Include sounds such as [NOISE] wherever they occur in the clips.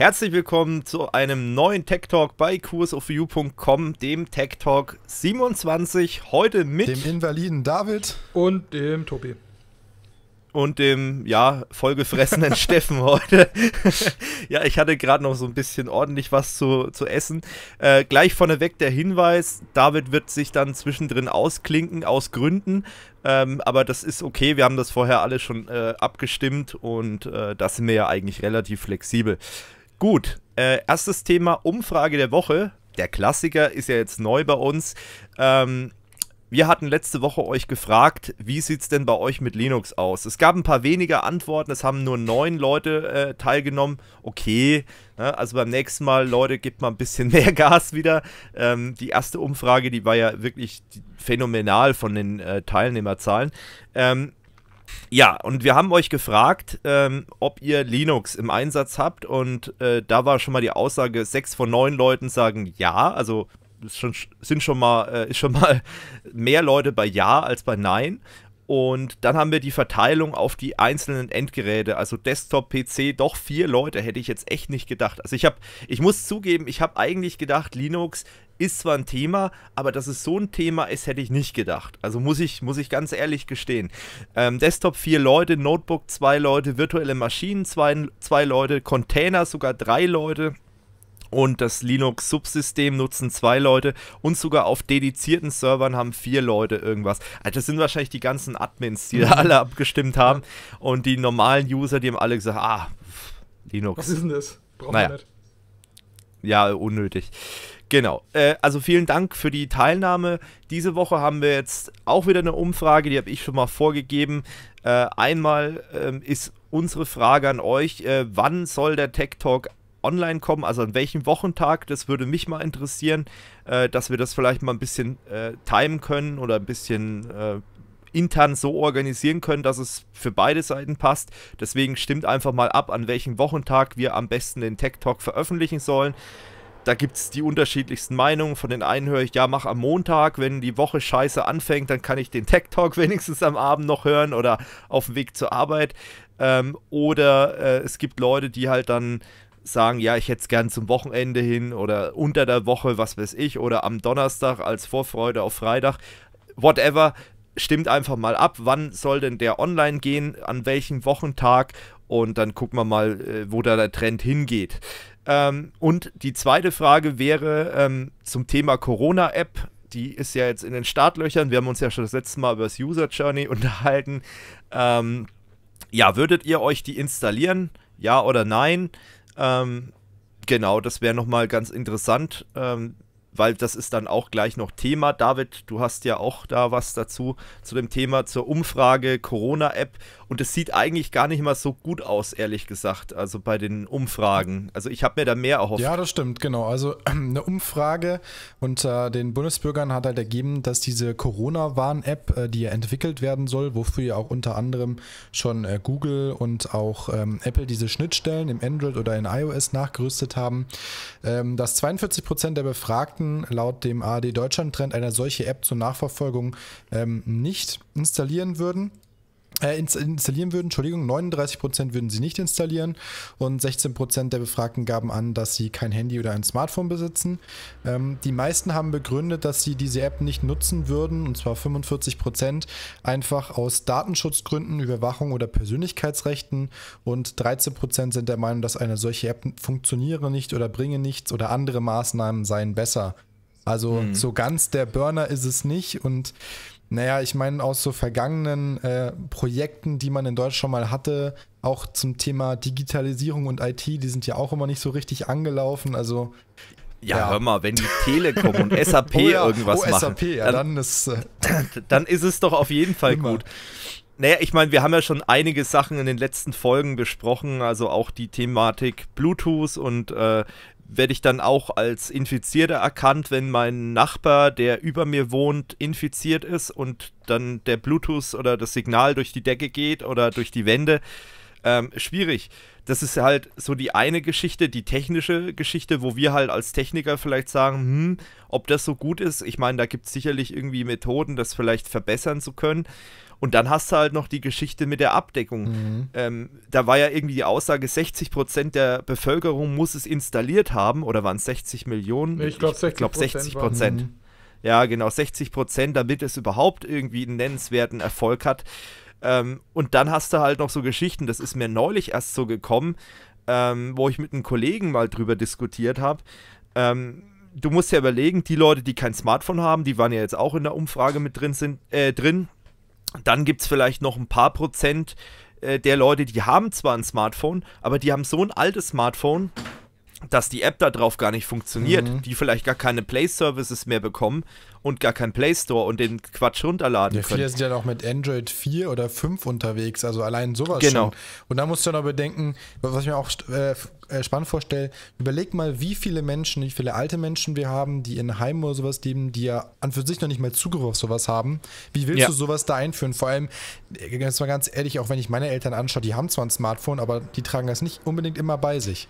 Herzlich willkommen zu einem neuen Tech Talk bei kursofview.com, dem Tech Talk 27. Heute mit dem invaliden David und dem Tobi. Und dem, ja, vollgefressenen [LAUGHS] Steffen heute. [LAUGHS] ja, ich hatte gerade noch so ein bisschen ordentlich was zu, zu essen. Äh, gleich vorneweg der Hinweis: David wird sich dann zwischendrin ausklinken, aus Gründen. Ähm, aber das ist okay, wir haben das vorher alle schon äh, abgestimmt und äh, das sind wir ja eigentlich relativ flexibel. Gut, äh, erstes Thema Umfrage der Woche. Der Klassiker ist ja jetzt neu bei uns. Ähm, wir hatten letzte Woche euch gefragt, wie sieht es denn bei euch mit Linux aus? Es gab ein paar weniger Antworten, es haben nur neun Leute äh, teilgenommen. Okay, ne? also beim nächsten Mal, Leute, gebt mal ein bisschen [LAUGHS] mehr Gas wieder. Ähm, die erste Umfrage, die war ja wirklich phänomenal von den äh, Teilnehmerzahlen. Ähm, ja, und wir haben euch gefragt, ähm, ob ihr Linux im Einsatz habt. Und äh, da war schon mal die Aussage, sechs von neun Leuten sagen ja. Also schon, sind schon mal, äh, ist schon mal [LAUGHS] mehr Leute bei ja als bei nein. Und dann haben wir die Verteilung auf die einzelnen Endgeräte, also Desktop, PC, doch vier Leute, hätte ich jetzt echt nicht gedacht. Also ich habe, ich muss zugeben, ich habe eigentlich gedacht, Linux ist zwar ein Thema, aber dass es so ein Thema ist, hätte ich nicht gedacht. Also muss ich, muss ich ganz ehrlich gestehen. Ähm, Desktop vier Leute, Notebook zwei Leute, virtuelle Maschinen zwei, zwei Leute, Container sogar drei Leute und das Linux-Subsystem nutzen zwei Leute und sogar auf dedizierten Servern haben vier Leute irgendwas. Also das sind wahrscheinlich die ganzen Admins, die [LAUGHS] da alle abgestimmt haben und die normalen User, die haben alle gesagt, ah, Linux. Was ist denn das? Braucht naja. wir nicht. Ja, unnötig. Genau. Äh, also vielen Dank für die Teilnahme. Diese Woche haben wir jetzt auch wieder eine Umfrage, die habe ich schon mal vorgegeben. Äh, einmal ähm, ist unsere Frage an euch, äh, wann soll der Tech Talk online kommen, also an welchem Wochentag, das würde mich mal interessieren, äh, dass wir das vielleicht mal ein bisschen äh, timen können oder ein bisschen äh, intern so organisieren können, dass es für beide Seiten passt. Deswegen stimmt einfach mal ab, an welchem Wochentag wir am besten den Tech Talk veröffentlichen sollen da gibt es die unterschiedlichsten Meinungen. Von den einen höre ich, ja, mach am Montag, wenn die Woche scheiße anfängt, dann kann ich den Tech Talk [LAUGHS] wenigstens am Abend noch hören oder auf dem Weg zur Arbeit. Ähm, oder äh, es gibt Leute, die halt dann sagen, ja, ich hätte es gern zum Wochenende hin oder unter der Woche, was weiß ich, oder am Donnerstag als Vorfreude auf Freitag. Whatever, stimmt einfach mal ab, wann soll denn der online gehen, an welchem Wochentag und dann gucken wir mal, äh, wo da der Trend hingeht. Ähm, und die zweite Frage wäre ähm, zum Thema Corona-App. Die ist ja jetzt in den Startlöchern. Wir haben uns ja schon das letzte Mal über das User Journey [LAUGHS] unterhalten. Ähm, ja, würdet ihr euch die installieren? Ja oder nein? Ähm, genau, das wäre nochmal ganz interessant, ähm, weil das ist dann auch gleich noch Thema. David, du hast ja auch da was dazu, zu dem Thema zur Umfrage Corona-App. Und es sieht eigentlich gar nicht mal so gut aus, ehrlich gesagt, also bei den Umfragen. Also ich habe mir da mehr erhofft. Ja, das stimmt, genau. Also [CLEARS THROAT] eine Umfrage unter den Bundesbürgern hat halt ergeben, dass diese Corona-Warn-App, äh, die ja entwickelt werden soll, wofür ja auch unter anderem schon äh, Google und auch ähm, Apple diese Schnittstellen im Android oder in iOS nachgerüstet haben, ähm, dass 42 Prozent der Befragten laut dem ARD Deutschland-Trend eine solche App zur Nachverfolgung ähm, nicht installieren würden äh, installieren würden, Entschuldigung, 39% würden sie nicht installieren und 16% der Befragten gaben an, dass sie kein Handy oder ein Smartphone besitzen. Ähm, die meisten haben begründet, dass sie diese App nicht nutzen würden, und zwar 45%, einfach aus Datenschutzgründen, Überwachung oder Persönlichkeitsrechten und 13% sind der Meinung, dass eine solche App funktioniere nicht oder bringe nichts oder andere Maßnahmen seien besser. Also mhm. so ganz der Burner ist es nicht und naja, ich meine aus so vergangenen äh, Projekten, die man in Deutschland schon mal hatte, auch zum Thema Digitalisierung und IT, die sind ja auch immer nicht so richtig angelaufen. Also ja, ja, hör mal, wenn die Telekom und SAP [LAUGHS] oh ja, irgendwas oh, machen, SAP, ja, dann, dann, ist, äh, [LAUGHS] dann ist es doch auf jeden Fall immer. gut. Naja, ich meine, wir haben ja schon einige Sachen in den letzten Folgen besprochen, also auch die Thematik Bluetooth und äh, werde ich dann auch als Infizierter erkannt, wenn mein Nachbar, der über mir wohnt, infiziert ist und dann der Bluetooth oder das Signal durch die Decke geht oder durch die Wände. Ähm, schwierig. Das ist halt so die eine Geschichte, die technische Geschichte, wo wir halt als Techniker vielleicht sagen, hm, ob das so gut ist. Ich meine, da gibt es sicherlich irgendwie Methoden, das vielleicht verbessern zu können. Und dann hast du halt noch die Geschichte mit der Abdeckung. Mhm. Ähm, da war ja irgendwie die Aussage, 60 Prozent der Bevölkerung muss es installiert haben, oder waren es 60 Millionen? Ich glaube 60, glaub 60 Prozent. Mhm. Ja, genau, 60 Prozent, damit es überhaupt irgendwie einen nennenswerten Erfolg hat. Ähm, und dann hast du halt noch so Geschichten, das ist mir neulich erst so gekommen, ähm, wo ich mit einem Kollegen mal drüber diskutiert habe. Ähm, du musst ja überlegen, die Leute, die kein Smartphone haben, die waren ja jetzt auch in der Umfrage mit drin sind, äh, drin, dann gibt es vielleicht noch ein paar Prozent äh, der Leute, die haben zwar ein Smartphone, aber die haben so ein altes Smartphone, dass die App da drauf gar nicht funktioniert, mhm. die vielleicht gar keine Play Services mehr bekommen und gar keinen Play Store und den Quatsch runterladen ja, können. Viele sind ja noch mit Android 4 oder 5 unterwegs, also allein sowas genau. schon. Und da musst du ja noch bedenken, was ich mir auch äh, äh, spannend vorstelle, überleg mal, wie viele Menschen, wie viele alte Menschen wir haben, die in Heim oder sowas leben, die ja an für sich noch nicht mal Zugriff auf sowas haben. Wie willst ja. du sowas da einführen? Vor allem, äh, jetzt mal ganz ehrlich, auch wenn ich meine Eltern anschaue, die haben zwar ein Smartphone, aber die tragen das nicht unbedingt immer bei sich.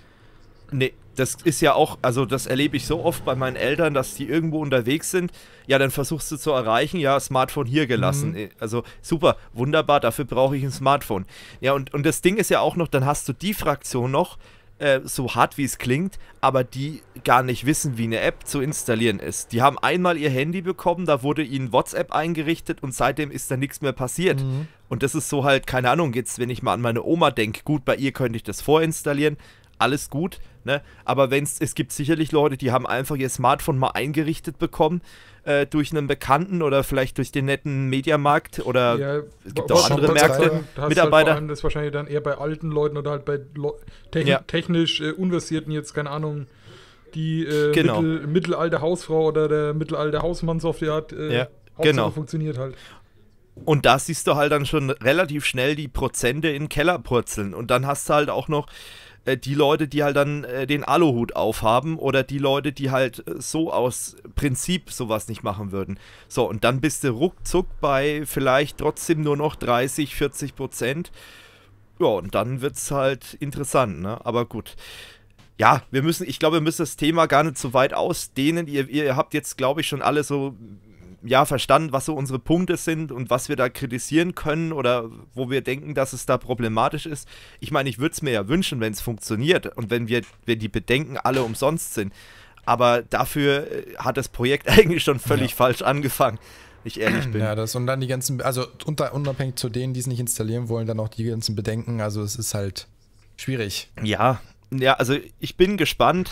Nee, das ist ja auch, also das erlebe ich so oft bei meinen Eltern, dass die irgendwo unterwegs sind. Ja, dann versuchst du zu erreichen, ja, Smartphone hier gelassen. Mhm. Also super, wunderbar, dafür brauche ich ein Smartphone. Ja, und, und das Ding ist ja auch noch, dann hast du die Fraktion noch, äh, so hart wie es klingt, aber die gar nicht wissen, wie eine App zu installieren ist. Die haben einmal ihr Handy bekommen, da wurde ihnen WhatsApp eingerichtet und seitdem ist da nichts mehr passiert. Mhm. Und das ist so halt, keine Ahnung, jetzt, wenn ich mal an meine Oma denke, gut, bei ihr könnte ich das vorinstallieren, alles gut Ne? Aber wenn's, es gibt sicherlich Leute, die haben einfach ihr Smartphone mal eingerichtet bekommen äh, durch einen Bekannten oder vielleicht durch den netten Mediamarkt oder ja, es gibt auch andere Märkte, da Mitarbeiter. Halt das wahrscheinlich dann eher bei alten Leuten oder halt bei Le techn ja. technisch äh, unversierten jetzt, keine Ahnung, die äh, genau. mittel, mittelalte Hausfrau oder der mittelalte Hausmann Software hat. Äh, ja, genau. funktioniert halt. Und da siehst du halt dann schon relativ schnell die Prozente in den Keller purzeln. Und dann hast du halt auch noch äh, die Leute, die halt dann äh, den Aluhut aufhaben oder die Leute, die halt äh, so aus Prinzip sowas nicht machen würden. So, und dann bist du ruckzuck bei vielleicht trotzdem nur noch 30, 40 Prozent. Ja, und dann wird es halt interessant, ne? Aber gut ja, wir müssen, ich glaube, wir müssen das Thema gar nicht so weit ausdehnen. Ihr, ihr habt jetzt, glaube ich, schon alle so ja, verstanden, was so unsere Punkte sind und was wir da kritisieren können oder wo wir denken, dass es da problematisch ist. Ich meine, ich würde es mir ja wünschen, wenn es funktioniert und wenn wir, wenn die Bedenken alle umsonst sind. Aber dafür äh, hat das Projekt [LAUGHS] eigentlich schon völlig ja. falsch angefangen ich ehrlich bin. Ja, das und dann die ganzen, also unter, unabhängig zu denen, die es nicht installieren wollen, dann auch die ganzen Bedenken. Also es ist halt schwierig. Ja, ja, also ich bin gespannt.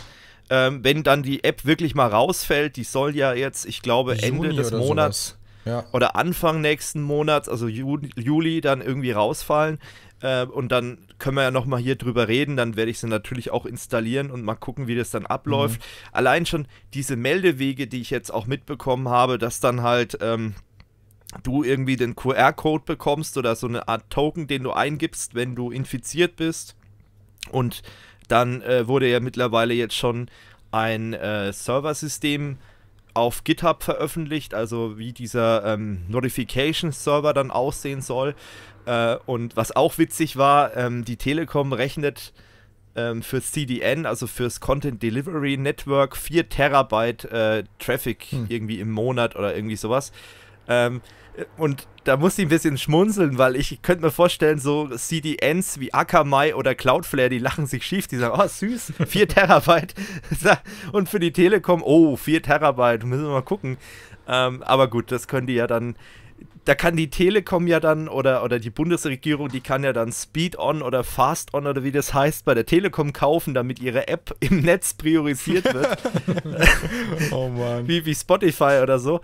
Ähm, wenn dann die App wirklich mal rausfällt, die soll ja jetzt, ich glaube, Ende Juni des Monats ja. oder Anfang nächsten Monats, also Juli, Juli dann irgendwie rausfallen. Äh, und dann können wir ja nochmal hier drüber reden. Dann werde ich sie natürlich auch installieren und mal gucken, wie das dann abläuft. Mhm. Allein schon diese Meldewege, die ich jetzt auch mitbekommen habe, dass dann halt. Ähm, du irgendwie den QR-Code bekommst oder so eine Art Token, den du eingibst, wenn du infiziert bist. Und dann äh, wurde ja mittlerweile jetzt schon ein äh, Serversystem auf GitHub veröffentlicht, also wie dieser ähm, Notification-Server dann aussehen soll. Äh, und was auch witzig war, ähm, die Telekom rechnet ähm, fürs CDN, also fürs Content Delivery Network, 4 Terabyte äh, Traffic hm. irgendwie im Monat oder irgendwie sowas. Ähm, und da muss ich ein bisschen schmunzeln, weil ich könnte mir vorstellen, so CDNs wie Akamai oder Cloudflare, die lachen sich schief, die sagen, oh süß, 4 [LAUGHS] Terabyte. [LAUGHS] Und für die Telekom, oh, 4 Terabyte, müssen wir mal gucken. Ähm, aber gut, das können die ja dann, da kann die Telekom ja dann oder, oder die Bundesregierung, die kann ja dann Speed On oder Fast On oder wie das heißt, bei der Telekom kaufen, damit ihre App im Netz priorisiert wird. [LAUGHS] oh Mann. Wie, wie Spotify oder so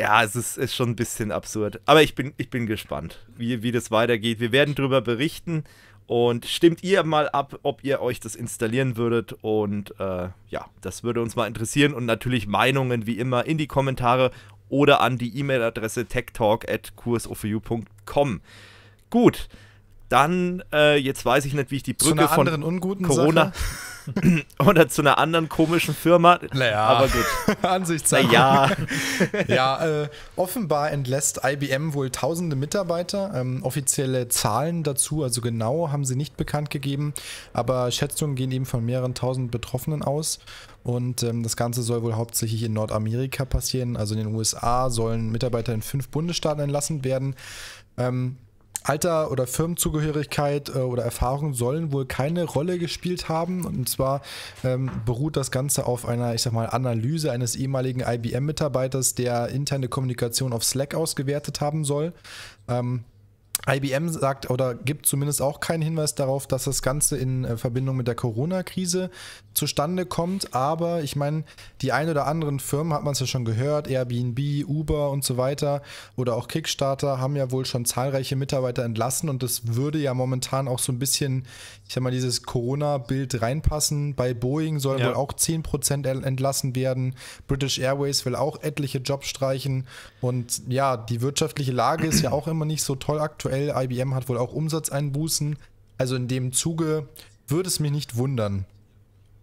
ja, es ist, ist schon ein bisschen absurd. Aber ich bin, ich bin gespannt, wie, wie das weitergeht. Wir werden darüber berichten. Und stimmt ihr mal ab, ob ihr euch das installieren würdet. Und äh, ja, das würde uns mal interessieren. Und natürlich Meinungen wie immer in die Kommentare oder an die E-Mail-Adresse techtalk.kursofu.com. Gut, dann, äh, jetzt weiß ich nicht, wie ich die Brücke von Corona. Sache. [LAUGHS] Oder zu einer anderen komischen Firma. Naja, aber gut. [LAUGHS] Ansichtssache. Naja. [LAUGHS] ja, äh, offenbar entlässt IBM wohl tausende Mitarbeiter. Ähm, offizielle Zahlen dazu, also genau, haben sie nicht bekannt gegeben. Aber Schätzungen gehen eben von mehreren tausend Betroffenen aus. Und ähm, das Ganze soll wohl hauptsächlich in Nordamerika passieren. Also in den USA sollen Mitarbeiter in fünf Bundesstaaten entlassen werden. Ähm, Alter oder Firmenzugehörigkeit äh, oder Erfahrung sollen wohl keine Rolle gespielt haben. Und zwar ähm, beruht das Ganze auf einer, ich sag mal, Analyse eines ehemaligen IBM-Mitarbeiters, der interne Kommunikation auf Slack ausgewertet haben soll. Ähm, IBM sagt oder gibt zumindest auch keinen Hinweis darauf, dass das Ganze in äh, Verbindung mit der Corona-Krise zustande kommt. Aber ich meine, die ein oder anderen Firmen hat man es ja schon gehört, Airbnb, Uber und so weiter oder auch Kickstarter haben ja wohl schon zahlreiche Mitarbeiter entlassen und das würde ja momentan auch so ein bisschen, ich sag mal, dieses Corona-Bild reinpassen. Bei Boeing soll ja. wohl auch 10% entlassen werden. British Airways will auch etliche Jobs streichen und ja, die wirtschaftliche Lage ist ja auch immer nicht so toll aktuell aktuell. IBM hat wohl auch Umsatzeinbußen. Also in dem Zuge würde es mich nicht wundern.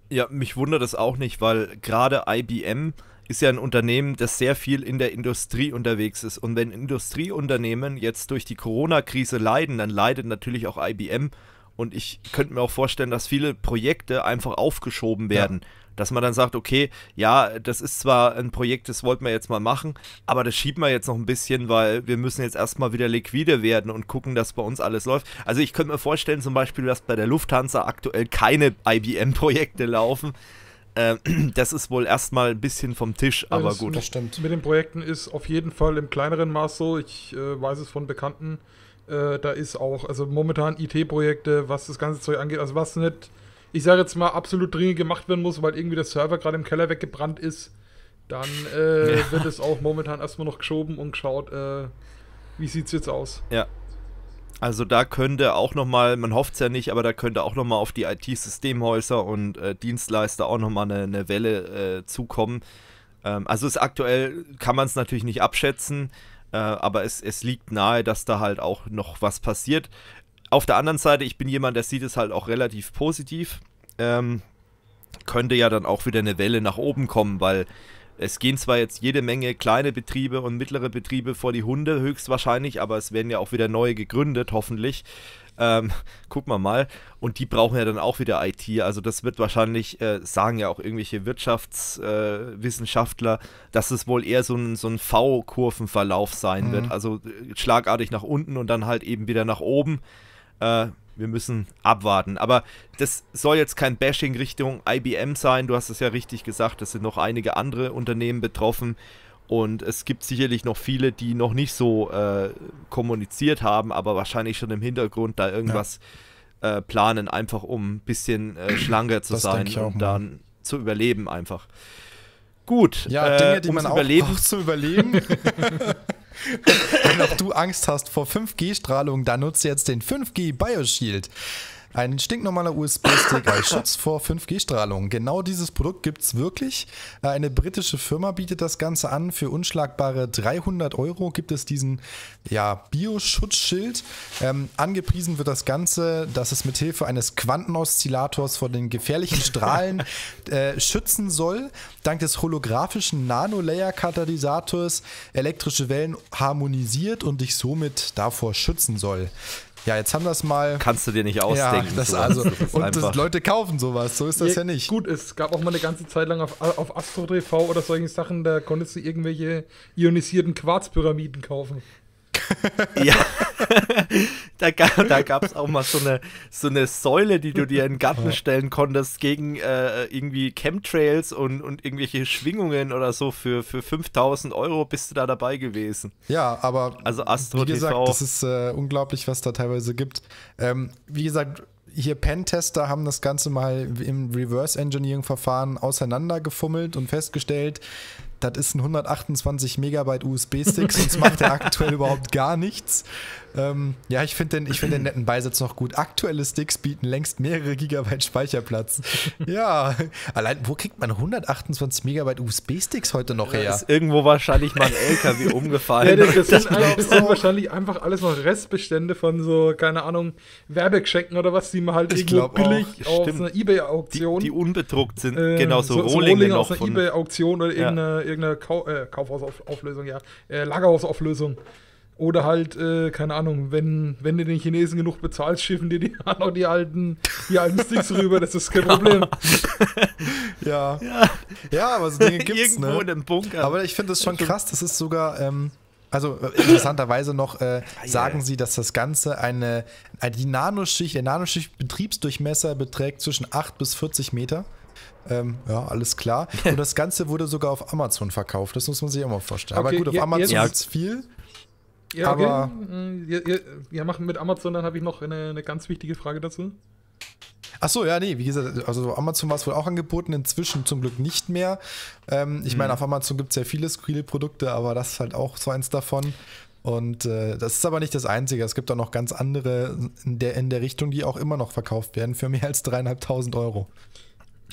Ja, mich wundert es auch nicht, weil gerade IBM ist ja ein Unternehmen, das sehr viel in der Industrie unterwegs ist. Und wenn Industrieunternehmen jetzt durch die Corona-Krise leiden, dann leidet natürlich auch IBM. Und ich könnte mir auch vorstellen, dass viele Projekte einfach aufgeschoben werden. Ja. Dass man dann sagt, okay, ja, das ist zwar ein Projekt, das wollten wir jetzt mal machen, aber das schieben wir jetzt noch ein bisschen, weil wir müssen jetzt erstmal wieder liquide werden und gucken, dass bei uns alles läuft. Also ich könnte mir vorstellen, zum Beispiel, dass bei der Lufthansa aktuell keine IBM-Projekte laufen. Ähm, [CLEARS THROAT] das ist wohl erstmal ein bisschen vom Tisch, aber das, gut. Das stimmt. Mit den Projekten ist auf jeden Fall im kleineren Maß so. Ich äh, weiß es von Bekannten, äh, da ist auch, also momentan IT-Projekte, was das ganze Zeug angeht, also was nicht ich sage jetzt mal, absolut dringend gemacht werden muss, weil irgendwie der Server gerade im Keller weggebrannt ist, dann äh, ja. wird es auch momentan erstmal noch geschoben und geschaut, äh, wie sieht es jetzt aus. Ja. Also da könnte auch nochmal, man hofft es ja nicht, aber da könnte auch nochmal auf die IT-Systemhäuser und äh, Dienstleister auch nochmal eine, eine Welle äh, zukommen. Ähm, also ist aktuell, kann man es natürlich nicht abschätzen, äh, aber es, es liegt nahe, dass da halt auch noch was passiert auf der anderen Seite, ich bin jemand, der sieht es halt auch relativ positiv. Ähm, könnte ja dann auch wieder eine Welle nach oben kommen, weil es gehen zwar jetzt jede Menge kleine Betriebe und mittlere Betriebe vor die Hunde, höchstwahrscheinlich, aber es werden ja auch wieder neue gegründet, hoffentlich. Ähm, guck mal mal. Und die brauchen ja dann auch wieder IT. Also das wird wahrscheinlich, äh, sagen ja auch irgendwelche Wirtschaftswissenschaftler, äh, dass es wohl eher so ein, so ein V-Kurvenverlauf sein mhm. wird. Also äh, schlagartig nach unten und dann halt eben wieder nach oben. Äh, wir müssen abwarten. Aber das soll jetzt kein Bashing Richtung IBM sein. Du hast es ja richtig gesagt, es sind noch einige andere Unternehmen betroffen. Und es gibt sicherlich noch viele, die noch nicht so äh, kommuniziert haben, aber wahrscheinlich schon im Hintergrund da irgendwas ja. äh, planen, einfach um ein bisschen äh, schlanker zu das sein und dann zu überleben einfach. Gut. Ja, äh, Dinge, die man überleben. auch zu überleben. [LAUGHS] Wenn auch du Angst hast vor 5G-Strahlung, dann nutze jetzt den 5G Bioshield. Ein stinknormaler USB-Stick als Schutz vor 5G-Strahlung. Genau dieses Produkt gibt es wirklich. Äh, eine britische Firma bietet das Ganze an. Für unschlagbare 300 Euro gibt es diesen ja, Bioschutzschild. Ähm, angepriesen wird das Ganze, dass es mit Hilfe eines Quantenoszillators vor den gefährlichen Strahlen [LAUGHS] äh, schützen soll. Dank des holographischen nano layer katalysators elektrische Wellen harmonisiert und dich somit davor schützen soll ja, jetzt haben das mal. Kannst du dir nicht ausdenken. Ja, das also, das und das, Leute kaufen sowas, so ist das ja, ja, nicht. Gut, es gab auch mal eine ganze Zeit lang auf, auf Astro TV oder solchen Sachen, da konntest du irgendwelche ionisierten Quarzpyramiden kaufen. [LAUGHS] ja, da, da gab es auch mal so eine, so eine Säule, die du dir in den Garten stellen konntest gegen äh, irgendwie Chemtrails und, und irgendwelche Schwingungen oder so für, für 5000 Euro bist du da dabei gewesen. Ja, aber also Astro wie gesagt, TV. das ist äh, unglaublich, was da teilweise gibt. Ähm, wie gesagt, hier Pentester haben das Ganze mal im Reverse Engineering Verfahren auseinandergefummelt und festgestellt, das ist ein 128 Megabyte USB-Stick, sonst macht er aktuell überhaupt gar nichts. Ähm, ja, ich finde den, find den [CLEARS THROAT] netten Beisatz noch gut. Aktuelle Sticks bieten längst mehrere Gigabyte Speicherplatz. [LAUGHS] ja, allein, wo kriegt man 128 Megabyte USB-Sticks heute noch her? Da ist irgendwo wahrscheinlich mal ein LKW [LAUGHS] umgefallen. Ja, das, sind, das sind wahrscheinlich einfach alles noch Restbestände von so, keine Ahnung, Werbegeschenken oder was, die man halt ich irgendwo billig auch, auf einer Ebay-Auktion. Die, die, unbedruckt sind, äh, genau, so, so Rohlinge so noch. Auf einer Ebay-Auktion oder irgendeiner ja. irgendeine Kau äh, Kaufhausauflösung, ja, äh, Lagerhausauflösung oder halt, äh, keine Ahnung, wenn, wenn du den Chinesen genug bezahlst, schiffen dir die [LAUGHS] auch die alten, die alten Sticks rüber, das ist kein [LAUGHS] Problem. [LAUGHS] ja. ja. Ja, aber so Dinge gibt's, ne? Irgendwo ne? in einem Bunker. Aber ich finde es schon also krass, das ist sogar, ähm, also äh, interessanterweise noch äh, ah, sagen sie, dass das Ganze eine, äh, die Nanoschicht, der Nanoschicht-Betriebsdurchmesser beträgt zwischen 8 bis 40 Meter. Ähm, ja, alles klar. Und das Ganze wurde sogar auf Amazon verkauft. Das muss man sich auch mal vorstellen. Okay, Aber gut, auf Amazon gibt es viel. Ja, aber okay. Mm, ja, ja, machen mit Amazon, dann habe ich noch eine, eine, ganz wichtige Frage dazu. Achso, ja, nee, wie gesagt, also Amazon war es wohl auch angeboten, inzwischen zum Glück nicht mehr. Ähm, ich hm. meine, mhm. auf Amazon gibt es ja viele skurrile Produkte, aber das ist halt auch so eins davon. Und äh, das ist aber nicht das Einzige. Es gibt auch noch ganz andere in der, in der Richtung, die auch immer noch verkauft werden für mehr als dreieinhalbtausend Euro.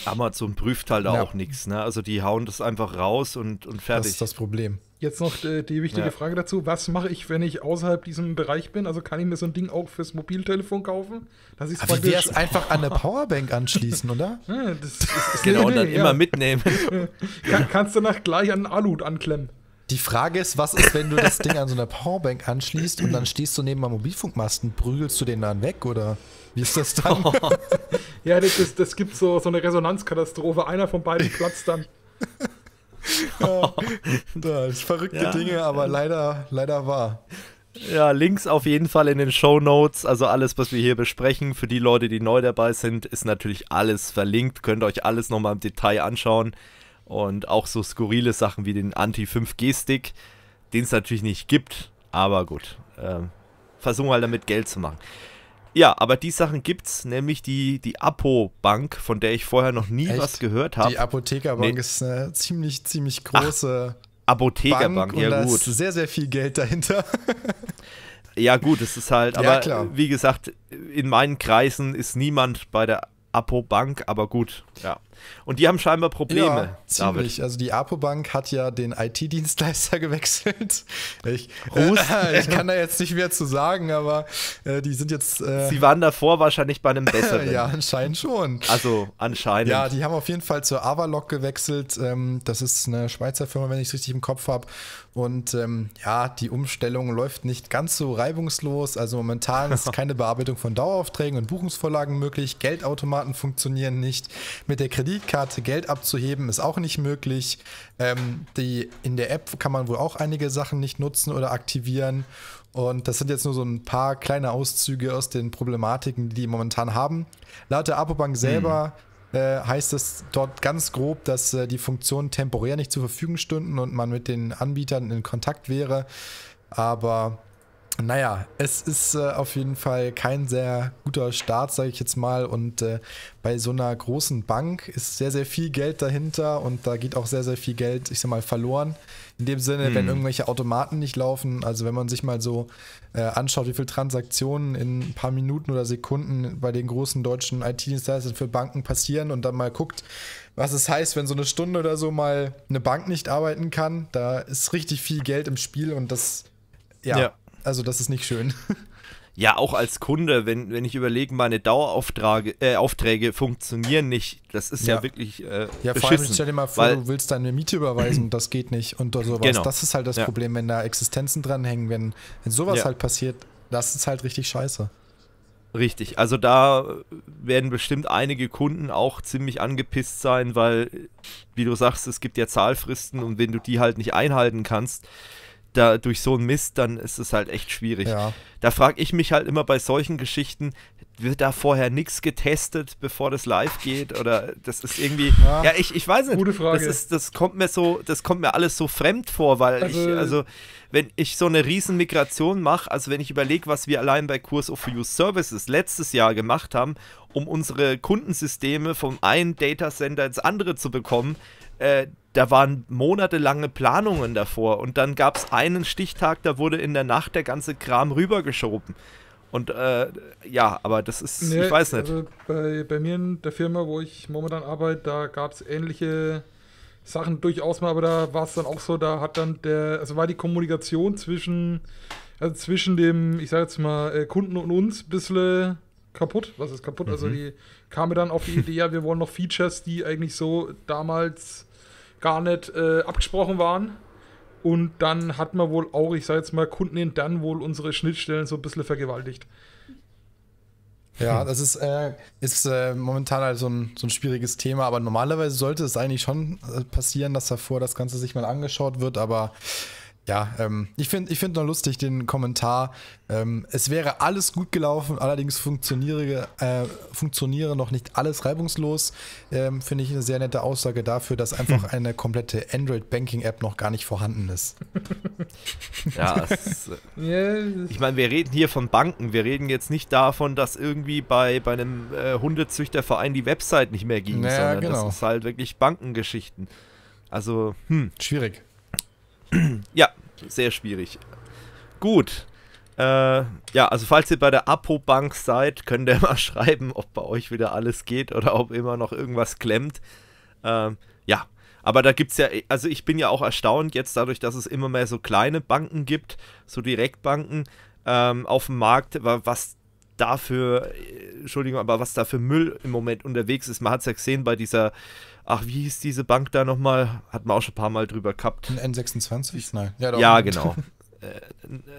Amazon prüft halt ja. auch nichts, ne? Also die hauen das einfach raus und, und fertig. Das ist das Problem. Jetzt noch äh, die wichtige ja. Frage dazu: Was mache ich, wenn ich außerhalb diesem Bereich bin? Also kann ich mir so ein Ding auch fürs Mobiltelefon kaufen? Dass Aber wie wäre es einfach an eine Powerbank anschließen, oder? [LAUGHS] Ja, das, [LAUGHS] das ist genau, und dann immer mitnehmen. [LAUGHS] kann, kannst du nach gleich an einen Alut anklemmen. Die Frage ist, was ist, wenn du das Ding an so einer Powerbank anschließt und dann stehst du neben einem Mobilfunkmasten, prügelst du den dann weg oder? Wie ist das dann? Oh. [LAUGHS] ja, das, das, das gibt so, so eine Resonanzkatastrophe. Einer von beiden platzt dann. [LAUGHS] ja, das ist verrückte ja. Dinge, aber leider, leider wahr. Ja, Links auf jeden Fall in den Show Notes. Also alles, was wir hier besprechen, für die Leute, die neu dabei sind, ist natürlich alles verlinkt. Könnt ihr euch alles nochmal im Detail anschauen. Und auch so skurrile Sachen wie den Anti-5G-Stick, den es natürlich nicht gibt. Aber gut, äh, versuchen halt damit Geld zu machen. Ja, aber die Sachen gibt's, nämlich die, die Apo-Bank, von der ich vorher noch nie Echt? was gehört habe. Die Apothekerbank nee. ist eine ziemlich, ziemlich große Ach, Apothekerbank, Bank, ja da gut. Ist sehr, sehr viel Geld dahinter. [LAUGHS] ja, gut, es ist halt, aber ja, wie gesagt, in meinen Kreisen ist niemand bei der Apo-Bank, aber gut, ja. Und die haben scheinbar Probleme. Ja, ziemlich. David. Also die APO-Bank hat ja den IT-Dienstleister [LAUGHS] gewechselt. Ich, äh, [LAUGHS] ich kann da jetzt nicht mehr zu sagen, aber äh, die sind jetzt. Äh, Sie waren davor wahrscheinlich bei einem [LAUGHS] besseren. ja, anscheinend schon. Also anscheinend. Ja, die haben auf jeden Fall zur Avalok gewechselt. Ähm, das ist eine Schweizer Firma, wenn ich es richtig im Kopf habe. Und ähm, ja, die Umstellung läuft nicht ganz so reibungslos. Also momentan ist keine Bearbeitung von Daueraufträgen und Buchungsvorlagen möglich. Geldautomaten funktionieren nicht. Mit der Kredit Kreditkarte Geld abzuheben ist auch nicht möglich. Ähm, die, in der App kann man wohl auch einige Sachen nicht nutzen oder aktivieren. Und das sind jetzt nur so ein paar kleine Auszüge aus den Problematiken, die die momentan haben. Laut der Apobank hm. selber hm. äh, heißt es dort ganz grob, dass äh, die Funktionen temporär nicht zur Verfügung stünden und man mit den Anbietern in Kontakt wäre. Aber naja, es ist äh, auf jeden Fall kein sehr guter Start, sage ich jetzt mal. Und äh, bei so einer großen Bank ist sehr, sehr viel Geld dahinter und da geht auch sehr, sehr viel Geld, ich sag mal, verloren. In dem Sinne, hm. wenn irgendwelche Automaten nicht laufen, also wenn man sich mal so äh, anschaut, wie viele Transaktionen in ein paar Minuten oder Sekunden bei den großen deutschen IT-Dienstleistern für Banken passieren und dann mal guckt, was es heißt, wenn so eine Stunde oder so mal eine Bank nicht arbeiten kann, da ist richtig viel Geld im Spiel und das ja, ja, also das ist nicht schön. Ja, auch als Kunde, wenn, wenn ich überlege, meine Daueraufträge äh, funktionieren nicht. Das ist ja, ja wirklich. Äh, ja, vor allem stell dir mal vor, du willst deine Miete überweisen und das geht nicht und sowas. Genau. Das ist halt das ja. Problem, wenn da Existenzen dranhängen, wenn, wenn sowas ja. halt passiert, das ist halt richtig scheiße. Richtig, also da werden bestimmt einige Kunden auch ziemlich angepisst sein, weil, wie du sagst, es gibt ja Zahlfristen und wenn du die halt nicht einhalten kannst, da durch so einen Mist, dann ist es halt echt schwierig. Ja. Da frage ich mich halt immer bei solchen Geschichten, wird da vorher nichts getestet, bevor das live geht? Oder das ist irgendwie. Ja, ja ich, ich weiß nicht. Gute Frage. Das, ist, das, kommt mir so, das kommt mir alles so fremd vor, weil also, ich, also, wenn ich so eine Riesenmigration mache, also wenn ich überlege, was wir allein bei Kurs of Use Services letztes Jahr gemacht haben, um unsere Kundensysteme vom einen Datacenter ins andere zu bekommen, äh, da waren monatelange Planungen davor und dann gab es einen Stichtag, da wurde in der Nacht der ganze Kram rübergeschoben. Und äh, ja, aber das ist, nee, ich weiß nicht. Also bei, bei, mir in der Firma, wo ich momentan arbeite, da gab es ähnliche Sachen durchaus mal, aber da war es dann auch so, da hat dann der, also war die Kommunikation zwischen, also zwischen dem, ich sag jetzt mal, äh, Kunden und uns ein bisschen kaputt. Was ist kaputt? Also mhm. Also die kam mir dann auf die Idee, ja, wir wollen noch Features, die eigentlich so damals gar nicht äh, abgesprochen waren. Und dann hat man wohl auch, ich sage jetzt mal, Kunden in dann wohl unsere Schnittstellen so ein bisschen vergewaltigt. Ja, das ist, äh, ist äh, momentan halt so ein, so ein schwieriges Thema, aber normalerweise sollte es eigentlich schon äh, passieren, dass davor das Ganze sich mal angeschaut wird, aber ja, ähm, ich finde ich find noch lustig den Kommentar. Ähm, es wäre alles gut gelaufen, allerdings funktioniere, äh, funktioniere noch nicht alles reibungslos. Ähm, finde ich eine sehr nette Aussage dafür, dass einfach hm. eine komplette Android-Banking-App noch gar nicht vorhanden ist. [LAUGHS] Ja, es, äh, [LAUGHS] ich meine, wir reden hier von Banken. Wir reden jetzt nicht davon, dass irgendwie bei, bei einem äh, Hundezüchterverein die Website nicht mehr ging, naja, sondern genau. das ist halt wirklich Bankengeschichten. Also, hm. Schwierig. [CLEARS THROAT] ja, sehr schwierig. Gut. Äh, ja, also falls ihr bei der Apo-Bank seid, könnt ihr [LAUGHS] mal schreiben, ob bei euch wieder alles geht oder ob immer noch irgendwas klemmt. Ähm, ja, aber da gibt es ja, also ich bin ja auch erstaunt jetzt dadurch, dass es immer mehr so kleine Banken gibt, so Direktbanken ähm, auf dem Markt, was dafür, äh, Entschuldigung, aber was da für Müll im Moment unterwegs ist. Man hat es ja gesehen bei dieser ach, wie hieß diese Bank da nochmal? Hat man auch schon ein paar Mal drüber gehabt. Ein N26? Nein. Ja, ja genau. [LAUGHS]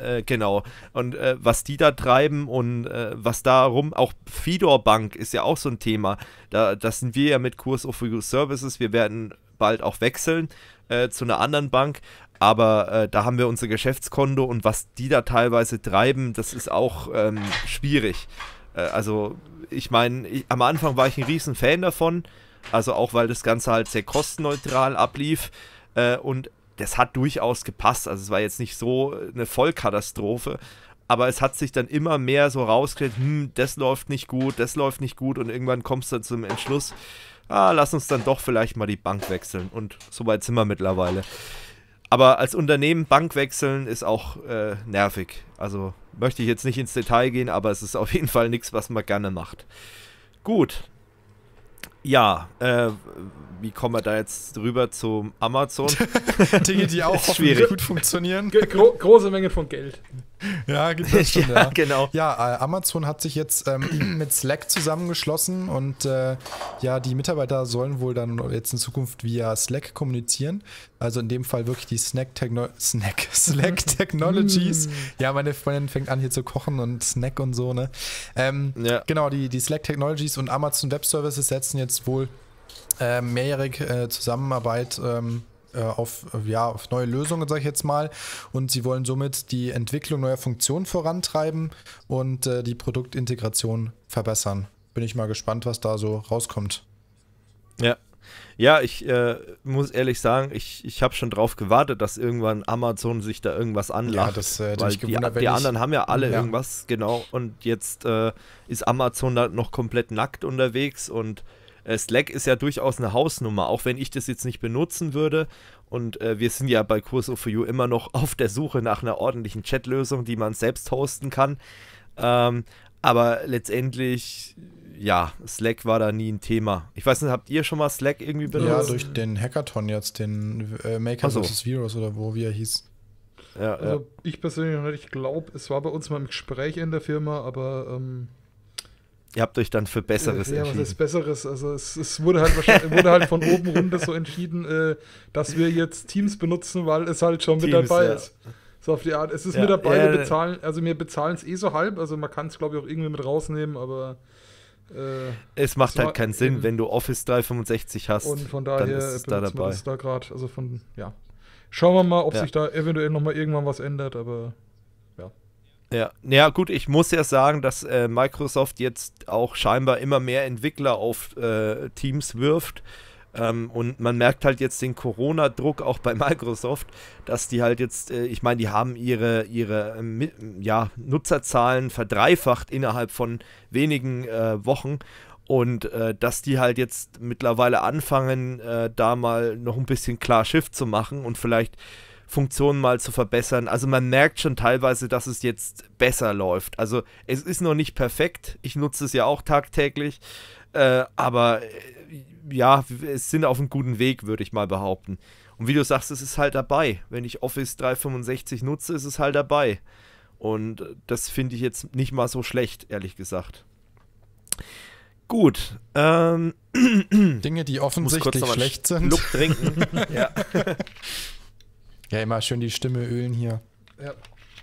Äh, äh, genau. Und äh, was die da treiben und äh, was da rum, auch Fidor Bank ist ja auch so ein Thema. Da das sind wir ja mit Kurs of Your Services. Wir werden bald auch wechseln äh, zu einer anderen Bank. Aber äh, da haben wir unser Geschäftskonto und was die da teilweise treiben, das ist auch ähm, schwierig. also, ich meine, am Anfang war ich ein riesen Fan davon also auch weil das Ganze halt sehr kostenneutral ablief äh, und das hat durchaus gepasst. Also es war jetzt nicht so eine Vollkatastrophe, aber es hat sich dann immer mehr so rausgestellt, hm, das läuft nicht gut, das läuft nicht gut und irgendwann kommst du dann zum Entschluss, ah, lass uns dann doch vielleicht mal die Bank wechseln und so weit sind wir mittlerweile. Aber als Unternehmen Bank wechseln ist auch äh, nervig. Also möchte ich jetzt nicht ins Detail gehen, aber es ist auf jeden Fall nichts, was man gerne macht. Gut, ja, äh, wie kommen wir da jetzt rüber zu Amazon? [LAUGHS] Dinge, die auch hoffentlich gut funktionieren. Gro große Menge von Geld. [LAUGHS] [LAUGHS] ja, schon, ja, ja, genau. Ja, äh, Amazon hat sich jetzt ähm, [CLEARS THROAT] mit Slack zusammengeschlossen und äh, ja, die Mitarbeiter sollen wohl dann jetzt in Zukunft via Slack kommunizieren. Also in dem Fall wirklich die Snack, Techno Snack [LAUGHS] Slack Technologies. Mm. ja, meine Freundin fängt an hier zu kochen und Snack und so, ne? Ähm, ja. Genau, die, die Slack Technologies und Amazon Web Services setzen jetzt wohl äh, mehrjährige äh, Zusammenarbeit ähm, äh, auf, äh, ja, auf neue Lösungen, sage ich jetzt mal. Und sie wollen somit die Entwicklung neuer Funktionen vorantreiben und äh, die Produktintegration verbessern. Bin ich mal gespannt, was da so rauskommt. Ja. Ja, ich äh, muss ehrlich sagen, ich, ich habe schon drauf gewartet, dass irgendwann Amazon sich da irgendwas anlacht. Ja, das äh, weil die, die ich, anderen haben ja alle ja. irgendwas, genau. Und jetzt äh, ist Amazon da noch komplett nackt unterwegs und äh, Slack ist ja durchaus eine Hausnummer, auch wenn ich das jetzt nicht benutzen würde. Und äh, wir sind ja bei Kurso for You immer noch [LAUGHS] auf der Suche nach einer ordentlichen Chatlösung, die man selbst hosten kann. Ähm, aber letztendlich, ja, Slack war da nie ein Thema. Ich weiß nicht, habt ihr schon mal Slack irgendwie benutzt? Ja, durch den Hackathon jetzt, den äh, Maker so. vs. Virus oder wo wie er hieß. Ja, also ja. ich persönlich noch nicht, ich glaube, es war bei uns mal im Gespräch in der Firma, aber ähm Ihr habt euch dann für Besseres ja, entschieden. Ja, was ist Besseres? Also es, es wurde, halt wahrscheinlich, wurde halt von oben runter so entschieden, äh, dass wir jetzt Teams benutzen, weil es halt schon Teams, mit dabei ja. ist. So auf die Art. Es ist ja, mit dabei, ja, wir bezahlen, also wir bezahlen es eh so halb, also man kann es glaube ich auch irgendwie mit rausnehmen, aber äh, Es macht halt keinen Sinn, wenn du Office 365 hast. Und von daher dann ist es äh, da dabei. Da grad, also von, ja. Schauen wir mal, ob sich da eventuell nochmal irgendwann was ändert, aber ja, naja, gut, ich muss ja sagen, dass äh, Microsoft jetzt auch scheinbar immer mehr Entwickler auf äh, Teams wirft. Ähm, und man merkt halt jetzt den Corona-Druck auch bei [LAUGHS] Microsoft, dass die halt jetzt, äh, ich meine, die haben ihre, ihre ähm, ja, Nutzerzahlen verdreifacht innerhalb von wenigen äh, Wochen. Und äh, dass die halt jetzt mittlerweile anfangen, äh, da mal noch ein bisschen klar Schiff zu machen und vielleicht Funktionen mal zu verbessern. Also man merkt schon teilweise, dass es jetzt besser läuft. Also es ist noch nicht perfekt. Ich nutze es ja auch tagtäglich. Äh, aber äh, ja, es sind auf einem guten Weg, würde ich mal behaupten. Und wie du sagst, es ist halt dabei. Wenn ich Office 365 nutze, ist es halt dabei. Und das finde ich jetzt nicht mal so schlecht, ehrlich gesagt. Gut. Ähm, Dinge, die offensichtlich schlecht sind. Luft trinken. [LAUGHS] ja. [LAUGHS] [LAUGHS] Ja, immer schön die Stimme ölen hier. Ja,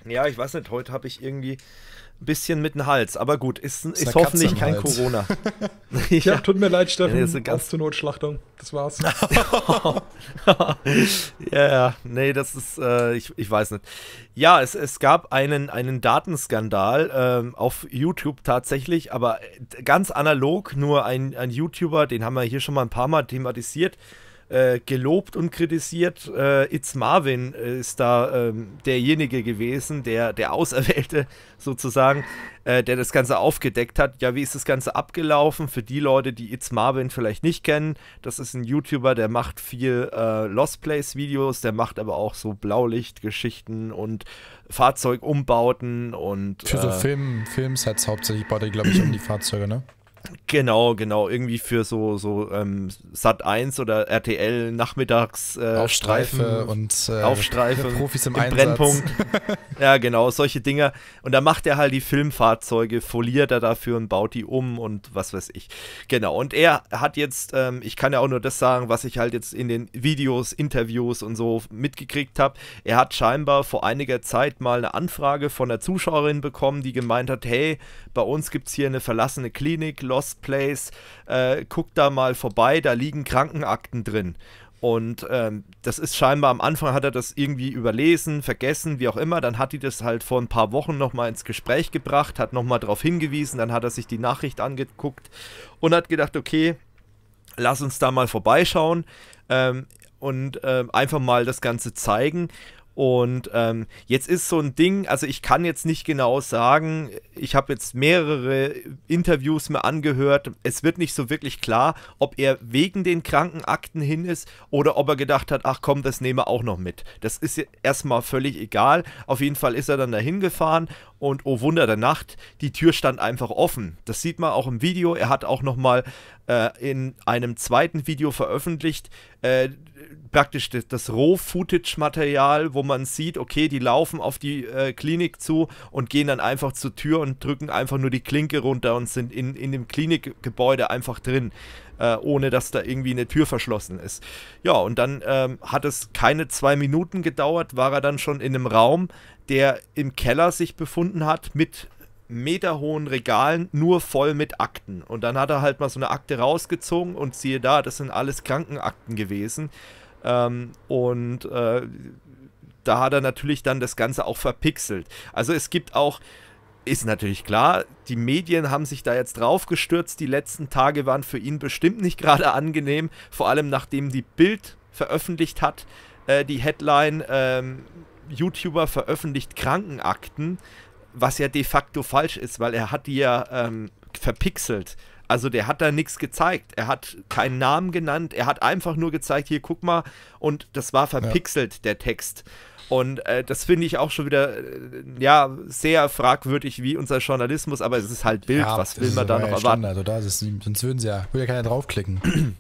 ja ich weiß nicht, heute habe ich irgendwie ein bisschen mit dem Hals. Aber gut, ist, ist, ist hoffentlich kein Hals. Corona. [LAUGHS] [LAUGHS] ja, tut mir leid, Steffen. Ja, ganz zur Notschlachtung. Das war's. [LAUGHS] ja, nee, das ist, äh, ich, ich weiß nicht. Ja, es, es gab einen, einen Datenskandal äh, auf YouTube tatsächlich, aber äh, ganz analog, nur ein, ein YouTuber, den haben wir hier schon mal ein paar Mal thematisiert. Äh, gelobt und kritisiert. Äh, It's Marvin äh, ist da ähm, derjenige gewesen, der, der Auserwählte [LAUGHS] sozusagen, äh, der das Ganze aufgedeckt hat. Ja, wie ist das Ganze abgelaufen? Für die Leute, die It's Marvin vielleicht nicht kennen, das ist ein YouTuber, der macht viel äh, Lost Place Videos, der macht aber auch so Blaulichtgeschichten und Fahrzeugumbauten und. Für so Film, Filmsets hauptsächlich baut er, glaube ich, um die Fahrzeuge, ne? Genau, genau. Irgendwie für so, so ähm, Sat 1 oder RTL nachmittags äh, Aufstreife und äh, Aufstreife, [LAUGHS] Profis im, im Einsatz. Brennpunkt. [LAUGHS] ja, genau, solche Dinger. Und da macht er halt die Filmfahrzeuge, foliert er dafür und baut die um und was weiß ich. Genau. Und er hat jetzt, ähm, ich kann ja auch nur das sagen, was ich halt jetzt in den Videos, Interviews und so mitgekriegt habe. Er hat scheinbar vor einiger Zeit mal eine Anfrage von einer Zuschauerin bekommen, die gemeint hat, hey, bei uns gibt es hier eine verlassene Klinik, Lost Place, äh, guck da mal vorbei, da liegen Krankenakten drin. Und ähm, das ist scheinbar am Anfang hat er das irgendwie überlesen, vergessen, wie auch immer. Dann hat die das halt vor ein paar Wochen nochmal ins Gespräch gebracht, hat nochmal darauf hingewiesen, dann hat er sich die Nachricht angeguckt und hat gedacht, okay, lass uns da mal vorbeischauen ähm, und äh, einfach mal das Ganze zeigen. Und ähm, jetzt ist so ein Ding, also ich kann jetzt nicht genau sagen, ich habe jetzt mehrere Interviews mir angehört, es wird nicht so wirklich klar, ob er wegen den Krankenakten hin ist oder ob er gedacht hat, ach komm, das nehme auch noch mit. Das ist erstmal völlig egal. Auf jeden Fall ist er dann dahin gefahren und oh Wunder der Nacht, die Tür stand einfach offen. Das sieht man auch im Video. Er hat auch nochmal äh, in einem zweiten Video veröffentlicht, äh, praktisch das, das Roh-Footage-Material, wo man sieht, okay, die laufen auf die äh, Klinik zu und gehen dann einfach zur Tür und drücken einfach nur die Klinke runter und sind in, in dem Klinikgebäude einfach drin, äh, ohne dass da irgendwie eine Tür verschlossen ist. Ja, und dann ähm, hat es keine zwei Minuten gedauert, war er dann schon in einem Raum, der im Keller sich befunden hat mit meterhohen Regalen nur voll mit Akten. Und dann hat er halt mal so eine Akte rausgezogen und siehe da, das sind alles Krankenakten gewesen. Ähm, und äh, da hat er natürlich dann das Ganze auch verpixelt. Also es gibt auch, ist natürlich klar, die Medien haben sich da jetzt drauf gestürzt. Die letzten Tage waren für ihn bestimmt nicht [LAUGHS] gerade angenehm, vor allem nachdem die Bild veröffentlicht hat, äh, die Headline, ähm, YouTuber veröffentlicht Krankenakten was ja de facto falsch ist, weil er hat die ja ähm, verpixelt. Also der hat da nichts gezeigt. Er hat keinen Namen genannt. Er hat einfach nur gezeigt, hier guck mal. Und das war verpixelt, ja. der Text. Und äh, das finde ich auch schon wieder, äh, ja, sehr fragwürdig wie unser Journalismus, aber es ist halt Bild, ja, was will man da noch erwarten? Also da ist, sonst würden sie ja, würde ja keiner draufklicken.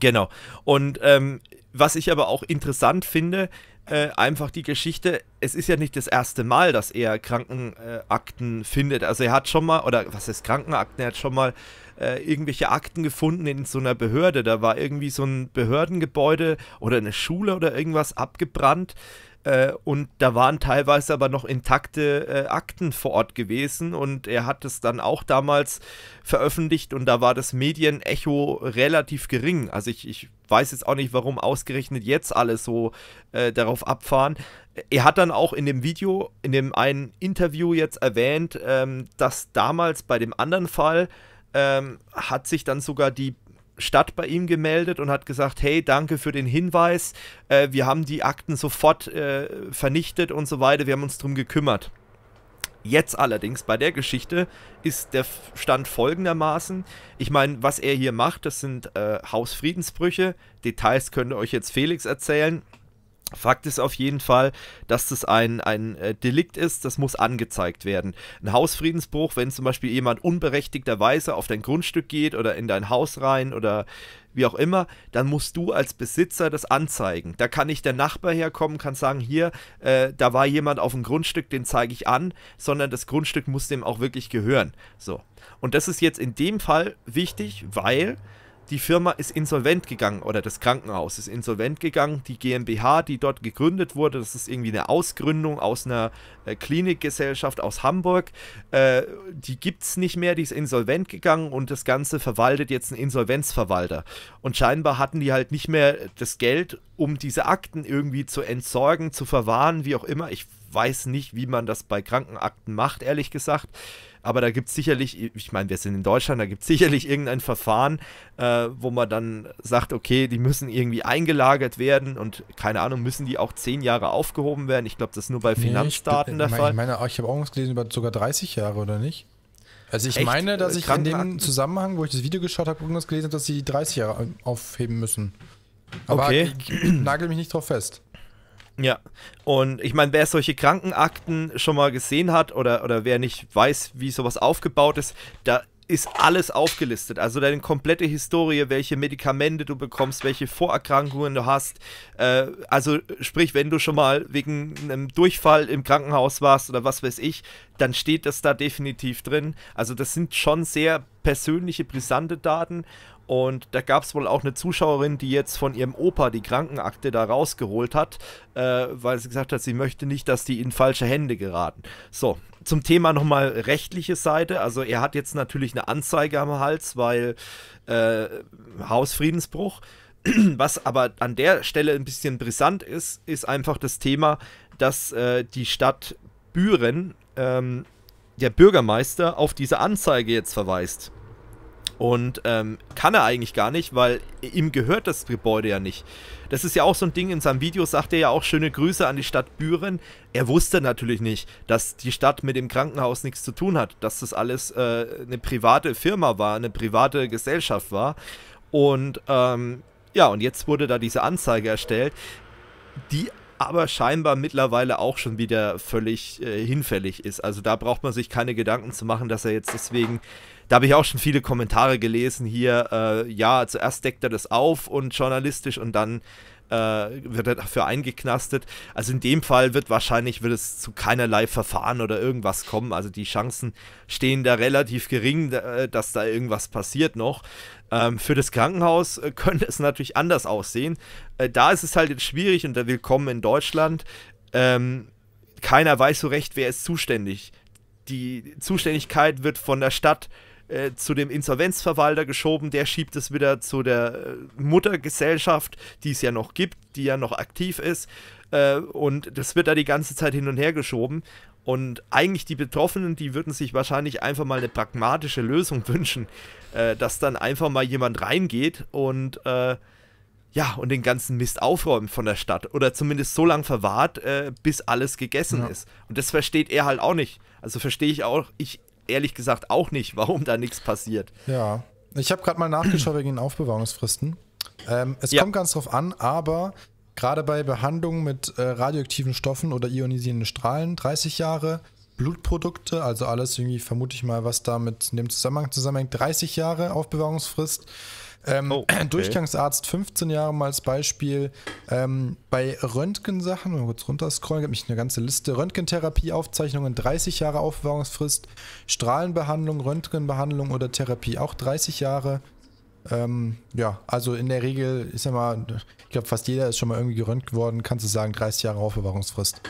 Genau. Und ähm, was ich aber auch interessant finde, äh, einfach die Geschichte, es ist ja nicht das erste Mal, dass er Krankenakten äh, findet. Also er hat schon mal, oder was ist Krankenakten, er hat schon mal äh, irgendwelche Akten gefunden in so einer Behörde. Da war irgendwie so ein Behördengebäude oder eine Schule oder irgendwas abgebrannt. Äh, und da waren teilweise aber noch intakte äh, Akten vor Ort gewesen und er hat es dann auch damals veröffentlicht und da war das Medienecho relativ gering. Also ich, ich weiß jetzt auch nicht, warum ausgerechnet jetzt alle so äh, darauf abfahren. Er hat dann auch in dem Video, in dem einen Interview jetzt erwähnt, ähm, dass damals bei dem anderen Fall ähm, hat sich dann sogar die Stadt bei ihm gemeldet und hat gesagt, hey, danke für den Hinweis, äh, wir haben die Akten sofort äh, vernichtet und so weiter, wir haben uns drum gekümmert. Jetzt allerdings bei der Geschichte ist der Stand folgendermaßen. Ich meine, was er hier macht, das sind äh, Hausfriedensbrüche. Details könnte euch jetzt Felix erzählen. Fakt ist auf jeden Fall, dass das ein, ein äh, Delikt ist, das muss angezeigt werden. Ein Hausfriedensbruch, wenn zum Beispiel jemand unberechtigterweise auf dein Grundstück geht oder in dein Haus rein oder wie auch immer, dann musst du als Besitzer das anzeigen. Da kann nicht der Nachbar herkommen, kann sagen, hier, äh, da war jemand auf dem Grundstück, den zeige ich an, sondern das Grundstück muss dem auch wirklich gehören. So. Und das ist jetzt in dem Fall wichtig, weil die Firma ist insolvent gegangen oder das Krankenhaus ist insolvent gegangen. Die GmbH, die dort gegründet wurde, das ist irgendwie eine Ausgründung aus einer äh, Klinikgesellschaft aus Hamburg. Äh, die gibt es nicht mehr, die ist insolvent gegangen und das Ganze verwaltet jetzt ein Insolvenzverwalter. Und scheinbar hatten die halt nicht mehr das Geld, um diese Akten irgendwie zu entsorgen, zu verwahren, wie auch immer. Ich weiß nicht, wie man das bei Krankenakten macht, ehrlich gesagt. Aber da gibt es sicherlich, ich meine, wir sind in Deutschland, da gibt es sicherlich irgendein Verfahren, äh, wo man dann sagt, okay, die müssen irgendwie eingelagert werden und keine Ahnung, müssen die auch zehn Jahre aufgehoben werden. Ich glaube, das ist nur bei Finanzdaten nee, der mein, Fall. Ich meine, ich habe auch was gelesen über sogar 30 Jahre, oder nicht? Also ich Echt? meine, dass äh, ich in dem Zusammenhang, wo ich das Video geschaut habe, irgendwas gelesen habe, dass sie 30 Jahre aufheben müssen. Aber okay. nagel mich nicht drauf fest. Ja, und ich meine, wer solche Krankenakten schon mal gesehen hat oder, oder wer nicht weiß, wie sowas aufgebaut ist, da ist alles aufgelistet. Also deine komplette Historie, welche Medikamente du bekommst, welche Vorerkrankungen du hast. Äh, also sprich, wenn du schon mal wegen einem Durchfall im Krankenhaus warst oder was weiß ich, dann steht das da definitiv drin. Also das sind schon sehr persönliche, brisante Daten und da gab es wohl auch eine Zuschauerin, die jetzt von ihrem Opa die Krankenakte da rausgeholt hat, äh, weil sie gesagt hat, sie möchte nicht, dass die in falsche Hände geraten. So, zum Thema nochmal rechtliche Seite. Also er hat jetzt natürlich eine Anzeige am Hals, weil äh, Hausfriedensbruch. [CLEARS THROAT] Was aber an der Stelle ein bisschen brisant ist, ist einfach das Thema, dass äh, die Stadt Büren, ähm, der Bürgermeister, auf diese Anzeige jetzt verweist. Und ähm, kann er eigentlich gar nicht, weil ihm gehört das Gebäude ja nicht. Das ist ja auch so ein Ding, in seinem Video sagt er ja auch schöne Grüße an die Stadt Büren. Er wusste natürlich nicht, dass die Stadt mit dem Krankenhaus nichts zu tun hat, dass das alles äh, eine private Firma war, eine private Gesellschaft war. Und ähm, ja, und jetzt wurde da diese Anzeige erstellt, die aber scheinbar mittlerweile auch schon wieder völlig äh, hinfällig ist. Also da braucht man sich keine Gedanken zu machen, dass er jetzt deswegen da habe ich auch schon viele Kommentare gelesen hier, äh, ja, zuerst deckt er das auf und journalistisch und dann äh, wird er dafür eingeknastet. Also in dem Fall wird wahrscheinlich, wird es zu keinerlei Verfahren oder irgendwas kommen. Also die Chancen stehen da relativ gering, äh, dass da irgendwas passiert noch. Ähm, für das Krankenhaus äh, [LAUGHS] könnte es natürlich anders aussehen. Äh, da ist es halt jetzt schwierig und da willkommen in Deutschland. Ähm, keiner weiß so recht, wer ist zuständig. Die Zuständigkeit wird von der Stadt äh, zu dem Insolvenzverwalter geschoben, der schiebt es wieder zu der äh, Muttergesellschaft, die es ja noch gibt, die ja noch aktiv ist. Äh, und das wird da die ganze Zeit hin und her geschoben. Und eigentlich die Betroffenen, die würden sich wahrscheinlich einfach mal eine pragmatische Lösung [LAUGHS] wünschen, äh, dass dann einfach mal jemand reingeht und äh, ja, und den ganzen Mist aufräumt von der Stadt. Oder zumindest so lange verwahrt, äh, bis alles gegessen ja. ist. Und das versteht er halt auch nicht. Also verstehe ich auch, ich ehrlich gesagt auch nicht, [LAUGHS] warum da nichts passiert. Ja. Ich habe gerade mal nachgeschaut wegen den Aufbewahrungsfristen. Ähm, es ja. kommt ganz drauf an, aber Gerade bei Behandlungen mit äh, radioaktiven Stoffen oder ionisierenden Strahlen 30 Jahre. Blutprodukte, also alles irgendwie vermute ich mal, was damit in dem Zusammenhang zusammenhängt, 30 Jahre Aufbewahrungsfrist. Ähm, oh, okay. Durchgangsarzt 15 Jahre mal als Beispiel. Ähm, bei Röntgensachen, mal kurz runterscrollen, gibt mich eine ganze Liste. Röntgentherapieaufzeichnungen 30 Jahre Aufbewahrungsfrist. Strahlenbehandlung, Röntgenbehandlung oder Therapie auch 30 Jahre. Ähm, ja, also in der Regel ist ja mal, ich glaube, fast jeder ist schon mal irgendwie gerönt worden, kannst du sagen, 30 Jahre Aufbewahrungsfrist.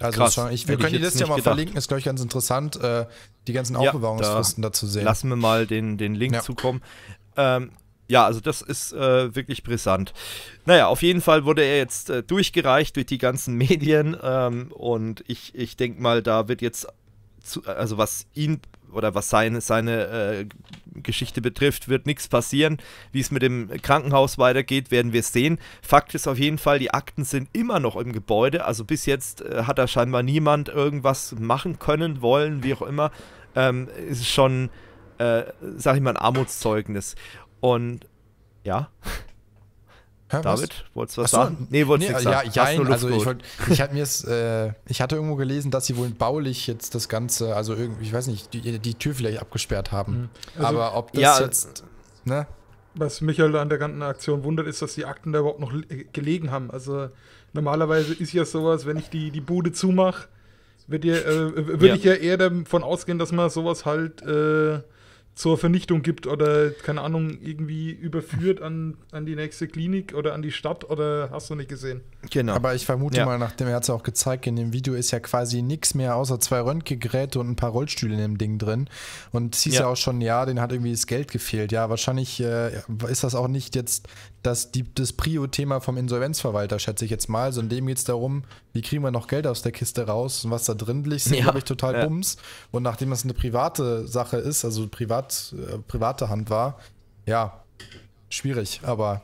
Also Krass, schon, ich, wir können die Liste ja mal gedacht. verlinken, ist glaube ich ganz interessant, äh, die ganzen Aufbewahrungsfristen ja, da dazu sehen. Lassen wir mal den, den Link ja. zukommen. Ähm, ja, also das ist äh, wirklich brisant. Naja, auf jeden Fall wurde er jetzt äh, durchgereicht durch die ganzen [LAUGHS] Medien ähm, und ich, ich denke mal, da wird jetzt, zu, also was ihn oder was seine, seine äh, Geschichte betrifft, wird nichts passieren. Wie es mit dem Krankenhaus weitergeht, werden wir sehen. Fakt ist auf jeden Fall, die Akten sind immer noch im Gebäude. Also bis jetzt äh, hat da scheinbar niemand irgendwas machen können, wollen, wie auch immer. Ähm, ist schon, äh, sag ich mal, ein Armutszeugnis. Und ja. [LAUGHS] Hör, David, was? wolltest du was so, sagen? Nee, wolltest du nee, nichts sagen. Ja, also ich, wollt, ich, mir jetzt, äh, ich hatte irgendwo gelesen, dass sie wohl baulich jetzt das Ganze, also irgendwie, ich weiß nicht, die, die Tür vielleicht abgesperrt haben. Mhm. Also, Aber ob das ja, jetzt, ne? Was mich halt an der ganzen Aktion wundert, ist, dass die Akten da überhaupt noch gelegen haben. Also normalerweise ist ja sowas, wenn ich die, die Bude zumache, äh, würde ja. ich ja eher davon ausgehen, dass man sowas halt äh, zur Vernichtung gibt oder, keine Ahnung, irgendwie überführt an, an die nächste Klinik oder an die Stadt oder hast du nicht gesehen? Genau. Aber ich vermute ja. mal, nachdem er hat es auch gezeigt, in dem Video ist ja quasi nichts mehr außer zwei Röntgengeräte und ein paar Rollstühle in dem Ding drin. Und es hieß ja. ja auch schon, ja, den hat irgendwie das Geld gefehlt. Ja, wahrscheinlich äh, ist das auch nicht jetzt das, die, das Prio-Thema vom Insolvenzverwalter, schätze ich jetzt mal. So in dem geht es darum, wie kriegen wir noch Geld aus der Kiste raus und was da drin liegt, sind, ja. glaube ich, total ja. Bums. Und nachdem das eine private Sache ist, also privat, äh, private Hand war, ja, schwierig, aber.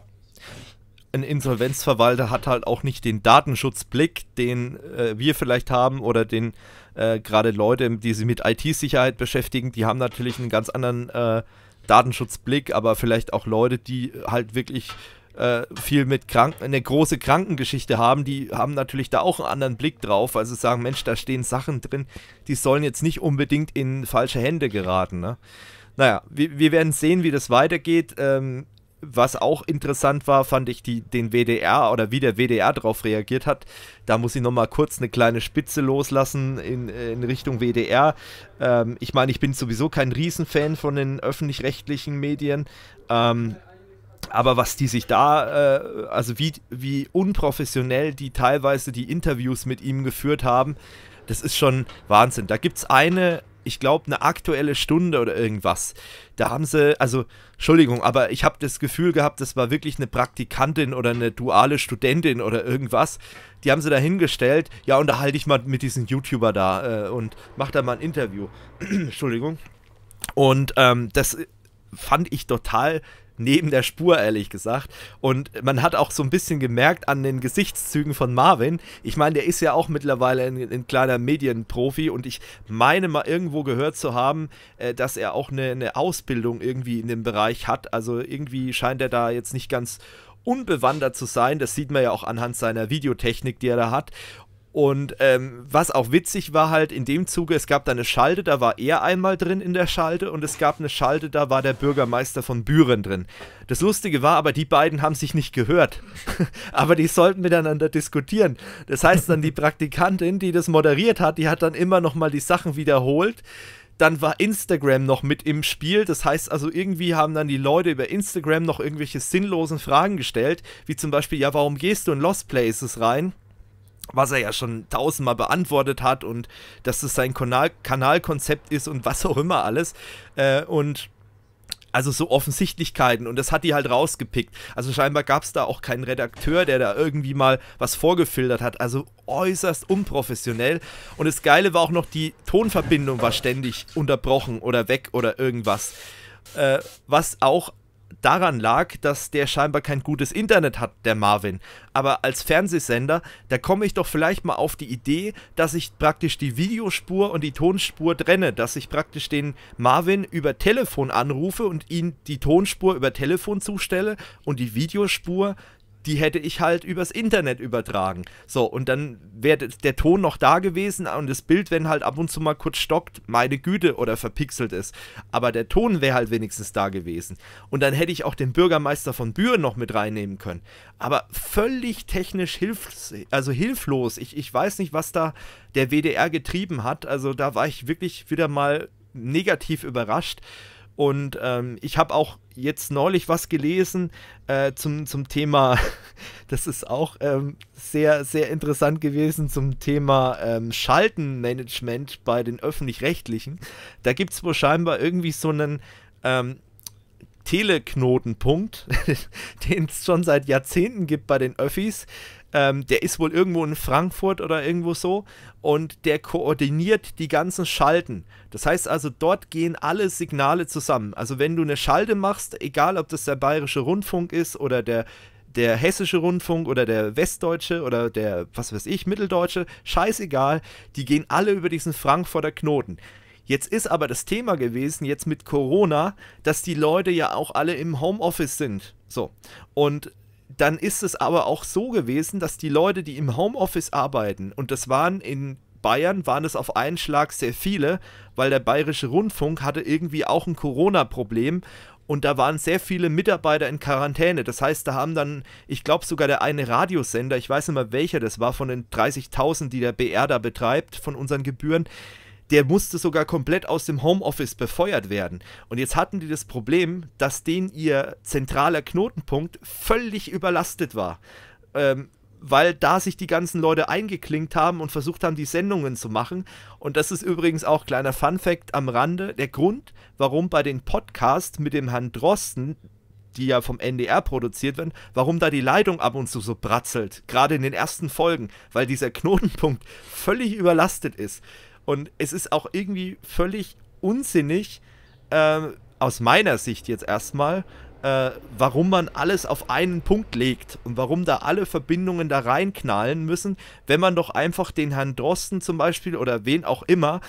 Ein Insolvenzverwalter hat halt auch nicht den Datenschutzblick, den äh, wir vielleicht haben oder den äh, gerade Leute, die sich mit IT-Sicherheit beschäftigen, die haben natürlich einen ganz anderen äh, Datenschutzblick, aber vielleicht auch Leute, die halt wirklich äh, viel mit Kranken, eine große Krankengeschichte haben, die haben natürlich da auch einen anderen Blick drauf, also sagen, Mensch, da stehen Sachen drin, die sollen jetzt nicht unbedingt in falsche Hände geraten. Ne? Naja, wir, wir werden sehen, wie das weitergeht. Ähm, was auch interessant war, fand ich die, den WDR oder wie der WDR darauf reagiert hat. Da muss ich nochmal kurz eine kleine Spitze loslassen in, äh, in Richtung WDR. Ähm, ich meine, ich bin sowieso kein Riesenfan von den öffentlich-rechtlichen Medien. Ähm, aber was die sich da, äh, also wie, wie unprofessionell die teilweise die Interviews mit ihm geführt haben, das ist schon Wahnsinn. Da gibt es eine ich glaube, eine aktuelle Stunde oder irgendwas. Da haben sie, also, Entschuldigung, aber ich habe das Gefühl gehabt, das war wirklich eine Praktikantin oder eine duale Studentin oder irgendwas. Die haben sie da hingestellt. Ja, unterhalte ich mal mit diesem YouTuber da äh, und mach da mal ein Interview. [CLEARS THROAT] Entschuldigung. Und ähm, das fand ich total neben der Spur, ehrlich gesagt. Und man hat auch so ein bisschen gemerkt an den Gesichtszügen von Marvin. Ich meine, der ist ja auch mittlerweile ein, ein kleiner Medienprofi und ich meine mal irgendwo gehört zu haben, äh, dass er auch eine, eine Ausbildung irgendwie in dem Bereich hat. Also irgendwie scheint er da jetzt nicht ganz unbewandert zu sein. Das sieht man ja auch anhand seiner Videotechnik, die er da hat. Und ähm, was auch witzig war halt in dem Zuge, es gab da eine Schalte, da war er einmal drin in der Schalte und es gab eine Schalte, da war der Bürgermeister von Büren drin. Das Lustige war aber, die beiden haben sich nicht gehört. [LAUGHS] aber die sollten miteinander diskutieren. Das heißt dann, die Praktikantin, die das moderiert hat, die hat dann immer nochmal die Sachen wiederholt. Dann war Instagram noch mit im Spiel. Das heißt also, irgendwie haben dann die Leute über Instagram noch irgendwelche sinnlosen Fragen gestellt, wie zum Beispiel, ja, warum gehst du in Lost Places rein? was er ja schon tausendmal beantwortet hat und dass das sein Kanal Kanalkonzept ist und was auch immer alles. Äh, und also so Offensichtlichkeiten und das hat die halt rausgepickt. Also scheinbar gab es da auch keinen Redakteur, der da irgendwie mal was vorgefiltert hat. Also äußerst unprofessionell. Und das Geile war auch noch, die Tonverbindung war ständig unterbrochen oder weg oder irgendwas. Äh, was auch daran lag, dass der scheinbar kein gutes Internet hat, der Marvin. Aber als Fernsehsender, da komme ich doch vielleicht mal auf die Idee, dass ich praktisch die Videospur und die Tonspur trenne, dass ich praktisch den Marvin über Telefon anrufe und ihm die Tonspur über Telefon zustelle und die Videospur die hätte ich halt übers Internet übertragen. So, und dann wäre der Ton noch da gewesen und das Bild, wenn halt ab und zu mal kurz stockt, meine Güte oder verpixelt ist. Aber der Ton wäre halt wenigstens da gewesen. Und dann hätte ich auch den Bürgermeister von Büren noch mit reinnehmen können. Aber völlig technisch hilflos, also hilflos. Ich, ich weiß nicht, was da der WDR getrieben hat. Also da war ich wirklich wieder mal negativ überrascht. Und ähm, ich habe auch jetzt neulich was gelesen äh, zum, zum Thema, [LAUGHS] das ist auch ähm, sehr, sehr interessant gewesen, zum Thema ähm, Schaltenmanagement bei den öffentlich-rechtlichen. Da gibt es wohl scheinbar irgendwie so einen ähm, Teleknotenpunkt, [LAUGHS] den es schon seit Jahrzehnten gibt bei den Öffis, ähm, der ist wohl irgendwo in Frankfurt oder irgendwo so und der koordiniert die ganzen Schalten. Das heißt also, dort gehen alle Signale zusammen. Also wenn du eine Schalte machst, egal ob das der bayerische Rundfunk ist oder der der hessische Rundfunk oder der westdeutsche oder der, was weiß ich, mitteldeutsche, scheißegal, die gehen alle über diesen Frankfurter Knoten. Jetzt ist aber das Thema gewesen, jetzt mit Corona, dass die Leute ja auch alle im Homeoffice sind. So. Und dann ist es aber auch so gewesen, dass die Leute, die im Homeoffice arbeiten, und das waren in Bayern, waren es auf einen Schlag sehr viele, weil der bayerische Rundfunk hatte irgendwie auch ein Corona-Problem und da waren sehr viele Mitarbeiter in Quarantäne. Das heißt, da haben dann, ich glaube sogar der eine Radiosender, ich weiß nicht mal welcher das war, von den 30.000, die der BR da betreibt, von unseren Gebühren, der musste sogar komplett aus dem Homeoffice befeuert werden. Und jetzt hatten die das Problem, dass den ihr zentraler Knotenpunkt völlig überlastet war. Ähm, weil da sich die ganzen Leute eingeklinkt haben und versucht haben, die Sendungen zu machen. Und das ist übrigens auch kleiner Fun fact am Rande, der Grund, warum bei den Podcasts mit dem Herrn Drosten, die ja vom NDR produziert werden, warum da die Leitung ab und zu so bratzelt, gerade in den ersten Folgen, weil dieser Knotenpunkt völlig überlastet ist. Und es ist auch irgendwie völlig unsinnig, äh, aus meiner Sicht jetzt erstmal, äh, warum man alles auf einen Punkt legt und warum da alle Verbindungen da reinknallen müssen, wenn man doch einfach den Herrn Drosten zum Beispiel oder wen auch immer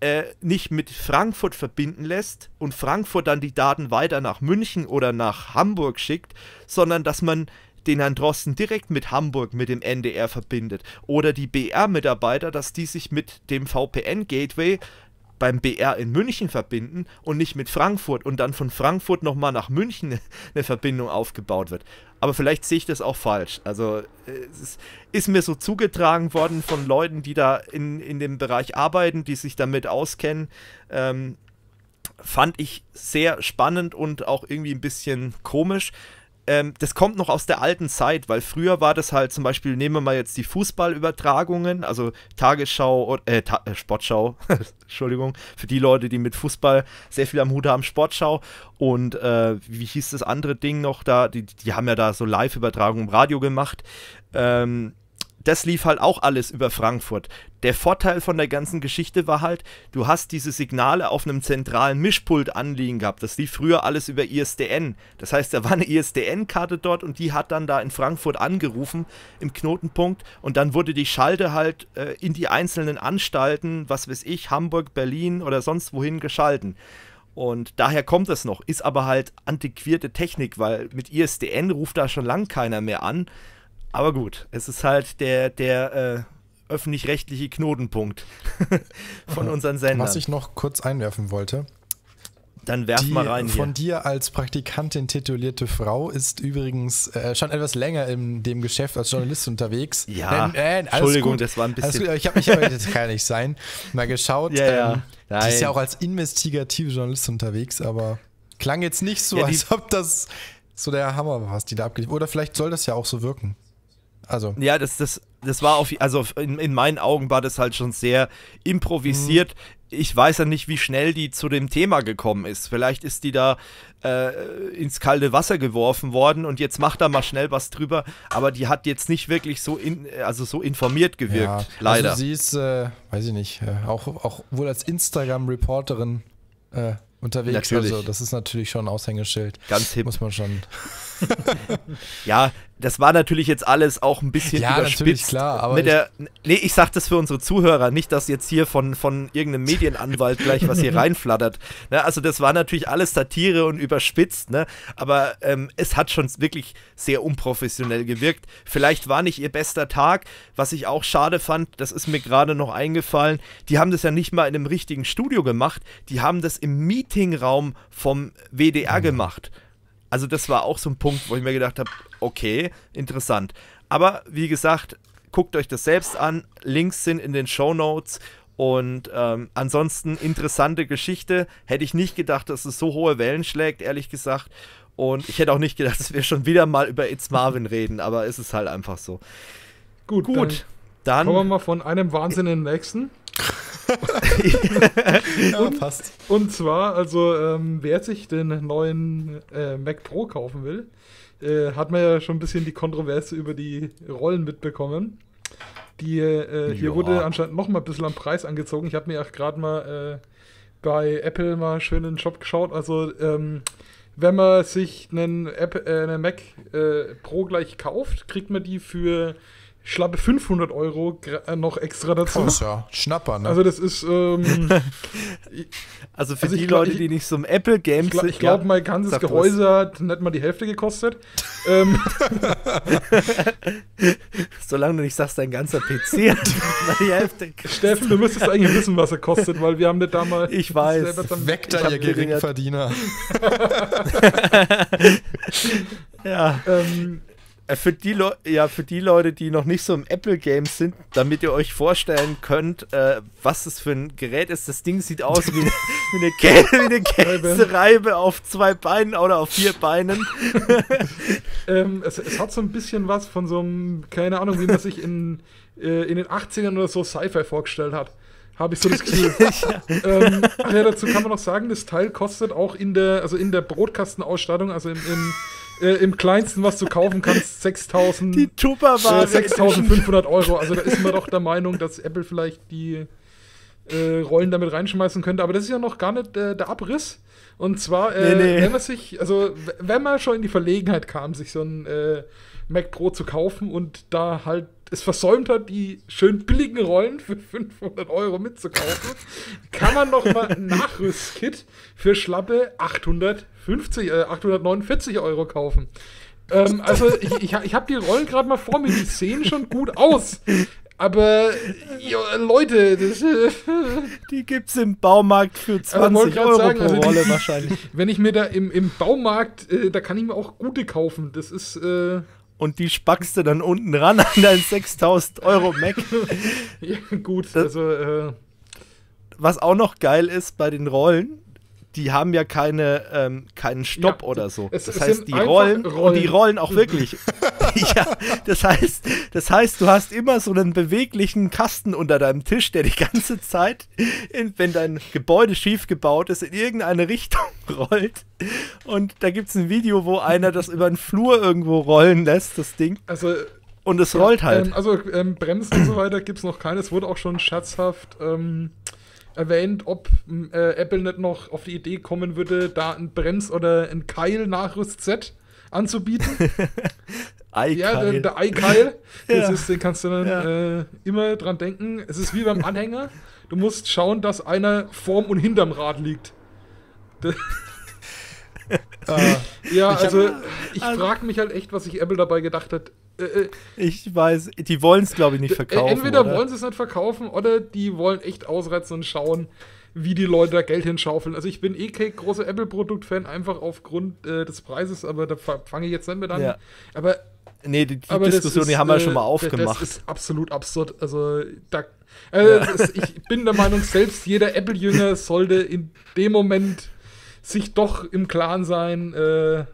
äh, nicht mit Frankfurt verbinden lässt und Frankfurt dann die Daten weiter nach München oder nach Hamburg schickt, sondern dass man den Herrn Drosten direkt mit Hamburg, mit dem NDR verbindet. Oder die BR-Mitarbeiter, dass die sich mit dem VPN-Gateway beim BR in München verbinden und nicht mit Frankfurt und dann von Frankfurt nochmal nach München [LAUGHS] eine Verbindung aufgebaut wird. Aber vielleicht sehe ich das auch falsch. Also äh, es ist mir so zugetragen worden von Leuten, die da in, in dem Bereich arbeiten, die sich damit auskennen. Ähm, fand ich sehr spannend und auch irgendwie ein bisschen komisch ähm, das kommt noch aus der alten Zeit, weil früher war das halt zum Beispiel, nehmen wir mal jetzt die Fußballübertragungen, also Tagesschau, äh, Ta äh, Sportschau, [LAUGHS] Entschuldigung, für die Leute, die mit Fußball sehr viel am Hut haben, Sportschau und äh, wie hieß das andere Ding noch da, die, die haben ja da so Live-Übertragungen im Radio gemacht, ähm, das lief halt auch alles über Frankfurt. Der Vorteil von der ganzen Geschichte war halt, du hast diese Signale auf einem zentralen Mischpult anliegen gehabt. Das lief früher alles über ISDN. Das heißt, da war eine ISDN-Karte dort und die hat dann da in Frankfurt angerufen im Knotenpunkt und dann wurde die Schalte halt äh, in die einzelnen Anstalten, was weiß ich, Hamburg, Berlin oder sonst wohin geschalten. Und daher kommt das noch, ist aber halt antiquierte Technik, weil mit ISDN ruft da schon lang keiner mehr an. Aber gut, es ist halt der, der äh, öffentlich-rechtliche Knotenpunkt [LAUGHS] von unseren Sendern. Was ich noch kurz einwerfen wollte. Dann werf die mal rein. Von hier. dir als Praktikantin titulierte Frau ist übrigens äh, schon etwas länger in dem Geschäft als Journalist [LAUGHS] unterwegs. Ja, äh, Entschuldigung, gut. das war ein bisschen. Gut, ich habe mich aber, das kann nicht sein, mal geschaut. Ja, ja. Ähm, die ist ja auch als investigative Journalist unterwegs, aber klang jetzt nicht so, ja, als ob das so der Hammer war, was die da abgeliefert Oder vielleicht soll das ja auch so wirken. Also. Ja, das, das, das war auf, also in, in meinen Augen war das halt schon sehr improvisiert. Mhm. Ich weiß ja nicht, wie schnell die zu dem Thema gekommen ist. Vielleicht ist die da äh, ins kalte Wasser geworfen worden und jetzt macht da mal schnell was drüber. Aber die hat jetzt nicht wirklich so, in, also so informiert gewirkt, ja. Also leider. Also sie ist, äh, weiß ich nicht, äh, auch, auch wohl als Instagram-Reporterin äh, unterwegs. Natürlich. Also das ist natürlich schon ein Aushängeschild. Ganz hip. Muss man schon. [LAUGHS] ja, das war natürlich jetzt alles auch ein bisschen ja, überspitzt. Natürlich, klar, aber mit der, nee, ich sag das für unsere Zuhörer, nicht, dass jetzt hier von, von irgendeinem Medienanwalt gleich was hier [LAUGHS] reinflattert. Ne, also das war natürlich alles Satire und überspitzt, ne? aber ähm, es hat schon wirklich sehr unprofessionell gewirkt. Vielleicht war nicht ihr bester Tag, was ich auch schade fand, das ist mir gerade noch eingefallen, die haben das ja nicht mal in einem richtigen Studio gemacht, die haben das im Meetingraum vom WDR mhm. gemacht. Also das war auch so ein Punkt, wo ich mir gedacht habe, okay, interessant. Aber wie gesagt, guckt euch das selbst an. Links sind in den Show Notes. Und ähm, ansonsten interessante Geschichte. Hätte ich nicht gedacht, dass es so hohe Wellen schlägt, ehrlich gesagt. Und ich hätte auch nicht gedacht, [LAUGHS] dass wir schon wieder mal über It's Marvin reden, aber es ist halt einfach so. Gut, gut. Dann, dann kommen wir mal von einem Wahnsinn in den nächsten ja, und, passt. Und zwar, also ähm, wer sich den neuen äh, Mac Pro kaufen will, äh, hat man ja schon ein bisschen die Kontroverse über die Rollen mitbekommen. Die, äh, hier wurde anscheinend noch mal ein bisschen am Preis angezogen. Ich habe mir auch gerade mal äh, bei Apple mal schön in den Shop geschaut. Also ähm, wenn man sich einen, App, äh, einen Mac äh, Pro gleich kauft, kriegt man die für schlappe 500 Euro äh, noch extra dazu. Krass, ja. Schnapper, ne? Also das ist... Ähm, [LAUGHS] also für also die glaub, Leute, ich, die nicht so zum Apple Games sind... Ich glaube, glaub, mein ganzes Gehäuse hat nicht mal die Hälfte gekostet. ähm. [LAUGHS] Solange du nicht sagst, dein ganzer PC hat mal die Hälfte [LAUGHS] gekostet. Steffen, du müsstest eigentlich wissen, was er kostet, weil wir haben nicht damals... Ich weiß. Weg da, ihr Geringverdiener. ja. Ähm, äh, für die, ja, für die Leute, die noch nicht so im Apple-Game sind, damit ihr euch vorstellen könnt, äh, was das für ein Gerät ist. Das Ding sieht aus wie eine, [LAUGHS] wie eine, wie eine Käsereibe auf zwei Beinen oder auf vier Beinen. [LAUGHS] ähm, es, es, hat so ein bisschen was von so einem, keine Ahnung, wie man sich in, äh, in den 80ern oder so Sci-Fi vorgestellt hat habe ich so das Gefühl. [LAUGHS] ähm, ja, dazu kann man noch sagen, das Teil kostet auch in der, also in der Brotkastenausstattung, also im, im äh, im kleinsten, was du kaufen kannst, 6000, die äh, 6500 Euro. Also da ist man doch der Meinung, dass Apple vielleicht die äh, Rollen damit reinschmeißen könnte. Aber das ist ja noch gar nicht äh, der Abriss. Und zwar, äh, nee, nee. wenn man sich, also wenn man schon in die Verlegenheit kam, sich so ein äh, Mac Pro zu kaufen und da halt es versäumt hat, die schön billigen Rollen für 500 Euro mitzukaufen, kann man noch mal ein Nachrüstkit für schlappe 800 50, äh, 849 Euro kaufen. Ähm, also ich, ich, ich habe die Rollen gerade mal vor mir, die sehen schon gut aus. Aber jo, Leute, das, äh, die gibt's im Baumarkt für 20 Euro sagen, pro also die, Rolle wahrscheinlich. [LAUGHS] Wenn ich mir da im, im Baumarkt, äh, da kann ich mir auch gute kaufen. Das ist äh, und die spackst du dann unten ran an deinen 6000 Euro Mac. [LAUGHS] ja, gut, das, also äh, was auch noch geil ist bei den Rollen, die haben ja keine, ähm, keinen Stopp ja, oder so. Es, das es heißt, die rollen, rollen, und die rollen auch wirklich. [LAUGHS] [LAUGHS] ja, das heißt, das heißt, du hast immer so einen beweglichen Kasten unter deinem Tisch, der die ganze Zeit, in, wenn dein Gebäude schief gebaut ist, in irgendeine Richtung [LAUGHS] rollt. Und da gibt es ein Video, wo einer das über den Flur irgendwo rollen lässt, das Ding. Also und es rollt ähm, halt. Ähm, also ähm, Bremsen und so weiter gibt es noch keine. Es wurde auch schon scherzhaft ähm, erwähnt, ob äh, Apple nicht noch auf die Idee kommen würde, da ein Brems- oder ein Keil-Nachrüstset nachrüst anzubieten. [LAUGHS] Ja, der, der Eikeil. [LAUGHS] ja. Ist, den kannst du dann ja. äh, immer dran denken. Es ist wie beim Anhänger. Du musst schauen, dass einer vorm und hinterm Rad liegt. [LAUGHS] ah. Ja, ich also hab, ich also, frage mich halt echt, was sich Apple dabei gedacht hat. Äh, äh, ich weiß, die wollen es, glaube ich, nicht äh, verkaufen. Entweder oder? wollen sie es nicht verkaufen oder die wollen echt ausreizen und schauen, wie die Leute da Geld hinschaufeln. Also ich bin eh kein großer Apple-Produkt-Fan, einfach aufgrund äh, des Preises, aber da fange ich jetzt nicht mehr an. Ja. Aber Nee, die, die Diskussion, ist, die haben wir äh, schon mal aufgemacht. Das ist absolut absurd. Also, da, äh, ja. ist, ich bin der Meinung, selbst jeder Apple-Jünger sollte in dem Moment sich doch im Klaren sein, äh,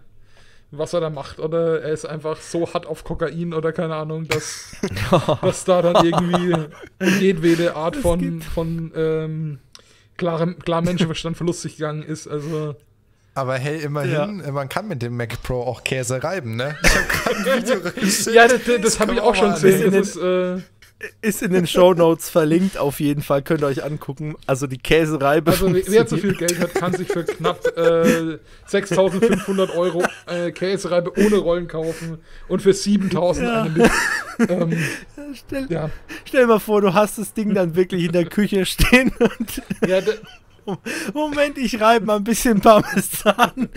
was er da macht. Oder er ist einfach so hart auf Kokain oder keine Ahnung, dass, [LAUGHS] dass da dann irgendwie [LAUGHS] jedwede Art von, von ähm, klarem, klarem Menschenverstand verlustig gegangen ist. Also. Aber hey, immerhin, ja. man kann mit dem Mac Pro auch Käse reiben, ne? Ich hab ein Video [LAUGHS] Ja, das, das, das habe ich auch schon gesehen. Das ist, äh, ist in den Show Notes verlinkt, auf jeden Fall. Könnt ihr euch angucken. Also die Käsereibe. Also wer zu viel Geld hat, kann sich für knapp äh, 6.500 Euro äh, Käsereibe ohne Rollen kaufen und für 7.000 ja. eine mit. Ähm, stell, ja. stell mal vor, du hast das Ding dann wirklich in der Küche stehen. Und ja, [LAUGHS] Moment, ich reibe mal ein bisschen Parmesan.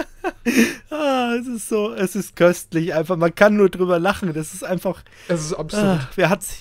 [LAUGHS] ah, es ist so, es ist köstlich einfach. Man kann nur drüber lachen. Das ist einfach. Es ist absurd. Ah, wer hat's?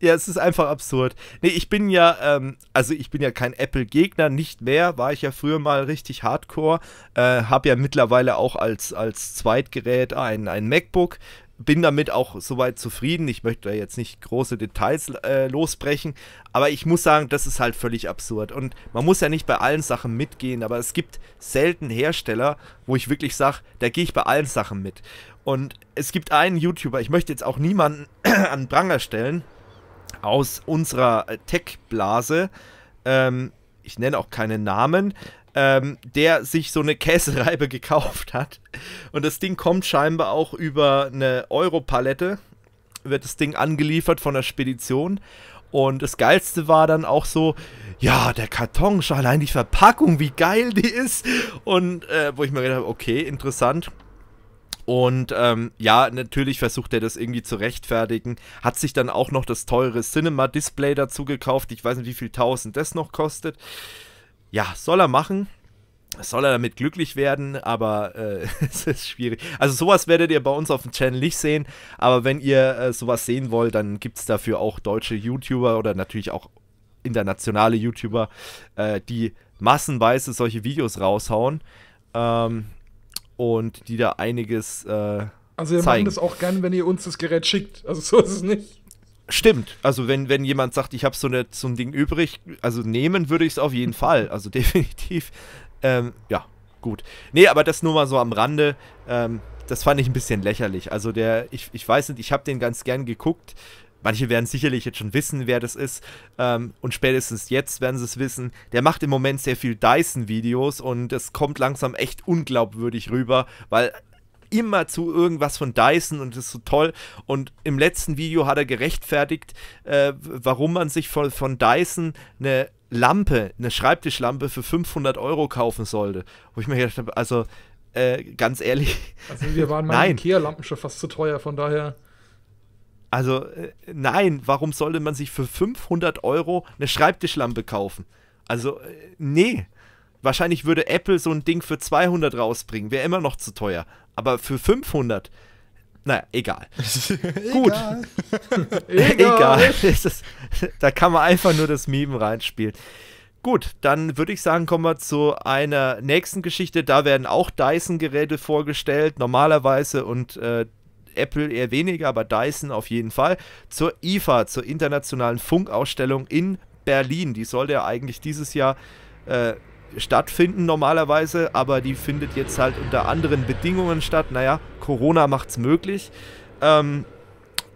Ja, es ist einfach absurd. Nee, ich bin ja, ähm, also ich bin ja kein Apple-Gegner, nicht mehr. War ich ja früher mal richtig hardcore. Äh, hab ja mittlerweile auch als, als Zweitgerät ein, ein MacBook bin damit auch soweit zufrieden. Ich möchte da jetzt nicht große Details äh, losbrechen, aber ich muss sagen, das ist halt völlig absurd. Und man muss ja nicht bei allen Sachen mitgehen, aber es gibt selten Hersteller, wo ich wirklich sage, da gehe ich bei allen Sachen mit. Und es gibt einen YouTuber, ich möchte jetzt auch niemanden [CLEARS THROAT] an Pranger stellen aus unserer äh, Tech-Blase. Ähm, ich nenne auch keine Namen, ähm, der sich so eine Käsereibe gekauft hat. Und das Ding kommt scheinbar auch über eine Europalette, wird das Ding angeliefert von der Spedition. Und das Geilste war dann auch so, ja, der Karton, schon allein die Verpackung, wie geil die ist. Und äh, wo ich mir gedacht habe, okay, interessant. Und ähm, ja, natürlich versucht er das irgendwie zu rechtfertigen. Hat sich dann auch noch das teure Cinema-Display dazu gekauft. Ich weiß nicht, wie viel tausend das noch kostet ja, soll er machen. Soll er damit glücklich werden, aber äh, [LAUGHS] es ist schwierig. Also sowas werdet ihr bei uns auf dem Channel nicht sehen, aber wenn ihr äh, sowas sehen wollt, dann gibt es dafür auch deutsche YouTuber oder natürlich auch internationale YouTuber, äh, die massenweise solche Videos raushauen ähm, und die da einiges äh, also wir zeigen. machen das auch gerne, wenn ihr uns das Gerät schickt. Also so ist es nicht. Stimmt. Also wenn, wenn jemand sagt, ich habe so, so ein Ding übrig, also nehmen würde ich es auf jeden Fall. Also [LAUGHS] definitiv. Ähm, ja, gut. Nee, aber das nur mal so am Rande. Ähm, das fand ich ein bisschen lächerlich. Also der, ich, ich weiß nicht, ich habe den ganz gern geguckt. Manche werden sicherlich jetzt schon wissen, wer das ist. Ähm, und spätestens jetzt werden sie es wissen. Der macht im Moment sehr viel Dyson-Videos und es kommt langsam echt unglaubwürdig rüber, weil immer zu irgendwas von Dyson und ist so toll. Und im letzten Video hat er gerechtfertigt, äh, warum man sich von, von Dyson eine Lampe, eine Schreibtischlampe für 500 Euro kaufen sollte. Wo ich mir gedacht habe, also äh, ganz ehrlich. Also wir waren [LAUGHS] meine Ikea-Lampen schon fast zu teuer, von daher. Also äh, nein, warum sollte man sich für 500 Euro eine Schreibtischlampe kaufen? Also äh, nee. Wahrscheinlich würde Apple so ein Ding für 200 rausbringen, wäre immer noch zu teuer. Aber für 500, naja, egal. [LAUGHS] Gut. egal. [LAUGHS] egal. Ist, da kann man einfach nur das Meme reinspielen. Gut, dann würde ich sagen, kommen wir zu einer nächsten Geschichte. Da werden auch Dyson-Geräte vorgestellt, normalerweise und äh, Apple eher weniger, aber Dyson auf jeden Fall. Zur IFA, zur internationalen Funkausstellung in Berlin. Die sollte ja eigentlich dieses Jahr äh, stattfinden normalerweise, aber die findet jetzt halt unter anderen Bedingungen statt. Naja, Corona macht es möglich. Ähm,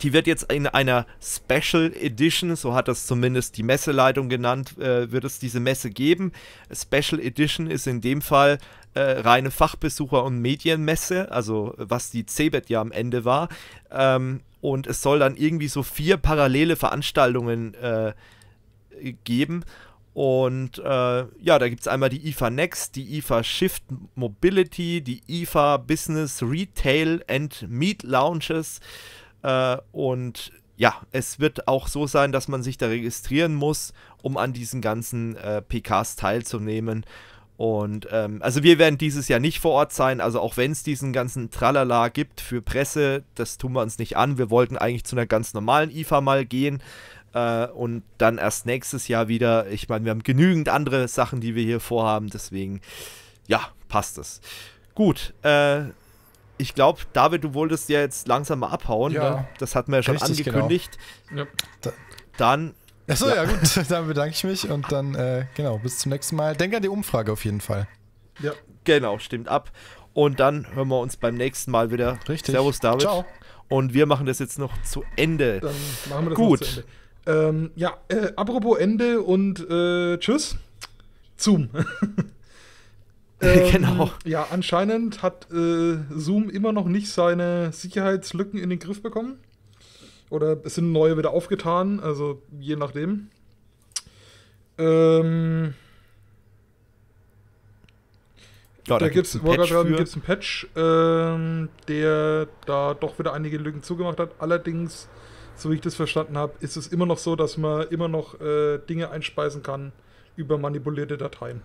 die wird jetzt in einer Special Edition, so hat das zumindest die Messeleitung genannt, äh, wird es diese Messe geben. Special Edition ist in dem Fall äh, reine Fachbesucher- und Medienmesse, also äh, was die CeBIT ja am Ende war. Ähm, und es soll dann irgendwie so vier parallele Veranstaltungen äh, geben. Und äh, ja, da gibt es einmal die IFA Next, die IFA Shift Mobility, die IFA Business Retail and Meat Lounges. Äh, und ja, es wird auch so sein, dass man sich da registrieren muss, um an diesen ganzen äh, PKs teilzunehmen. Und ähm, also wir werden dieses Jahr nicht vor Ort sein. Also auch wenn es diesen ganzen Tralala gibt für Presse, das tun wir uns nicht an. Wir wollten eigentlich zu einer ganz normalen IFA mal gehen. Äh, und dann erst nächstes Jahr wieder. Ich meine, wir haben genügend andere Sachen, die wir hier vorhaben. Deswegen, ja, passt es. Gut, äh, ich glaube, David, du wolltest ja jetzt langsam mal abhauen. Ja, ne? Das hatten wir ja schon genau. angekündigt. Genau. Ja. Dann. Achso, ja. ja. gut, [LAUGHS] dann bedanke ich mich und dann, äh, genau, bis zum nächsten Mal. Denk an die Umfrage auf jeden Fall. Ja. Genau, stimmt ab. Und dann hören wir uns beim nächsten Mal wieder. Richtig. Servus, David. Ciao. Und wir machen das jetzt noch zu Ende. Dann machen wir das Gut. zu Ende. Ähm, ja, äh, apropos Ende und äh, tschüss. Zoom. [LAUGHS] Genau. ähm, genau. Ja, anscheinend hat äh, Zoom immer noch nicht seine Sicherheitslücken in den Griff bekommen. Oder es sind neue wieder aufgetan, also je nachdem. Ähm, ja, da, gibt es einen Patch, einen Patch ähm, der da doch wieder einige Lücken zugemacht hat. Allerdings so wie ich das verstanden habe, ist es immer noch so, dass man immer noch äh, Dinge einspeisen kann über manipulierte Dateien.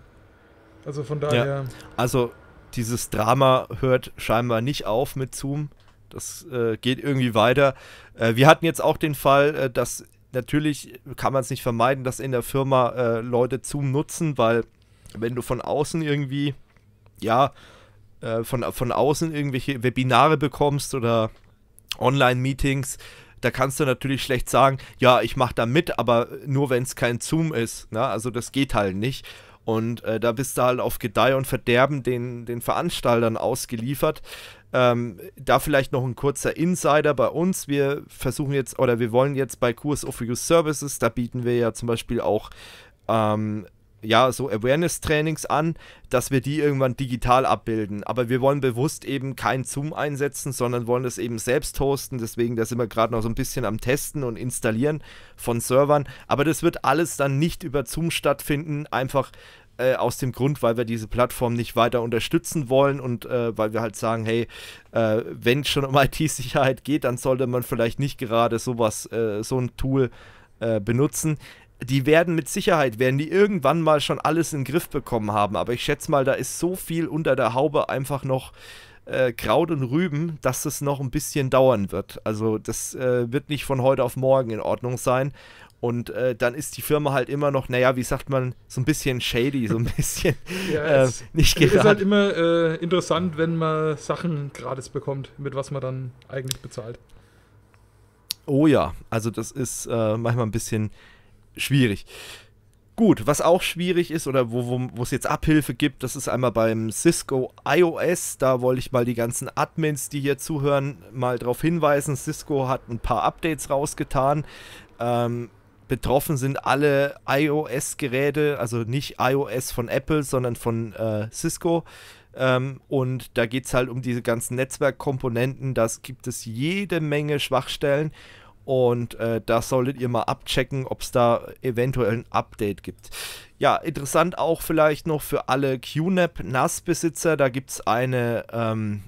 Also von daher. Ja. Also dieses Drama hört scheinbar nicht auf mit Zoom. Das äh, geht irgendwie weiter. Äh, wir hatten jetzt auch den Fall, äh, dass natürlich kann man es nicht vermeiden, dass in der Firma äh, Leute Zoom nutzen, weil wenn du von außen irgendwie, ja, äh, von, von außen irgendwelche Webinare bekommst oder Online-Meetings, da kannst du natürlich schlecht sagen, ja, ich mache da mit, aber nur wenn es kein Zoom ist. Ne? Also das geht halt nicht. Und äh, da bist du halt auf Gedeih und Verderben den, den Veranstaltern ausgeliefert. Ähm, da vielleicht noch ein kurzer Insider bei uns. Wir versuchen jetzt oder wir wollen jetzt bei Kurs of Use Services, da bieten wir ja zum Beispiel auch ähm, ja, so Awareness-Trainings an, dass wir die irgendwann digital abbilden. Aber wir wollen bewusst eben kein Zoom einsetzen, sondern wollen das eben selbst hosten. Deswegen, da sind wir gerade noch so ein bisschen am Testen und Installieren von Servern. Aber das wird alles dann nicht über Zoom stattfinden, einfach äh, aus dem Grund, weil wir diese Plattform nicht weiter unterstützen wollen und äh, weil wir halt sagen, hey, äh, wenn es schon um [LAUGHS] IT-Sicherheit geht, dann sollte man vielleicht nicht gerade sowas, äh, so ein Tool äh, benutzen die werden mit Sicherheit, werden die irgendwann mal schon alles in den Griff bekommen haben. Aber ich schätze mal, da ist so viel unter der Haube einfach noch äh, Kraut und Rüben, dass es noch ein bisschen dauern wird. Also das äh, wird nicht von heute auf morgen in Ordnung sein. Und äh, dann ist die Firma halt immer noch, naja, wie sagt man, so ein bisschen shady, so ein [LAUGHS] bisschen ja, äh, nicht gerade. Es ist halt immer äh, interessant, wenn man Sachen gratis bekommt, mit was man dann eigentlich bezahlt. Oh ja, also das ist äh, manchmal ein bisschen schwierig. Gut, was auch schwierig ist oder wo, wo, wo es jetzt Abhilfe gibt, das ist einmal beim Cisco iOS. Da wollte ich mal die ganzen Admins, die hier zuhören, mal darauf hinweisen. Cisco hat ein paar Updates rausgetan. Ähm, betroffen sind alle iOS-Geräte, also nicht iOS von Apple, sondern von äh, Cisco. Ähm, und da geht es halt um diese ganzen Netzwerkkomponenten. Da gibt es jede Menge Schwachstellen. Und äh, das solltet ihr mal abchecken, ob es da eventuell ein Update gibt. Ja, interessant auch vielleicht noch für alle QNAP-NAS-Besitzer. Da gibt es eine, ähm,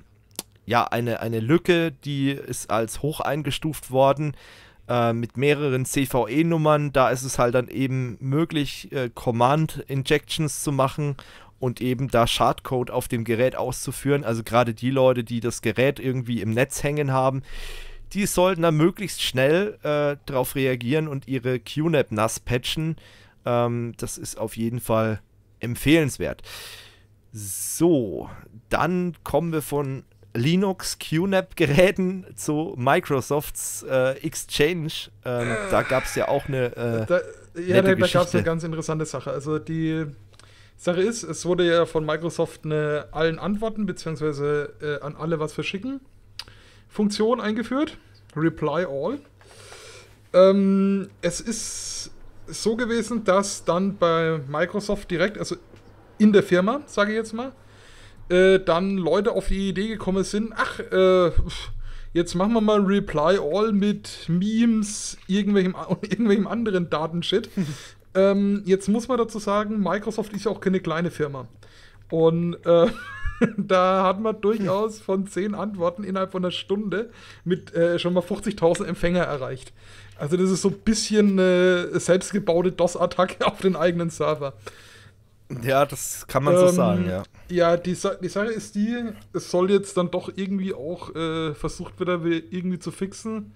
ja, eine, eine Lücke, die ist als hoch eingestuft worden äh, mit mehreren CVE-Nummern. Da ist es halt dann eben möglich, äh, Command-Injections zu machen und eben da Schadcode auf dem Gerät auszuführen. Also gerade die Leute, die das Gerät irgendwie im Netz hängen haben, die sollten da möglichst schnell äh, drauf reagieren und ihre QNAP nass patchen. Ähm, das ist auf jeden Fall empfehlenswert. So, dann kommen wir von Linux QNAP-Geräten [LAUGHS] zu Microsofts äh, Exchange. Ähm, da gab es ja auch eine. Äh, da, ja, da, da gab es eine ganz interessante Sache. Also die Sache ist, es wurde ja von Microsoft eine, allen Antworten, beziehungsweise äh, an alle was verschicken. Funktion eingeführt. Reply All. Ähm, es ist so gewesen, dass dann bei Microsoft direkt, also in der Firma, sage ich jetzt mal, äh, dann Leute auf die Idee gekommen sind, ach, äh, jetzt machen wir mal Reply All mit Memes, irgendwelchem, [LAUGHS] irgendwelchem anderen Datenshit. [LAUGHS] ähm, jetzt muss man dazu sagen, Microsoft ist ja auch keine kleine Firma. Und äh, [LAUGHS] [LAUGHS] da hat man durchaus von zehn Antworten innerhalb von einer Stunde mit äh, schon mal 50.000 Empfänger erreicht. Also das ist so ein bisschen äh, selbstgebaute DOS-Attacke [LAUGHS] auf den eigenen Server. Ja, das kann man ähm, so sagen, ja. Ja, die, Sa die Sache ist die, es soll jetzt dann doch irgendwie auch äh, versucht werden, irgendwie zu fixen.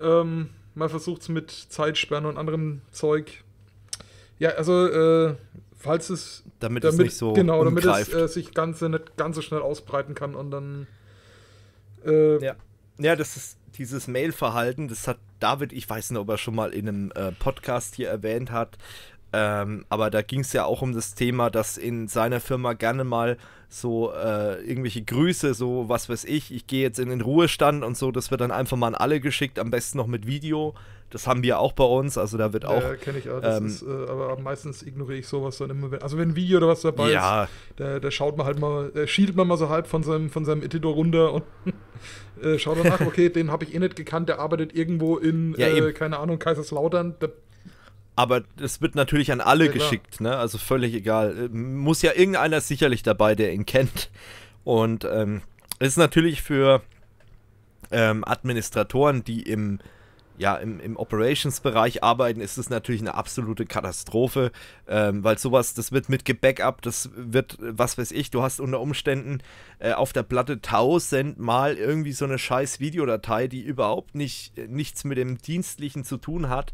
Ähm, man versucht es mit Zeitsperren und anderem Zeug. Ja, also äh, falls es. Damit, damit es nicht so. Genau, damit umgreift. es äh, sich ganze, nicht ganz so schnell ausbreiten kann und dann. Äh, ja. ja, das ist dieses Mail-Verhalten, das hat David, ich weiß nicht, ob er schon mal in einem äh, Podcast hier erwähnt hat, ähm, aber da ging es ja auch um das Thema, dass in seiner Firma gerne mal so äh, irgendwelche Grüße, so was weiß ich, ich gehe jetzt in den Ruhestand und so, das wird dann einfach mal an alle geschickt, am besten noch mit Video. Das haben wir auch bei uns, also da wird auch. Ja, kenne ich auch. Ähm, ist, äh, aber meistens ignoriere ich sowas dann immer. also wenn ein Video oder was dabei ja. ist, da, da, schaut man halt mal, da schielt man mal so halb von seinem, von seinem Etidor runter und [LAUGHS] äh, schaut danach, okay, [LAUGHS] den habe ich eh nicht gekannt, der arbeitet irgendwo in, ja, äh, keine Ahnung, Kaiserslautern. Der, aber es wird natürlich an alle ja, geschickt, ne? Also völlig egal. Äh, muss ja irgendeiner sicherlich dabei, der ihn kennt. Und ähm, ist natürlich für ähm, Administratoren, die im ja, im, im Operations-Bereich arbeiten, ist es natürlich eine absolute Katastrophe, ähm, weil sowas, das wird mit gebackup, das wird, was weiß ich, du hast unter Umständen äh, auf der Platte tausendmal irgendwie so eine scheiß Videodatei, die überhaupt nicht, äh, nichts mit dem Dienstlichen zu tun hat.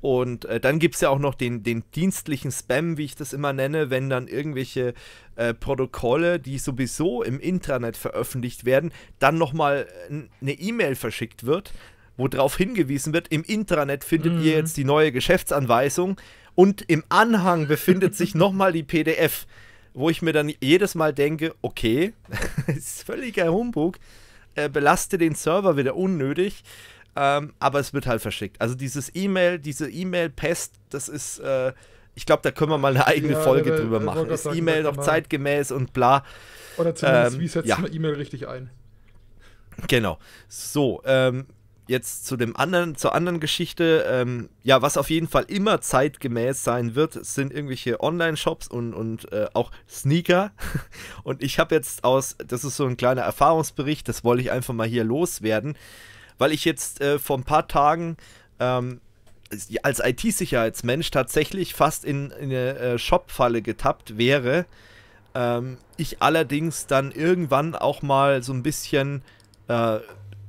Und äh, dann gibt es ja auch noch den, den dienstlichen Spam, wie ich das immer nenne, wenn dann irgendwelche äh, Protokolle, die sowieso im Intranet veröffentlicht werden, dann nochmal äh, eine E-Mail verschickt wird, wo worauf hingewiesen wird. Im Intranet findet mhm. ihr jetzt die neue Geschäftsanweisung und im Anhang befindet sich [LAUGHS] nochmal die PDF, wo ich mir dann jedes Mal denke, okay, [LAUGHS] ist völliger Humbug, äh, belaste den Server wieder unnötig, ähm, aber es wird halt verschickt. Also dieses E-Mail, diese E-Mail-Pest, das ist... Äh, ich glaube, da können wir mal eine eigene ja, Folge der, drüber der, machen. Ist E-Mail noch zeitgemäß und bla. Oder zumindest, ähm, wie setzt ja. man E-Mail richtig ein? Genau. So, ähm, jetzt zu dem anderen, zur anderen Geschichte, ähm, ja, was auf jeden Fall immer zeitgemäß sein wird, sind irgendwelche Online-Shops und, und äh, auch Sneaker. [LAUGHS] Und ich habe jetzt aus, das ist so ein kleiner Erfahrungsbericht, das wollte ich einfach mal hier loswerden, weil ich jetzt äh, vor ein paar Tagen ähm, als IT-Sicherheitsmensch tatsächlich fast in, in eine äh, Shop-Falle getappt wäre. Ähm, ich allerdings dann irgendwann auch mal so ein bisschen äh,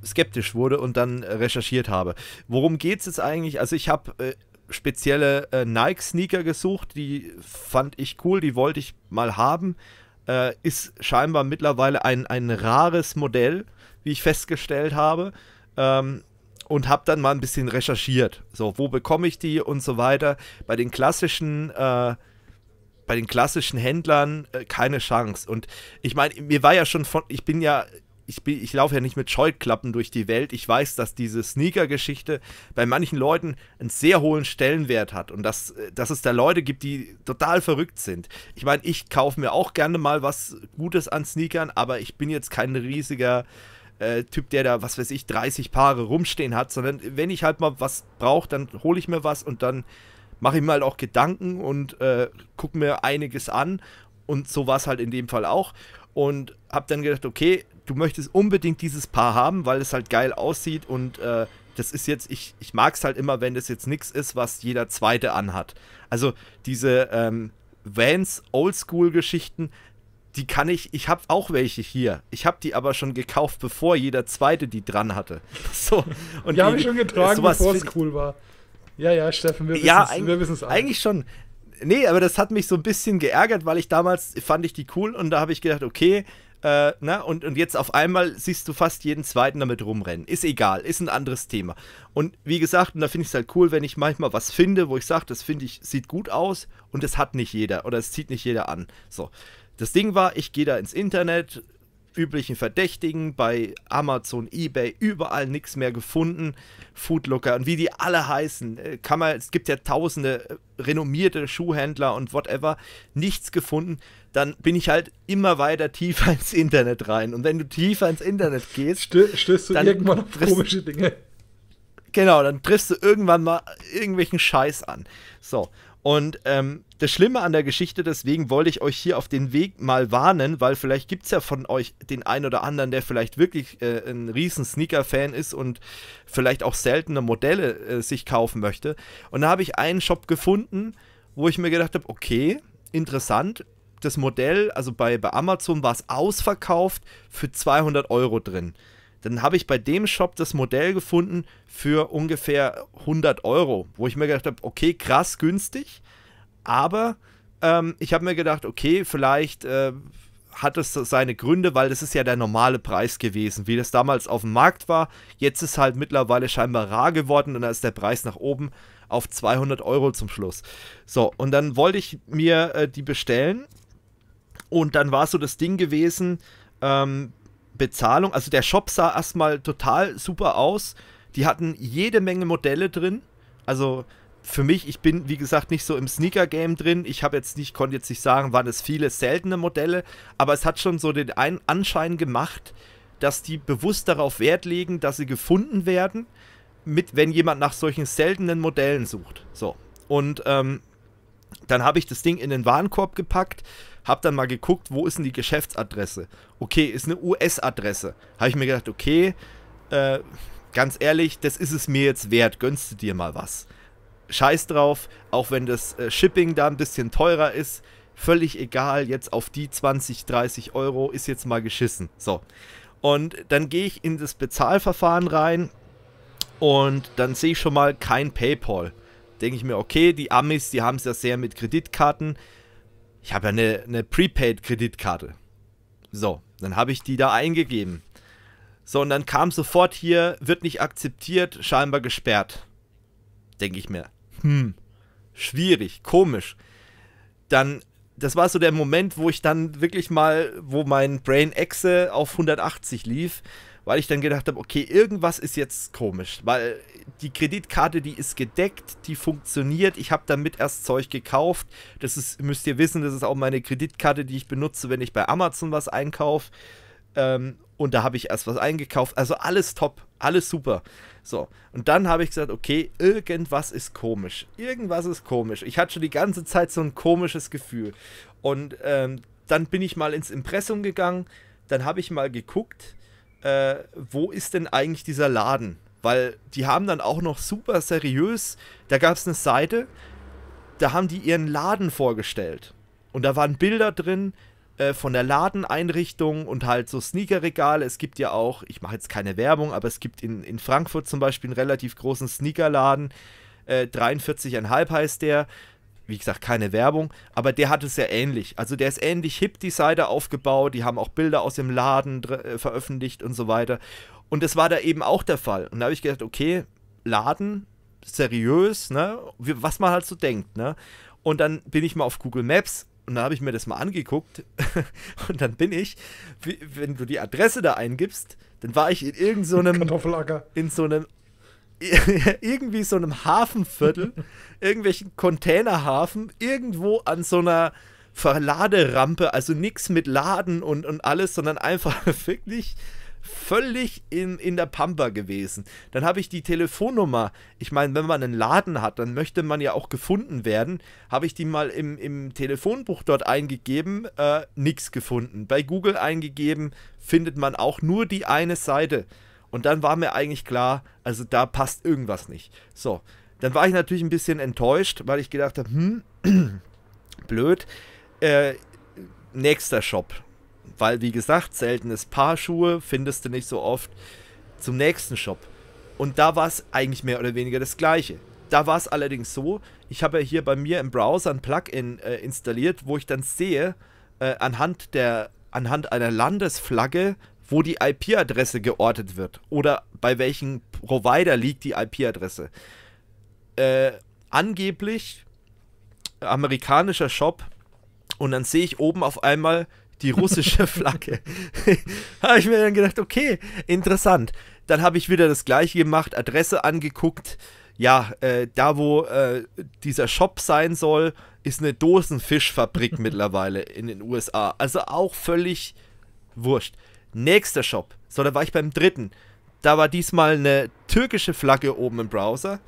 skeptisch wurde und dann äh, recherchiert habe. Worum geht es jetzt eigentlich? Also ich habe äh, spezielle äh, Nike-Sneaker gesucht, die fand ich cool, die wollte ich mal haben. Äh, ist scheinbar mittlerweile ein, ein rares Modell, wie ich festgestellt habe. Ähm, und habe dann mal ein bisschen recherchiert. So, wo bekomme ich die und so weiter. Bei den klassischen äh, bei den klassischen Händlern äh, keine Chance. Und ich meine, mir war ja schon von, ich bin ja ich, ich laufe ja nicht mit Scheuklappen durch die Welt. Ich weiß, dass diese Sneaker-Geschichte bei manchen Leuten einen sehr hohen Stellenwert hat und dass, äh, dass es da Leute gibt, die total verrückt sind. Ich meine, ich kaufe mir auch gerne mal was Gutes an Sneakern, aber ich bin jetzt kein riesiger äh, Typ, der da, was weiß ich, 30 Paare rumstehen hat, sondern wenn ich halt mal was brauche, dann hole ich mir was und dann mache ich mir halt auch Gedanken und äh, gucke mir einiges an. Und so war es halt in dem Fall auch. Und habe dann gedacht, okay, du möchtest unbedingt dieses Paar haben, weil es halt geil aussieht und äh, das ist jetzt, ich, ich mag es halt immer, wenn das jetzt nichts ist, was jeder zweite anhat. Also diese ähm, Vans Oldschool-Geschichten, die kann ich, ich habe auch welche hier. Ich habe die aber schon gekauft, bevor jeder zweite die dran hatte. [LAUGHS] So, und die habe ich schon getragen, bevor es cool war. Ja, ja, Steffen, wir wissen es Eigentlich schon. Nee, aber das hat mich so ein bisschen geärgert, weil ich damals fand ich die cool und da habe ich gedacht, okay, äh, na, und, und jetzt auf einmal siehst du fast jeden zweiten damit rumrennen. Ist egal, ist ein anderes Thema. Und wie gesagt, und da finde ich es halt cool, wenn ich manchmal was finde, wo ich sage, das finde ich, sieht gut aus und das hat nicht jeder oder es zieht nicht jeder an. So. Das Ding war, ich gehe da ins Internet, üblichen Verdächtigen, bei Amazon, eBay, überall nichts mehr gefunden. Foodlooker und wie die alle heißen. Äh, kann man, es gibt ja tausende äh, renommierte Schuhhändler und whatever, nichts gefunden. Dann bin ich halt immer weiter tiefer [LAUGHS] ins Internet rein. Und wenn du tiefer ins Internet gehst, Stö stößt du dann irgendwann auf komische Dinge. Genau, dann triffst du irgendwann mal irgendwelchen Scheiß an. So, und ähm, das Schlimme an der Geschichte, deswegen wollte ich euch hier auf den Weg mal warnen, weil vielleicht gibt es ja von euch den einen oder anderen, der vielleicht wirklich äh, ein riesen Sneaker-Fan ist und vielleicht auch seltene Modelle äh, sich kaufen möchte. Und da habe ich einen Shop gefunden, wo ich mir gedacht habe, okay, interessant, das Modell, also bei, bei Amazon war es ausverkauft für 200 Euro drin dann habe ich bei dem Shop das Modell gefunden für ungefähr 100 Euro, wo ich mir gedacht habe, okay, krass günstig, aber ähm, ich habe mir gedacht, okay, vielleicht äh, hat es seine Gründe, weil das ist ja der normale Preis gewesen, wie das damals auf dem Markt war. Jetzt ist halt mittlerweile scheinbar rar geworden und da ist der Preis nach oben auf 200 Euro zum Schluss. So, und dann wollte ich mir äh, die bestellen und dann war so das Ding gewesen, ähm, Bezahlung, also der Shop sah erstmal total super aus. Die hatten jede Menge Modelle drin. Also für mich, ich bin wie gesagt nicht so im Sneaker-Game drin. Ich habe jetzt nicht, konnte jetzt nicht sagen, waren es viele seltene Modelle, aber es hat schon so den einen Anschein gemacht, dass die bewusst darauf Wert legen, dass sie gefunden werden, mit wenn jemand nach solchen seltenen Modellen sucht. So. Und ähm, dann habe ich das Ding in den Warenkorb gepackt, habe dann mal geguckt, wo ist denn die Geschäftsadresse? Okay, ist eine US-Adresse. Habe ich mir gedacht, okay, äh, ganz ehrlich, das ist es mir jetzt wert, gönnst du dir mal was. Scheiß drauf, auch wenn das äh, Shipping da ein bisschen teurer ist, völlig egal, jetzt auf die 20, 30 Euro ist jetzt mal geschissen. So. Und dann gehe ich in das Bezahlverfahren rein und dann sehe ich schon mal kein PayPal denke ich mir, okay, die Amis, die haben es ja sehr mit Kreditkarten. Ich habe ja eine, eine Prepaid-Kreditkarte. So, dann habe ich die da eingegeben. So, und dann kam sofort hier, wird nicht akzeptiert, scheinbar gesperrt. Denke ich mir. Hm, schwierig, komisch. Dann, das war so der Moment, wo ich dann wirklich mal, wo mein Brain Exe auf 180 lief weil ich dann gedacht habe, okay, irgendwas ist jetzt komisch, weil die Kreditkarte, die ist gedeckt, die funktioniert, ich habe damit erst Zeug gekauft, das ist, müsst ihr wissen, das ist auch meine Kreditkarte, die ich benutze, wenn ich bei Amazon was einkaufe ähm, und da habe ich erst was eingekauft, also alles top, alles super. So, und dann habe ich gesagt, okay, irgendwas ist komisch, irgendwas ist komisch, ich hatte schon die ganze Zeit so ein komisches Gefühl und ähm, dann bin ich mal ins Impressum gegangen, dann habe ich mal geguckt, äh, wo ist denn eigentlich dieser Laden? Weil die haben dann auch noch super seriös, da gab es eine Seite, da haben die ihren Laden vorgestellt. Und da waren Bilder drin äh, von der Ladeneinrichtung und halt so Sneakerregale. Es gibt ja auch, ich mache jetzt keine Werbung, aber es gibt in, in Frankfurt zum Beispiel einen relativ großen Sneakerladen. Äh, 43,5 heißt der wie gesagt, keine Werbung, aber der hat es ja ähnlich. Also der ist ähnlich hip die Seite aufgebaut, die haben auch Bilder aus dem Laden äh, veröffentlicht und so weiter. Und das war da eben auch der Fall. Und da habe ich gedacht, okay, Laden, seriös, ne? Was man halt so denkt, ne? Und dann bin ich mal auf Google Maps und dann habe ich mir das mal angeguckt. [LAUGHS] und dann bin ich, wenn du die Adresse da eingibst, dann war ich in irgendeinem so Kartoffelacker. In so einem [LAUGHS] irgendwie so einem Hafenviertel, [LAUGHS] irgendwelchen Containerhafen, irgendwo an so einer Verladerampe, also nichts mit Laden und, und alles, sondern einfach [LAUGHS] wirklich völlig in, in der Pampa gewesen. Dann habe ich die Telefonnummer. Ich meine, wenn man einen Laden hat, dann möchte man ja auch gefunden werden. Habe ich die mal im, im Telefonbuch dort eingegeben, äh, nichts gefunden. Bei Google eingegeben, findet man auch nur die eine Seite. Und dann war mir eigentlich klar, also da passt irgendwas nicht. So, dann war ich natürlich ein bisschen enttäuscht, weil ich gedacht habe, hm, [CLEARS THROAT] blöd. Äh, nächster Shop. Weil, wie gesagt, seltenes Paar Schuhe findest du nicht so oft. Zum nächsten Shop. Und da war es eigentlich mehr oder weniger das Gleiche. Da war es allerdings so, ich habe ja hier bei mir im Browser ein Plugin äh, installiert, wo ich dann sehe, äh, anhand, der, anhand einer Landesflagge, wo die IP-Adresse geortet wird oder bei welchem Provider liegt die IP-Adresse. Äh, angeblich amerikanischer Shop und dann sehe ich oben auf einmal die russische [LAUGHS] Flagge. [LAUGHS] habe ich mir dann gedacht, okay, interessant. Dann habe ich wieder das gleiche gemacht, Adresse angeguckt. Ja, äh, da wo äh, dieser Shop sein soll, ist eine Dosenfischfabrik [LAUGHS] mittlerweile in den USA. Also auch völlig wurscht. Nächster Shop. So, da war ich beim dritten. Da war diesmal eine türkische Flagge oben im Browser.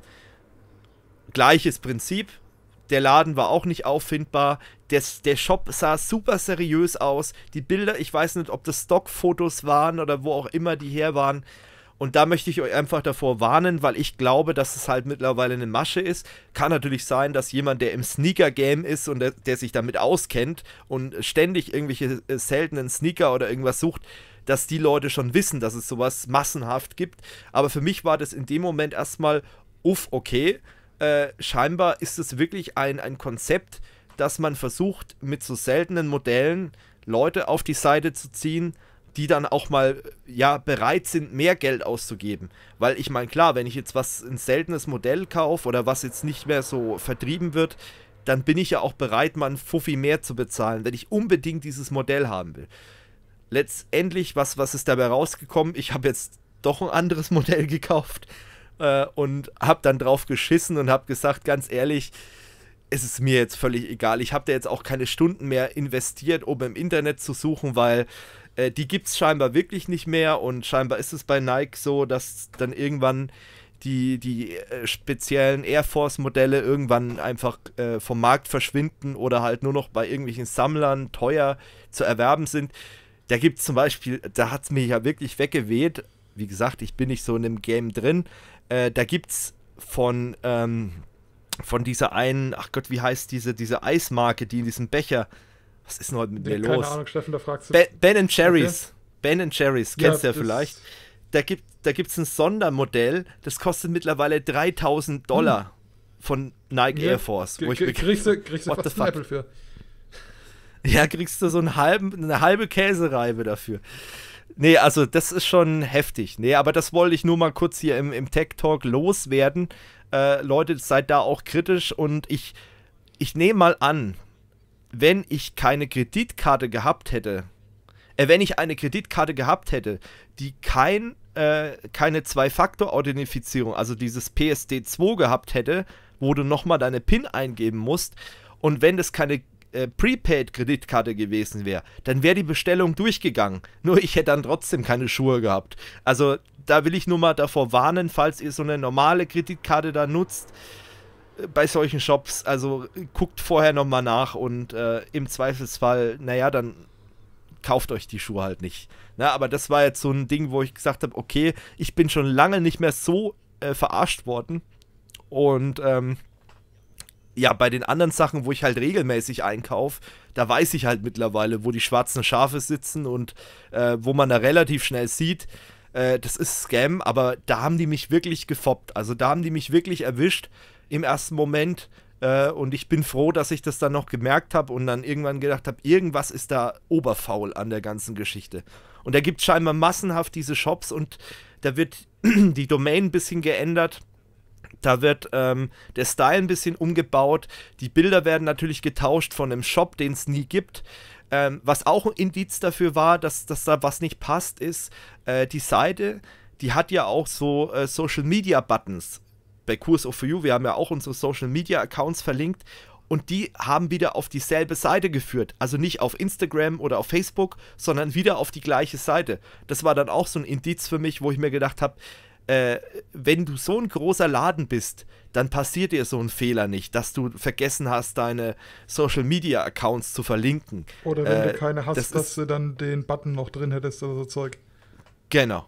Gleiches Prinzip. Der Laden war auch nicht auffindbar. Des, der Shop sah super seriös aus. Die Bilder, ich weiß nicht, ob das Stockfotos waren oder wo auch immer die her waren. Und da möchte ich euch einfach davor warnen, weil ich glaube, dass es halt mittlerweile eine Masche ist. Kann natürlich sein, dass jemand, der im Sneaker-Game ist und der, der, sich damit auskennt und ständig irgendwelche äh, seltenen Sneaker oder irgendwas sucht, dass die Leute schon wissen, dass es sowas massenhaft gibt. Aber für mich war das in dem Moment erstmal, uff, okay. Äh, scheinbar ist es wirklich ein, ein Konzept, dass man versucht, mit so seltenen Modellen Leute auf die Seite zu ziehen, die dann auch mal ja bereit sind, mehr Geld auszugeben. Weil ich meine, klar, wenn ich jetzt was ein seltenes Modell kaufe oder was jetzt nicht mehr so vertrieben wird, dann bin ich ja auch bereit, mal einen Fuffi mehr zu bezahlen, wenn ich unbedingt dieses Modell haben will letztendlich, was, was ist dabei rausgekommen? Ich habe jetzt doch ein anderes [LAUGHS] Modell gekauft äh, und habe dann drauf geschissen und habe gesagt, ganz ehrlich, es ist mir jetzt völlig egal. Ich habe da jetzt auch keine Stunden mehr investiert, um im Internet zu suchen, weil äh, die gibt es scheinbar wirklich nicht mehr und scheinbar ist es bei Nike so, dass dann irgendwann die, die äh, speziellen Air Force Modelle irgendwann einfach äh, vom Markt verschwinden oder halt nur noch bei irgendwelchen Sammlern teuer zu erwerben sind. Da gibt es zum Beispiel, da hat es mich ja wirklich weggeweht. Wie gesagt, ich bin nicht so in dem Game drin. Äh, da gibt's von, ähm, von dieser einen, ach Gott, wie heißt diese, diese Eismarke, die in diesem Becher. Was ist denn heute mit nee, mir keine los? Keine Ahnung, Steffen, da fragst du. Ben, ben Cherries. Okay. Ben Cherries, kennst du ja, vielleicht. Da gibt es da gibt's ein Sondermodell, das kostet mittlerweile 3000 Dollar hm. von Nike nee, Air Force. Wo ich kriegst du, [LAUGHS] kriegst du fast einen Apple für. Ja, kriegst du so einen halben, eine halbe Käsereibe dafür. Nee, also das ist schon heftig. Nee, aber das wollte ich nur mal kurz hier im, im Tech Talk loswerden. Äh, Leute, seid da auch kritisch und ich, ich nehme mal an, wenn ich keine Kreditkarte gehabt hätte, äh, wenn ich eine Kreditkarte gehabt hätte, die kein, äh, keine Zwei-Faktor-Authentifizierung, also dieses PSD2 gehabt hätte, wo du nochmal deine PIN eingeben musst, und wenn das keine äh, Prepaid-Kreditkarte gewesen wäre, dann wäre die Bestellung durchgegangen. Nur ich hätte dann trotzdem keine Schuhe gehabt. Also da will ich nur mal davor warnen, falls ihr so eine normale Kreditkarte da nutzt äh, bei solchen Shops. Also guckt vorher nochmal nach und äh, im Zweifelsfall, naja, dann kauft euch die Schuhe halt nicht. Na, aber das war jetzt so ein Ding, wo ich gesagt habe, okay, ich bin schon lange nicht mehr so äh, verarscht worden. Und ähm, ja, bei den anderen Sachen, wo ich halt regelmäßig einkaufe, da weiß ich halt mittlerweile, wo die schwarzen Schafe sitzen und äh, wo man da relativ schnell sieht, äh, das ist Scam, aber da haben die mich wirklich gefoppt. Also da haben die mich wirklich erwischt im ersten Moment. Äh, und ich bin froh, dass ich das dann noch gemerkt habe und dann irgendwann gedacht habe, irgendwas ist da oberfaul an der ganzen Geschichte. Und da gibt es scheinbar massenhaft diese Shops und da wird [CLEARS THROAT] die Domain ein bisschen geändert da wird ähm, der Style ein bisschen umgebaut. Die Bilder werden natürlich getauscht von einem Shop, den es nie gibt. Ähm, was auch ein Indiz dafür war, dass, dass da was nicht passt, ist äh, die Seite. Die hat ja auch so äh, Social Media Buttons. Bei Kurs of You, wir haben ja auch unsere Social Media Accounts verlinkt und die haben wieder auf dieselbe Seite geführt. Also nicht auf Instagram oder auf Facebook, sondern wieder auf die gleiche Seite. Das war dann auch so ein Indiz für mich, wo ich mir gedacht habe, äh, wenn du so ein großer Laden bist, dann passiert dir so ein Fehler nicht, dass du vergessen hast, deine Social Media Accounts zu verlinken. Oder wenn äh, du keine hast, das dass du dann den Button noch drin hättest oder so Zeug. Genau,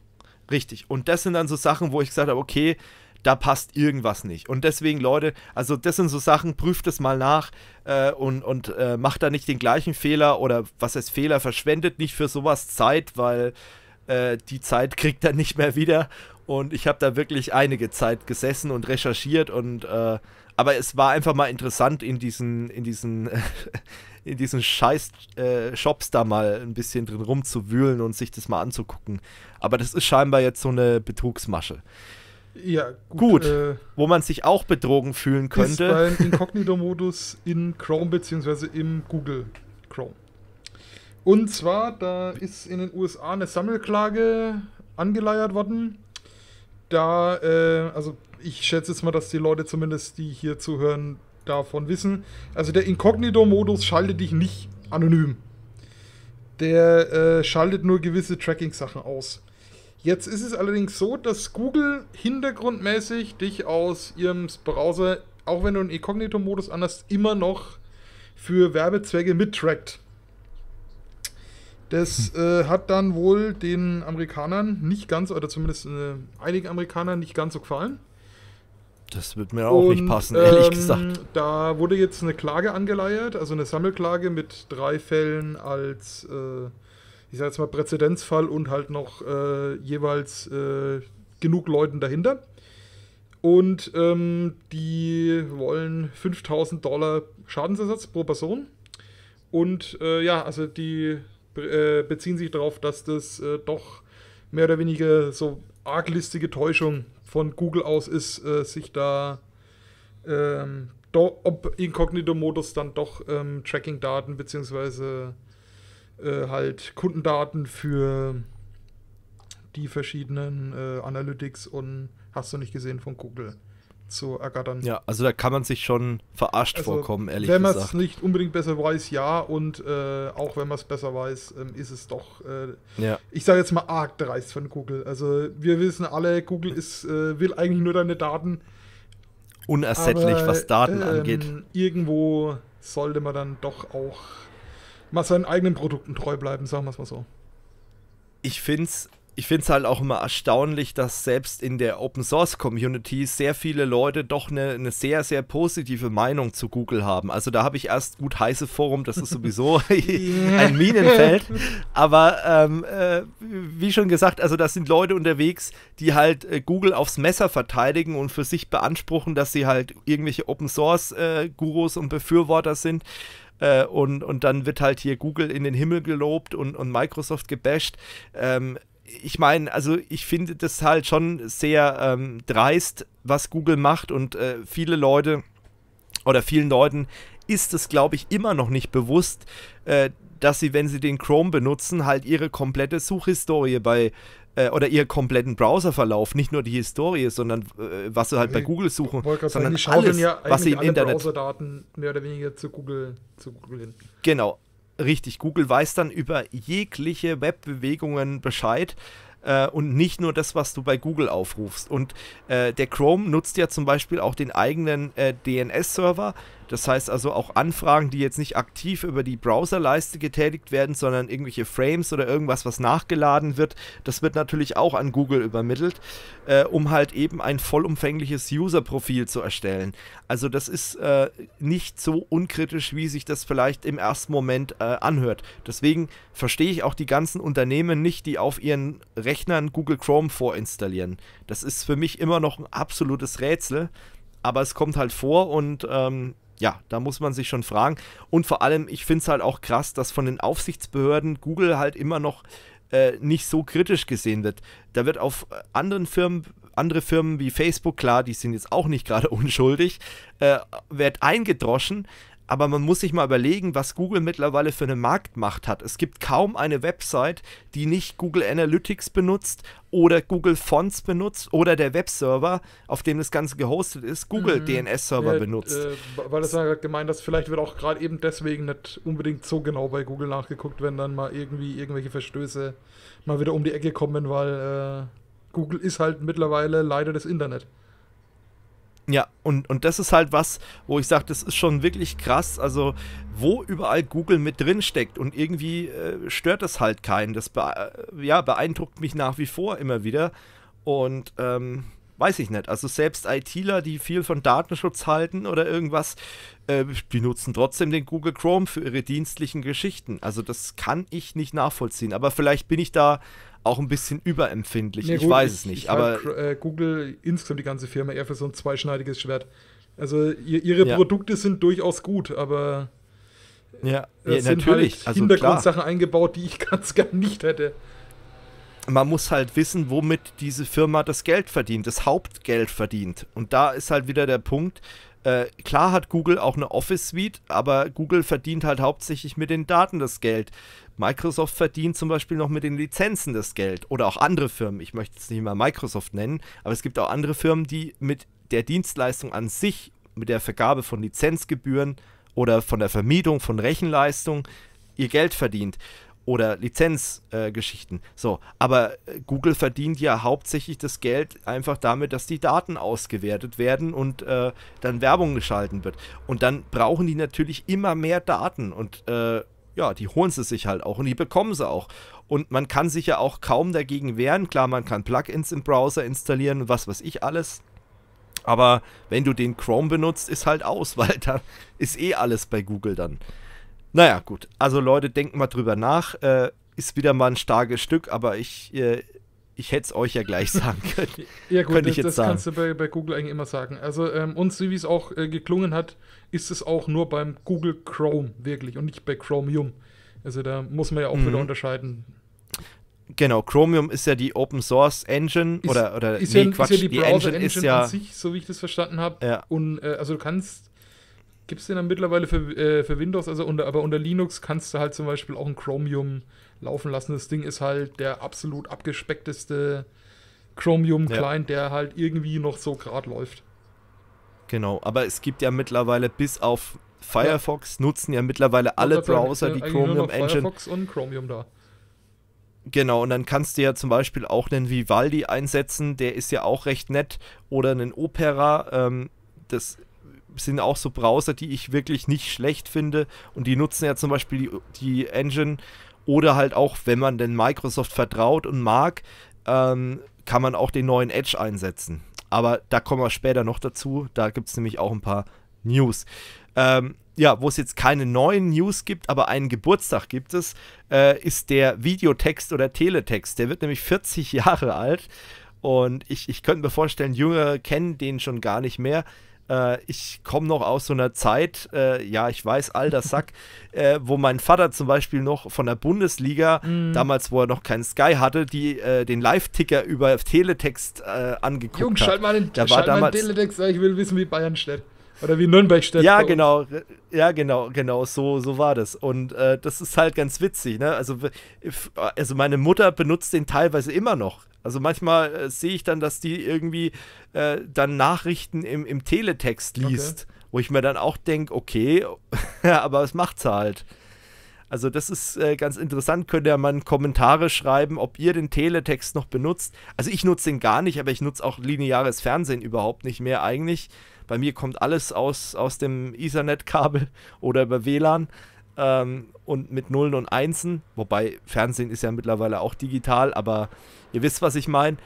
richtig. Und das sind dann so Sachen, wo ich gesagt habe, okay, da passt irgendwas nicht. Und deswegen, Leute, also das sind so Sachen, prüft es mal nach äh, und, und äh, macht da nicht den gleichen Fehler oder was heißt Fehler, verschwendet nicht für sowas Zeit, weil äh, die Zeit [LAUGHS] kriegt er nicht mehr wieder und ich habe da wirklich einige Zeit gesessen und recherchiert und äh, aber es war einfach mal interessant, in diesen, in diesen, [LAUGHS] in diesen scheiß äh, Shops da mal ein bisschen drin rumzuwühlen und sich das mal anzugucken. Aber das ist scheinbar jetzt so eine Betrugsmasche. Ja, gut. gut äh, wo man sich auch betrogen fühlen könnte. Ist beim [LAUGHS] Inkognito-Modus in Chrome bzw. im Google Chrome. Und zwar, da ist in den USA eine Sammelklage angeleiert worden da, äh, also ich schätze jetzt mal, dass die Leute zumindest, die hier zuhören, davon wissen. Also der Inkognito-Modus schaltet dich nicht anonym. Der äh, schaltet nur gewisse Tracking-Sachen aus. Jetzt ist es allerdings so, dass Google hintergrundmäßig dich aus ihrem Browser, auch wenn du einen Inkognito-Modus anhast, immer noch für Werbezwecke mittrackt. Das hm. äh, hat dann wohl den Amerikanern nicht ganz, oder zumindest äh, einigen Amerikanern nicht ganz so gefallen. Das wird mir auch und, nicht passen, ehrlich ähm, gesagt. Da wurde jetzt eine Klage angeleiert, also eine Sammelklage mit drei Fällen als, äh, ich sage jetzt mal, Präzedenzfall und halt noch äh, jeweils äh, genug Leuten dahinter. Und ähm, die wollen 5000 Dollar Schadensersatz pro Person. Und äh, ja, also die äh, beziehen sich darauf, dass das äh, doch mehr oder weniger so arglistige Täuschung von Google aus ist, äh, sich da ähm, do, ob Inkognito-Modus dann doch ähm, Tracking-Daten beziehungsweise äh, halt Kundendaten für die verschiedenen äh, Analytics und hast du nicht gesehen von Google zu ergattern. Ja, also da kann man sich schon verarscht also, vorkommen, ehrlich wenn gesagt. Wenn man es nicht unbedingt besser weiß, ja. Und äh, auch wenn man es besser weiß, ähm, ist es doch, äh, ja. ich sage jetzt mal, arg dreist von Google. Also wir wissen alle, Google ist, äh, will eigentlich nur deine Daten. Unersättlich, aber, was Daten ähm, angeht. Irgendwo sollte man dann doch auch mal seinen eigenen Produkten treu bleiben, sagen wir es mal so. Ich finde es ich finde es halt auch immer erstaunlich, dass selbst in der Open Source Community sehr viele Leute doch eine, eine sehr, sehr positive Meinung zu Google haben. Also da habe ich erst gut heiße Forum, das ist sowieso [LAUGHS] [LAUGHS] ein Minenfeld. Aber ähm, äh, wie schon gesagt, also da sind Leute unterwegs, die halt äh, Google aufs Messer verteidigen und für sich beanspruchen, dass sie halt irgendwelche Open Source äh, Gurus und Befürworter sind. Äh, und, und dann wird halt hier Google in den Himmel gelobt und, und Microsoft gebasht. Ähm, ich meine, also ich finde das halt schon sehr ähm, dreist, was Google macht und äh, viele Leute oder vielen Leuten ist es, glaube ich, immer noch nicht bewusst, äh, dass sie, wenn sie den Chrome benutzen, halt ihre komplette Suchhistorie bei äh, oder ihren kompletten Browserverlauf, nicht nur die Historie, sondern äh, was sie halt bei Google suchen, sondern sagen, alles, ja was sie im Internet Browserdaten mehr oder weniger zu Google zu googeln. Genau, Richtig, Google weiß dann über jegliche Webbewegungen Bescheid äh, und nicht nur das, was du bei Google aufrufst. Und äh, der Chrome nutzt ja zum Beispiel auch den eigenen äh, DNS-Server, das heißt also auch Anfragen, die jetzt nicht aktiv über die Browserleiste getätigt werden, sondern irgendwelche Frames oder irgendwas, was nachgeladen wird, das wird natürlich auch an Google übermittelt, äh, um halt eben ein vollumfängliches User-Profil zu erstellen. Also das ist äh, nicht so unkritisch, wie sich das vielleicht im ersten Moment äh, anhört. Deswegen verstehe ich auch die ganzen Unternehmen nicht, die auf ihren Rechnern Google Chrome vorinstallieren. Das ist für mich immer noch ein absolutes Rätsel. Aber es kommt halt vor und ähm, ja, da muss man sich schon fragen. Und vor allem, ich finde es halt auch krass, dass von den Aufsichtsbehörden Google halt immer noch äh, nicht so kritisch gesehen wird. Da wird auf äh, anderen Firmen, andere Firmen wie Facebook, klar, die sind jetzt auch nicht gerade [LAUGHS] unschuldig, äh, wird eingedroschen, aber man muss sich mal überlegen, was Google mittlerweile für eine Marktmacht hat. Es gibt kaum eine Website, die nicht Google Analytics benutzt oder Google Fonts benutzt oder der Webserver, auf dem das Ganze gehostet ist, Google mhm. DNS-Server ja, benutzt. Äh, weil das ja gemeint, ist, vielleicht wird auch gerade eben deswegen nicht unbedingt so genau bei Google nachgeguckt, wenn dann mal irgendwie irgendwelche Verstöße mal wieder um die Ecke kommen, weil äh, Google ist halt mittlerweile leider das Internet. Ja, und, und das ist halt was, wo ich sage, das ist schon wirklich krass. Also, wo überall Google mit drin steckt und irgendwie äh, stört das halt keinen. Das bee äh, ja, beeindruckt mich nach wie vor immer wieder. Und ähm, weiß ich nicht. Also, selbst ITler, die viel von Datenschutz halten oder irgendwas, äh, die nutzen trotzdem den Google Chrome für ihre dienstlichen Geschichten. Also, das kann ich nicht nachvollziehen. Aber vielleicht bin ich da auch ein bisschen überempfindlich. Nee, ich gut, weiß ich, es nicht. aber halt, Google insgesamt die ganze Firma eher für so ein zweischneidiges Schwert. Also ihre ja. Produkte sind durchaus gut, aber äh, ja, ja sind halt natürlich. Halt Hintergrundsachen also, eingebaut, die ich [LAUGHS] ganz gern nicht hätte. Man muss halt wissen, womit diese Firma das Geld verdient, das Hauptgeld verdient. Und da ist halt wieder der Punkt, äh, klar hat Google auch eine Office Suite, aber Google verdient halt hauptsächlich mit den Daten das Geld. Microsoft verdient zum Beispiel noch mit den Lizenzen das Geld oder auch andere Firmen. Ich möchte es nicht mal Microsoft nennen, aber es gibt auch andere Firmen, die mit der Dienstleistung an sich, mit der Vergabe von Lizenzgebühren oder von der Vermietung von Rechenleistung ihr Geld verdient oder Lizenzgeschichten. Äh, so, aber äh, Google verdient ja hauptsächlich das Geld einfach damit, dass die Daten ausgewertet werden und äh, dann Werbung geschalten wird. Und dann brauchen die natürlich immer mehr Daten und äh, ja, die holen sie sich halt auch und die bekommen sie auch. Und man kann sich ja auch kaum dagegen wehren. Klar, man kann Plugins im Browser installieren und was weiß ich alles. Aber wenn du den Chrome benutzt, ist halt aus, [LAUGHS] weil da ist eh alles bei Google dann. Naja, gut. Also Leute, denkt mal drüber nach. Äh, ist wieder mal ein starkes Stück, aber ich, äh, ich hätte es euch ja gleich [LAUGHS] sagen können. ja gut, Könnte ich das, jetzt das sagen. kannst du bei, bei, Google eigentlich immer sagen. Also ähm, und so wie es auch äh, geklungen hat, ist es auch nur beim Google Chrome wirklich und nicht bei Chromium. Also da muss man ja auch mhm. wieder unterscheiden. Genau, Chromium ist ja die Open Source Engine ist, oder, oder ist nee, ja, Quatsch, ist ja die, die Engine, Engine, ist ja an sich, so wie ich das verstanden habe. Ja. Und äh, also du kannst Gibt es den dann mittlerweile für, äh, für Windows, also unter, aber unter Linux kannst du halt zum Beispiel auch ein Chromium laufen lassen. Das Ding ist halt der absolut abgespeckteste Chromium-Client, ja. der halt irgendwie noch so gerade läuft. Genau, aber es gibt ja mittlerweile bis auf Firefox ja. nutzen ja mittlerweile alle Browser die Chromium Engine. Firefox und Chromium da. Genau, und dann kannst du ja zum Beispiel auch einen Vivaldi einsetzen, der ist ja auch recht nett, oder einen Opera. Ähm, das sind auch so Browser, die ich wirklich nicht schlecht finde. Und die nutzen ja zum Beispiel die, die Engine oder halt auch, wenn man denn Microsoft vertraut und mag, ähm, kann man auch den neuen Edge einsetzen. Aber da kommen wir später noch dazu. Da gibt es nämlich auch ein paar News. Ähm, ja, wo es jetzt keine neuen News gibt, aber einen Geburtstag gibt es, äh, ist der Videotext oder Teletext. Der wird nämlich 40 [LAUGHS] Jahre alt. Und ich, ich könnte mir vorstellen, Jüngere kennen den schon gar nicht mehr. Äh, ich komme noch aus so einer Zeit, äh, ja, ich weiß, alter Sack, [LAUGHS] äh, wo mein Vater zum Beispiel noch von der Bundesliga, mm. damals, wo er noch keinen Sky hatte, die äh, den Live-Ticker über Teletext äh, angeguckt Jung, hat. Jung, schalt mal den, da war damals, Teletext, ich will wissen, wie Bayern steht. Oder wie Nürnberg steht. Ja, genau. Ja, genau, genau. So, so war das. Und äh, das ist halt ganz witzig. Ne? Also, also, meine Mutter benutzt den teilweise immer noch. Also manchmal äh, sehe ich dann, dass die irgendwie äh, dann Nachrichten im, im Teletext liest, okay. wo ich mir dann auch denke, okay, [LAUGHS] aber es macht macht's halt. Also das ist äh, ganz interessant, könnt ihr mal Kommentare schreiben, ob ihr den Teletext noch benutzt. Also ich nutze den gar nicht, aber ich nutze auch lineares Fernsehen überhaupt nicht mehr eigentlich. Bei mir kommt alles aus, aus dem Ethernet-Kabel [LAUGHS] oder über WLAN ähm, und mit Nullen und Einsen. Wobei Fernsehen ist ja mittlerweile auch digital, aber ihr wisst, was ich meine.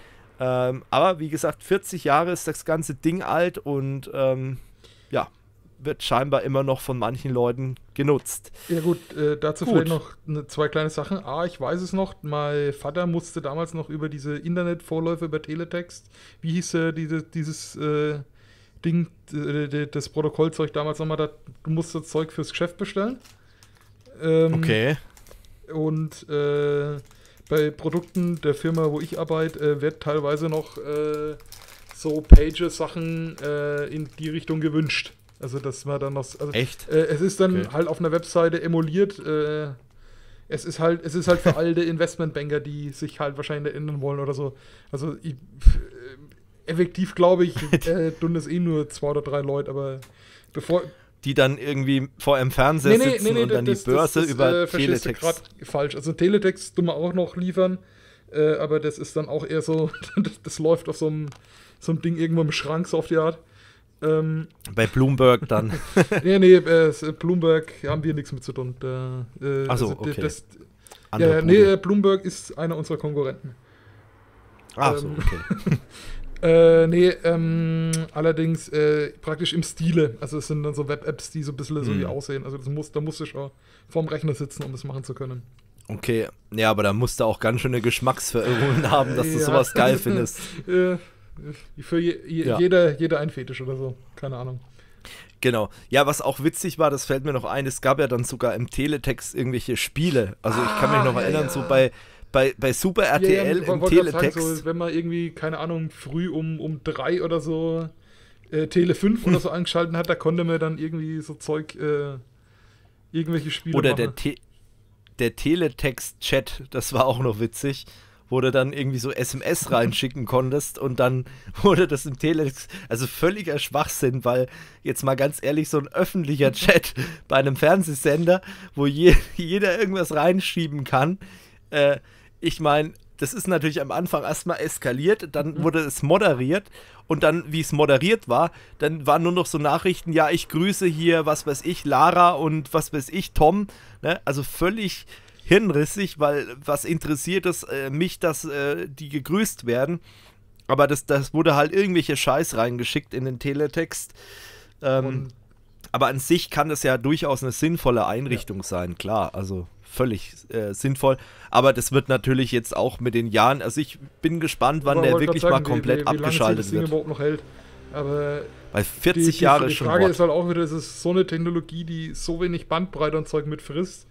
Ähm, aber wie gesagt, 40 Jahre ist das ganze Ding alt und ähm, ja, wird scheinbar immer noch von manchen Leuten genutzt. Ja gut, äh, dazu gut. vielleicht noch ne, zwei kleine Sachen. Ah, ich weiß es noch, mein Vater musste damals noch über diese Internetvorläufe über Teletext, wie hieß äh, diese, dieses äh, Ding, äh, das Protokollzeug damals nochmal, da, du musst das Zeug fürs Geschäft bestellen. Ähm, okay. Und äh, bei Produkten der Firma, wo ich arbeite, äh, wird teilweise noch äh, so Pages-Sachen äh, in die Richtung gewünscht. Also, dass man dann noch. Also, Echt? Äh, es ist dann okay. halt auf einer Webseite emuliert. es ist halt, es ist halt für [LAUGHS] alte Investmentbanker, die sich halt wahrscheinlich erinnern wollen oder so. Also ich, effektiv, glaube ich, [LAUGHS] äh, tun das eh nur zwei oder drei Leute, aber bevor. Die dann irgendwie vor einem Fernseher nee, nee, sitzen nee, und dann das, die Börse das, das, äh, über äh, Teletext. Falsch. Also Teletext tun wir auch noch liefern, äh, aber das ist dann auch eher so, [LAUGHS] das, läuft auf so einem, so Ding irgendwo im Schrank, so auf die Art. Ähm, Bei Bloomberg dann. [LAUGHS] nee, nee, äh, Bloomberg haben wir nichts mit zu tun. äh, Achso, also, okay. Das, ja, nee, Bloomberg ist einer unserer Konkurrenten. Ach so, ähm, okay. Äh, nee, ähm, allerdings äh, praktisch im Stile. Also es sind dann so Web-Apps, die so ein bisschen so mhm. wie aussehen. Also das muss, da musst du schon vorm Rechner sitzen, um das machen zu können. Okay, ja, aber da musst du auch ganz schöne Geschmacksverirrungen [LAUGHS] haben, dass du ja. sowas geil [LAUGHS] findest. Für je, je, ja. jeder, jeder ein Fetisch oder so. Keine Ahnung. Genau. Ja, was auch witzig war, das fällt mir noch ein, es gab ja dann sogar im Teletext irgendwelche Spiele. Also ich kann mich ah, noch ah, erinnern, ja. so bei bei, bei Super RTL ja, ja, im Teletext. Sagen, so, wenn man irgendwie, keine Ahnung, früh um, um drei oder so äh, Tele 5 oder so [LAUGHS] angeschalten hat, da konnte man dann irgendwie so Zeug, äh, irgendwelche Spiele Oder machen. der, Te der Teletext-Chat, das war auch noch witzig wo du dann irgendwie so SMS [LAUGHS] reinschicken konntest und dann [LAUGHS] wurde das im Teletext, also völliger Schwachsinn, weil jetzt mal ganz ehrlich, so ein öffentlicher Chat bei einem Fernsehsender, wo je, jeder irgendwas reinschieben kann, äh, ich meine, das ist natürlich am Anfang erstmal eskaliert, dann mhm. wurde es moderiert und dann, wie es moderiert war, dann waren nur noch so Nachrichten, ja, ich grüße hier, was weiß ich, Lara und was weiß ich, Tom. Ne? Also völlig hirnrissig, weil was interessiert es äh, mich, dass äh, die gegrüßt werden. Aber das, das wurde halt irgendwelche Scheiß reingeschickt in den Teletext. Ähm, aber an sich kann das ja durchaus eine sinnvolle Einrichtung ja. sein, klar. Also völlig äh, sinnvoll. Aber das wird natürlich jetzt auch mit den Jahren, also ich bin gespannt, wann der wirklich sagen, mal komplett wie, wie, wie abgeschaltet das Ding wird. Überhaupt noch hält. Aber Weil 40 die, die, Jahre die, die schon. Die Frage Wort. ist halt auch wieder, ist es so eine Technologie, die so wenig Bandbreite und Zeug mitfrisst,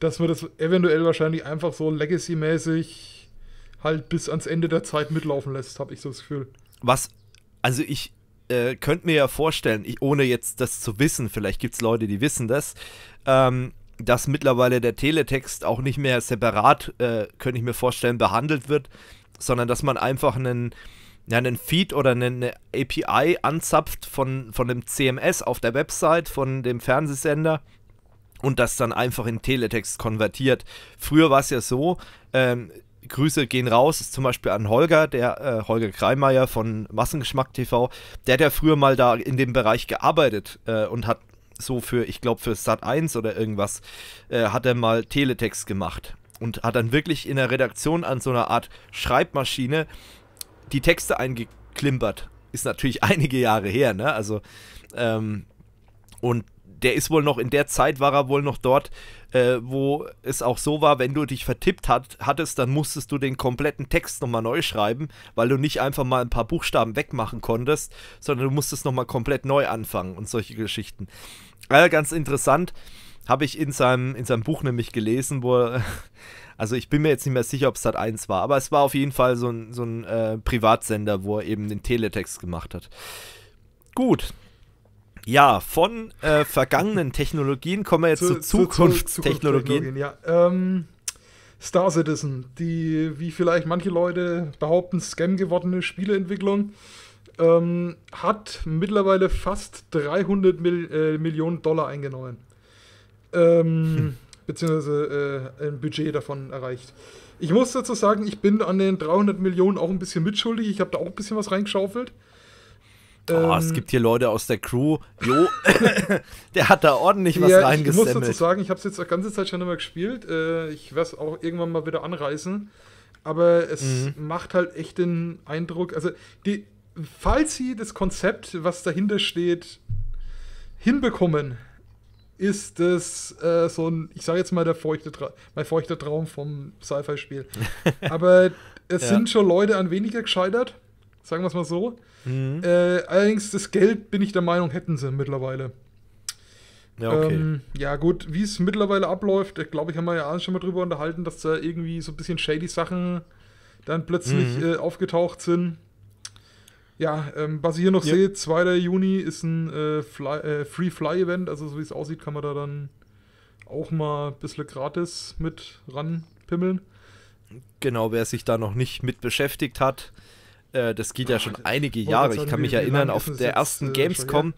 dass man das eventuell wahrscheinlich einfach so legacy-mäßig halt bis ans Ende der Zeit mitlaufen lässt, habe ich so das Gefühl. Was, also ich, äh, könnt mir ja vorstellen, ich, ohne jetzt das zu wissen, vielleicht gibt es Leute, die wissen das, ähm, dass mittlerweile der Teletext auch nicht mehr separat, äh, könnte ich mir vorstellen, behandelt wird, sondern dass man einfach einen, ja, einen Feed oder eine API anzapft von, von dem CMS auf der Website, von dem Fernsehsender und das dann einfach in Teletext konvertiert. Früher war es ja so, ähm, Grüße gehen raus, zum Beispiel an Holger, der äh, Holger Kreimeier von Massengeschmack TV, der hat ja früher mal da in dem Bereich gearbeitet äh, und hat so für, ich glaube, für Sat 1 oder irgendwas, äh, hat er mal Teletext gemacht. Und hat dann wirklich in der Redaktion an so einer Art Schreibmaschine die Texte eingeklimpert. Ist natürlich [LAUGHS] einige Jahre her, ne? Also, ähm, und der ist wohl noch, in der Zeit war er wohl noch dort äh, wo es auch so war, wenn du dich vertippt hat, hattest, dann musstest du den kompletten Text nochmal neu schreiben, weil du nicht einfach mal ein paar Buchstaben wegmachen konntest, sondern du musstest nochmal komplett neu anfangen und solche Geschichten. Also ganz interessant, habe ich in seinem, in seinem Buch nämlich gelesen, wo er, [LAUGHS] also ich bin mir jetzt nicht mehr sicher, ob es Sat 1 war, aber es war auf jeden Fall so ein, so ein äh, Privatsender, wo er eben den Teletext gemacht hat. Gut, ja, von äh, vergangenen [LAUGHS] Technologien kommen wir jetzt zu, zu, Zukunftstechnologien. Zukunft ja. ähm, Star Citizen, die, wie vielleicht manche Leute behaupten, Scam gewordene Spieleentwicklung, ähm, hat mittlerweile fast 300 Mil äh, Millionen Dollar eingenommen. Ähm, hm. Beziehungsweise äh, ein Budget davon erreicht. Ich muss dazu sagen, ich bin an den 300 Millionen auch ein bisschen mitschuldig. Ich habe da auch ein bisschen was reingeschaufelt. Oh, es ähm, gibt hier Leute aus der Crew. Jo, [LAUGHS] der hat da ordentlich was ja, reingesammelt. Ich muss dazu sagen, ich habe es jetzt die ganze Zeit schon immer gespielt. Äh, ich werde es auch irgendwann mal wieder anreißen. Aber es mhm. macht halt echt den Eindruck, also die, falls sie das Konzept, was dahinter steht, hinbekommen, ist es äh, so ein, ich sage jetzt mal, der feuchte mein feuchter Traum vom Sci-Fi-Spiel. [LAUGHS] Aber es ja. sind schon Leute an weniger gescheitert sagen wir es mal so. Mhm. Äh, allerdings, das Geld, bin ich der Meinung, hätten sie mittlerweile. Ja, okay. Ähm, ja gut, wie es mittlerweile abläuft, äh, glaube ich, haben wir ja schon mal drüber unterhalten, dass da irgendwie so ein bisschen shady Sachen dann plötzlich mhm. äh, aufgetaucht sind. Ja, ähm, was ich hier noch ja. sehe, 2. Juni ist ein äh, Fly, äh, Free Fly Event, also so wie es aussieht, kann man da dann auch mal ein bisschen gratis mit ranpimmeln. Genau, wer sich da noch nicht mit beschäftigt hat, äh, das geht ja schon Ach, einige Jahre. Ich kann mich erinnern, auf der ersten jetzt, äh, Gamescom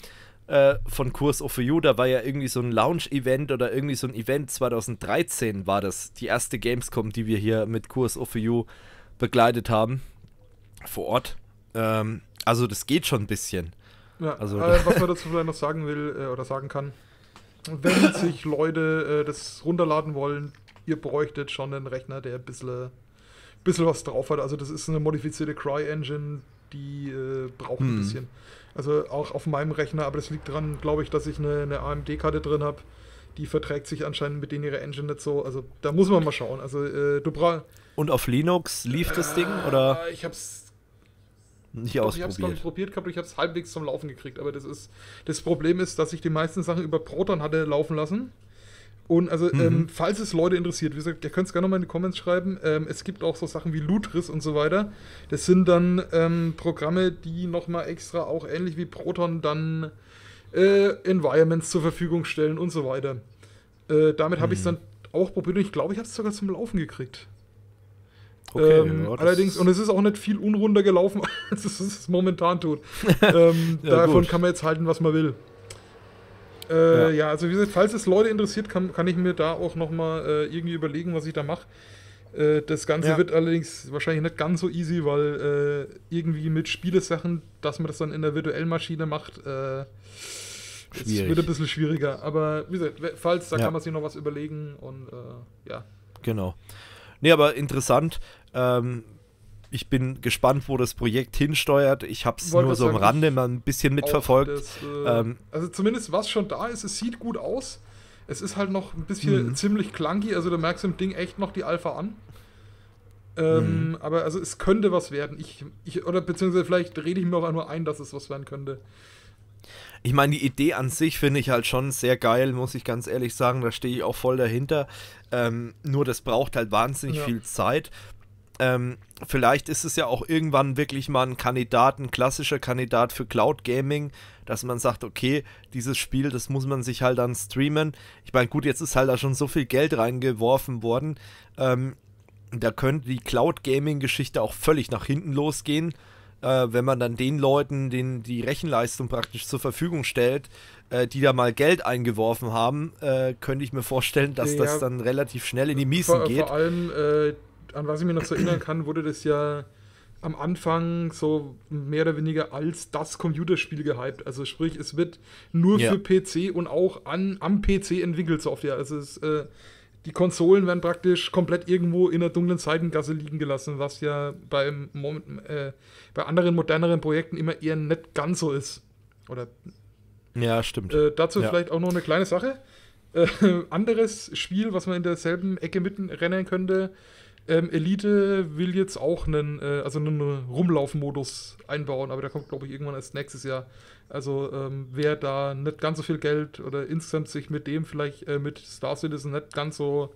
äh, von Kurs of You, da war ja irgendwie so ein Lounge-Event oder irgendwie so ein Event. 2013 war das die erste Gamescom, die wir hier mit Kurs of You begleitet haben. Vor Ort. Ähm, also, das geht schon ein bisschen. Ja, also, äh, was man dazu vielleicht noch sagen will äh, oder sagen kann, wenn sich Leute das runterladen wollen, ihr bräuchtet schon einen Rechner, der ein bisschen bisschen was drauf hat. Also das ist eine modifizierte Cry-Engine, die äh, braucht hm. ein bisschen. Also auch auf meinem Rechner, aber das liegt daran, glaube ich, dass ich eine, eine AMD-Karte drin habe. Die verträgt sich anscheinend mit denen ihre Engine nicht so. Also da muss man mal schauen. Also äh, du brauchst. Und auf Linux lief äh, das Ding? Äh, oder? Ich hab's nicht Ich habe es, glaube ich, probiert gehabt ich habe es halbwegs zum Laufen gekriegt. Aber das ist das Problem ist, dass ich die meisten Sachen über Proton hatte laufen lassen. Und also, mhm. ähm, falls es Leute interessiert, wie gesagt, ihr könnt es gerne nochmal in die Comments schreiben. Ähm, es gibt auch so Sachen wie Lutris und so weiter. Das sind dann ähm, Programme, die nochmal extra auch ähnlich wie Proton dann äh, Environments zur Verfügung stellen und so weiter. Äh, damit habe mhm. ich es dann auch probiert und ich glaube, ich habe es sogar zum Laufen gekriegt. Okay, ähm, ja, allerdings, und es ist auch nicht viel unrunder gelaufen, [LAUGHS] als es es momentan tut. [LAUGHS] ähm, ja, davon gut. kann man jetzt halten, was man will. Äh, ja. ja. also wie gesagt, falls es Leute interessiert, kann, kann ich mir da auch nochmal äh, irgendwie überlegen, was ich da mache. Äh, das Ganze ja. wird allerdings wahrscheinlich nicht ganz so easy, weil äh, irgendwie mit Spielesachen, dass man das dann in der virtuellen Maschine macht, äh, Schwierig. wird ein bisschen schwieriger. Aber wie gesagt, falls, da ja. kann man sich noch was überlegen und äh, ja. Genau. Nee, aber interessant. Ähm, ich bin gespannt, wo das Projekt hinsteuert. Ich habe es nur so am Rande mal ein bisschen mitverfolgt. Das, äh, ähm, also zumindest was schon da ist, es sieht gut aus. Es ist halt noch ein bisschen mh. ziemlich clunky, also da merkst du im Ding echt noch die Alpha an. Ähm, mhm. Aber also es könnte was werden. Ich, ich, oder beziehungsweise vielleicht rede ich mir auch nur ein, dass es was werden könnte. Ich meine, die Idee an sich finde ich halt schon sehr geil, muss ich ganz ehrlich sagen. Da stehe ich auch voll dahinter. Ähm, nur das braucht halt wahnsinnig ja. viel Zeit. Ähm, vielleicht ist es ja auch irgendwann wirklich mal ein Kandidat, ein klassischer Kandidat für Cloud Gaming, dass man sagt, okay, dieses Spiel, das muss man sich halt dann streamen. Ich meine, gut, jetzt ist halt da schon so viel Geld reingeworfen worden. Ähm, da könnte die Cloud Gaming Geschichte auch völlig nach hinten losgehen. Äh, wenn man dann den Leuten, denen die Rechenleistung praktisch zur Verfügung stellt, äh, die da mal Geld eingeworfen haben, äh, könnte ich mir vorstellen, dass ja, das dann relativ schnell in die Miesen vor, geht. Vor allem äh, an was ich mir noch so erinnern kann, wurde das ja am Anfang so mehr oder weniger als das Computerspiel gehypt. Also sprich, es wird nur ja. für PC und auch an, am PC entwickelt Software. Also es, äh, die Konsolen werden praktisch komplett irgendwo in der dunklen Seitengasse liegen gelassen, was ja beim äh, bei anderen moderneren Projekten immer eher nicht ganz so ist. Oder ja, stimmt. Äh, dazu ja. vielleicht auch noch eine kleine Sache. Äh, [LAUGHS] anderes Spiel, was man in derselben Ecke mitten rennen könnte, ähm, Elite will jetzt auch einen, äh, also einen Rumlaufmodus einbauen, aber der kommt, glaube ich, irgendwann erst nächstes Jahr. Also ähm, wer da nicht ganz so viel Geld oder insgesamt sich mit dem vielleicht äh, mit Star Citizen nicht ganz so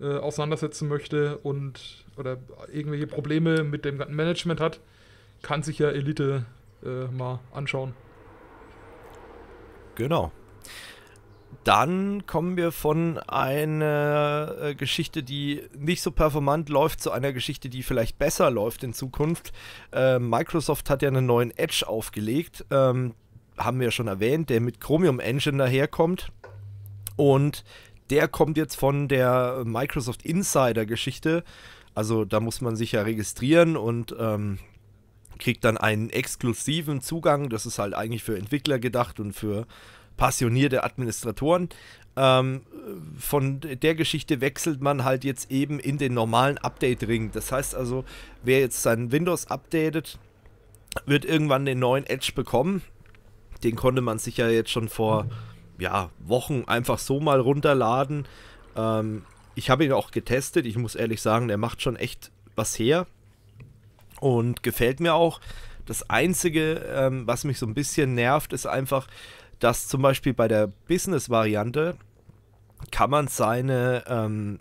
äh, auseinandersetzen möchte und oder irgendwelche Probleme mit dem ganzen Management hat, kann sich ja Elite äh, mal anschauen. Genau. Dann kommen wir von einer äh, Geschichte, die nicht so performant läuft, zu einer Geschichte, die vielleicht besser läuft in Zukunft. Äh, Microsoft hat ja einen neuen Edge aufgelegt, ähm, haben wir ja schon erwähnt, der mit Chromium Engine daherkommt. Und der kommt jetzt von der Microsoft Insider-Geschichte. Also da muss man sich ja registrieren und ähm, kriegt dann einen exklusiven Zugang. Das ist halt eigentlich für Entwickler gedacht und für passionierte Administratoren. Ähm, von der Geschichte wechselt man halt jetzt eben in den normalen Update-Ring. Das heißt also, wer jetzt sein Windows updatet, wird irgendwann den neuen Edge bekommen. Den konnte man sich ja jetzt schon vor ja, Wochen einfach so mal runterladen. Ähm, ich habe ihn auch getestet. Ich muss ehrlich sagen, der macht schon echt was her. Und gefällt mir auch. Das Einzige, ähm, was mich so ein bisschen nervt, ist einfach, dass zum Beispiel bei der Business-Variante kann man seine ähm,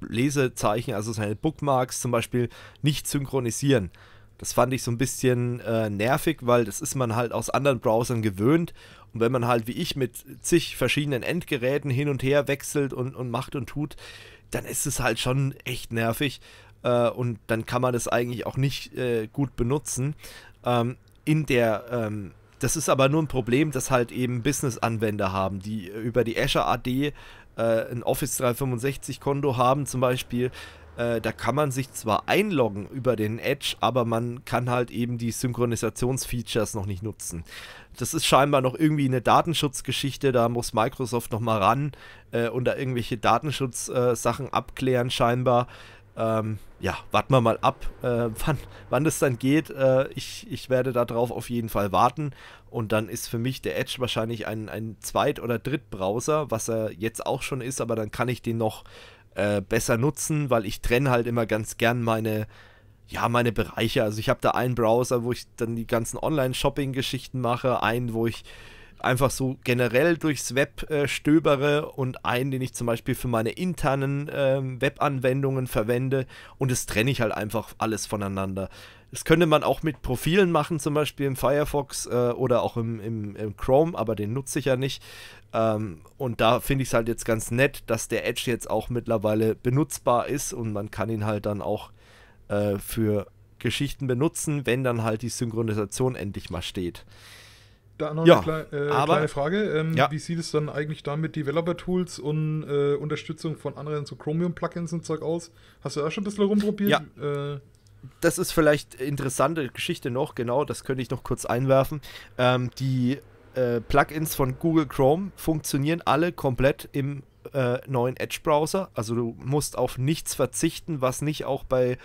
Lesezeichen, also seine Bookmarks zum Beispiel, nicht synchronisieren. Das fand ich so ein bisschen äh, nervig, weil das ist man halt aus anderen Browsern gewöhnt. Und wenn man halt wie ich mit zig verschiedenen Endgeräten hin und her wechselt und, und macht und tut, dann ist es halt schon echt nervig. Äh, und dann kann man das eigentlich auch nicht äh, gut benutzen. Ähm, in der ähm, das ist aber nur ein Problem, das halt eben Business-Anwender haben, die über die Azure AD äh, ein Office 365-Konto haben zum Beispiel. Äh, da kann man sich zwar einloggen über den Edge, aber man kann halt eben die Synchronisationsfeatures noch nicht nutzen. Das ist scheinbar noch irgendwie eine Datenschutzgeschichte, da muss Microsoft nochmal ran äh, und da irgendwelche Datenschutzsachen abklären scheinbar ähm, ja, warten wir mal ab, äh, wann, wann das dann geht. Äh, ich, ich werde darauf auf jeden Fall warten. Und dann ist für mich der Edge wahrscheinlich ein, ein Zweit- oder Drittbrowser, was er jetzt auch schon ist, aber dann kann ich den noch äh, besser nutzen, weil ich trenne halt immer ganz gern meine, ja, meine Bereiche. Also ich habe da einen Browser, wo ich dann die ganzen Online-Shopping-Geschichten mache, einen, wo ich einfach so generell durchs Web äh, stöbere und einen, den ich zum Beispiel für meine internen ähm, Webanwendungen verwende und das trenne ich halt einfach alles voneinander. Das könnte man auch mit Profilen machen, zum Beispiel im Firefox äh, oder auch im, im, im, Chrome, aber den nutze ich ja nicht. Ähm, und da finde ich es halt jetzt ganz nett, dass der Edge jetzt auch mittlerweile benutzbar ist und man kann ihn halt dann auch äh, für Geschichten benutzen, wenn dann halt die Synchronisation endlich mal steht. Da noch ja, eine klei äh, aber, kleine Frage. Ähm, ja. Wie sieht es dann eigentlich da mit Developer-Tools und äh, Unterstützung von anderen so Chromium-Plugins und Zeug aus? Hast du da schon ein bisschen rumprobiert? Ja. Äh, das ist vielleicht interessante Geschichte noch, genau, das könnte ich noch kurz einwerfen. Ähm, die äh, Plugins von Google Chrome funktionieren alle komplett im äh, neuen Edge-Browser. Also du musst auf nichts verzichten, was nicht auch bei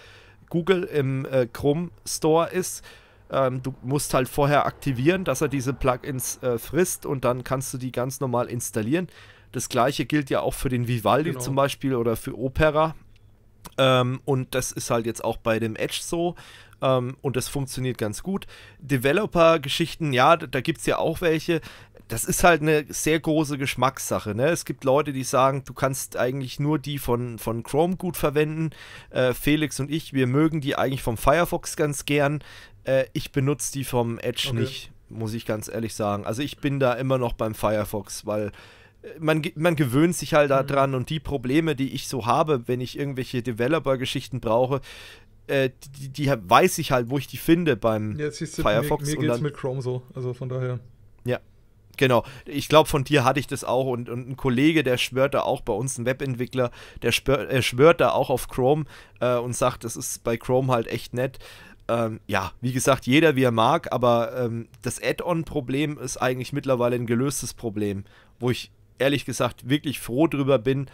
Google im äh, Chrome Store ist. Ähm, du musst halt vorher aktivieren, dass er diese Plugins äh, frisst und dann kannst du die ganz normal installieren. Das gleiche gilt ja auch für den Vivaldi genau. zum Beispiel oder für Opera. Ähm, und das ist halt jetzt auch bei dem Edge so. Ähm, und das funktioniert ganz gut. Developer-Geschichten, ja, da, da gibt es ja auch welche das ist halt eine sehr große Geschmackssache. Ne? Es gibt Leute, die sagen, du kannst eigentlich nur die von, von Chrome gut verwenden. Äh, Felix und ich, wir mögen die eigentlich vom Firefox ganz gern. Äh, ich benutze die vom Edge okay. nicht, muss ich ganz ehrlich sagen. Also ich bin da immer noch beim Firefox, weil äh, man, man gewöhnt sich halt daran mhm. und die Probleme, die ich so habe, wenn ich irgendwelche Developer-Geschichten brauche, äh, die, die, weiß ich halt, wo ich die finde beim Jetzt siehst du, Firefox. Mir, mir geht's mit Chrome so, also von daher. Ja, Genau. Ich glaube, von dir hatte ich das auch und, und, ein Kollege, der schwört da auch bei uns, ein Webentwickler, der schwört, äh, schwört da auch auf Chrome äh, und sagt, das ist bei Chrome halt echt nett ähm, ja, wie gesagt, jeder wie er mag, aber ähm, das Add-on-Problem ist eigentlich mittlerweile ein gelöstes Problem, wo ich ehrlich gesagt wirklich froh drüber bin,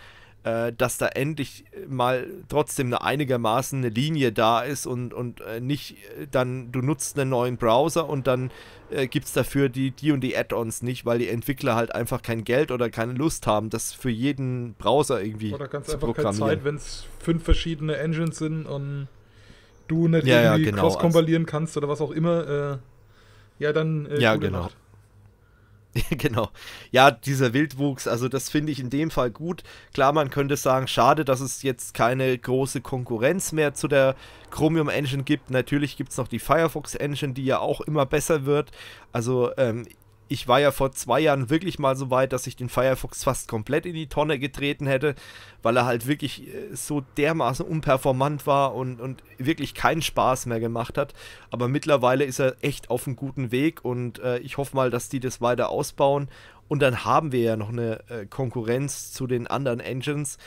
äh, dass da endlich mal trotzdem eine einigermaßen eine Linie da ist und, und äh, nicht äh, dann, du nutzt einen neuen Browser und dann äh, gibt es dafür die, die und die Add-ons nicht, weil die Entwickler halt einfach kein Geld oder keine Lust haben, das für jeden Browser irgendwie zu programmieren. oder ganz einfach programmieren. keine Zeit, wenn es fünf verschiedene Engines sind und du nicht ja, irgendwie ja, genau. cross-kombalieren kannst oder was auch immer, äh, ja, dann. Äh, ja, genau. Nacht. [LAUGHS] genau. Ja, dieser Wildwuchs, also das finde ich in dem Fall gut. Klar, man könnte sagen, schade, dass es jetzt keine große Konkurrenz mehr zu der Chromium Engine gibt. Natürlich gibt es noch die Firefox Engine, die ja auch immer besser wird. Also ähm, ich war ja vor zwei Jahren wirklich mal so weit, dass ich den Firefox fast komplett in die Tonne getreten hätte, weil er halt wirklich äh, so dermaßen unperformant war und, und wirklich keinen Spaß mehr gemacht hat. Aber mittlerweile ist er echt auf einem guten Weg und äh, ich hoffe mal, dass die das weiter ausbauen. Und dann haben wir ja noch eine äh, Konkurrenz zu den anderen Engines.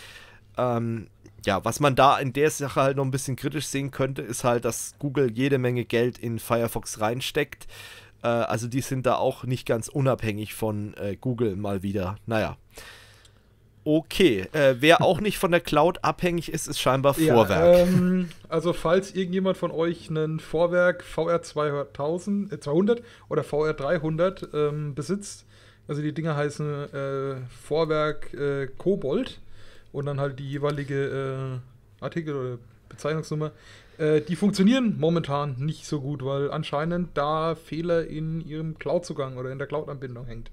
Ähm, ja, was man da in der Sache halt noch ein bisschen kritisch sehen könnte, ist halt, dass Google jede Menge Geld in Firefox reinsteckt. Äh, also die sind da auch nicht ganz unabhängig von äh, Google mal wieder. Naja. Okay, äh, wer auch nicht von der Cloud abhängig ist, ist scheinbar Vorwerk. Ja, ähm, also falls irgendjemand von euch einen Vorwerk VR 2000, äh, 200 oder VR 300 ähm, besitzt, also die Dinger heißen äh, Vorwerk äh, Kobold und dann halt die jeweilige äh, Artikel oder Bezeichnungsnummer, äh, die funktionieren momentan nicht so gut, weil anscheinend da Fehler in ihrem Cloud-Zugang oder in der Cloud-Anbindung hängt.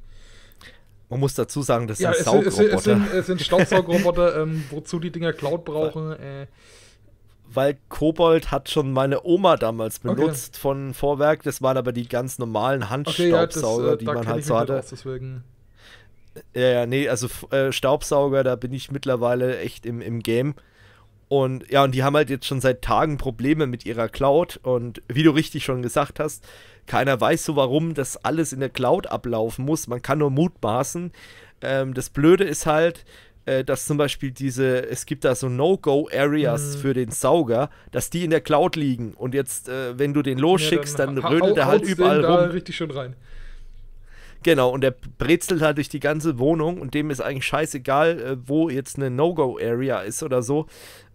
Man muss dazu sagen, das ja, sind Saugroboter. Es, es, sind, es sind Staubsaugroboter, [LAUGHS] ähm, wozu die Dinger Cloud brauchen. Äh, weil Kobold hat schon meine Oma damals benutzt okay. von Vorwerk. Das waren aber die ganz normalen Handstaubsauger, okay, ja, das, äh, die man halt so hatte. Aus, deswegen. Ja, ja, nee, also äh, Staubsauger, da bin ich mittlerweile echt im, im Game. Und ja, und die haben halt jetzt schon seit Tagen Probleme mit ihrer Cloud. Und wie du richtig schon gesagt hast, keiner weiß so, warum das alles in der Cloud ablaufen muss. Man kann nur mutmaßen. Ähm, das Blöde ist halt, äh, dass zum Beispiel diese, es gibt da so No-Go-Areas mhm. für den Sauger, dass die in der Cloud liegen. Und jetzt, äh, wenn du den losschickst, ja, dann, dann rödelt er halt überall rum. richtig schon rein. Genau, und der brezelt halt durch die ganze Wohnung und dem ist eigentlich scheißegal, äh, wo jetzt eine No-Go-Area ist oder so.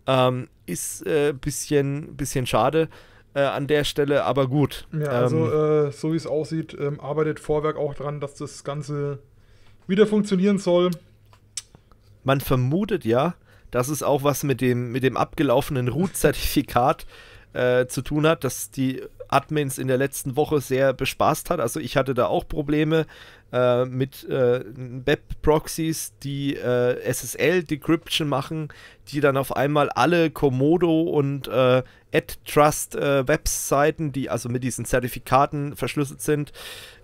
Ähm, ist ein äh, bisschen, bisschen schade äh, an der Stelle, aber gut. Ja, also ähm, äh, so wie es aussieht, ähm, arbeitet Vorwerk auch dran, dass das Ganze wieder funktionieren soll. Man vermutet ja, dass es auch was mit dem, mit dem abgelaufenen Root-Zertifikat äh, zu tun hat, dass die Admins in der letzten Woche sehr bespaßt hat. Also ich hatte da auch Probleme äh, mit äh, web proxies die äh, SSL-Decryption machen, die dann auf einmal alle Komodo und äh, AdTrust-Webseiten, äh, die also mit diesen Zertifikaten verschlüsselt sind,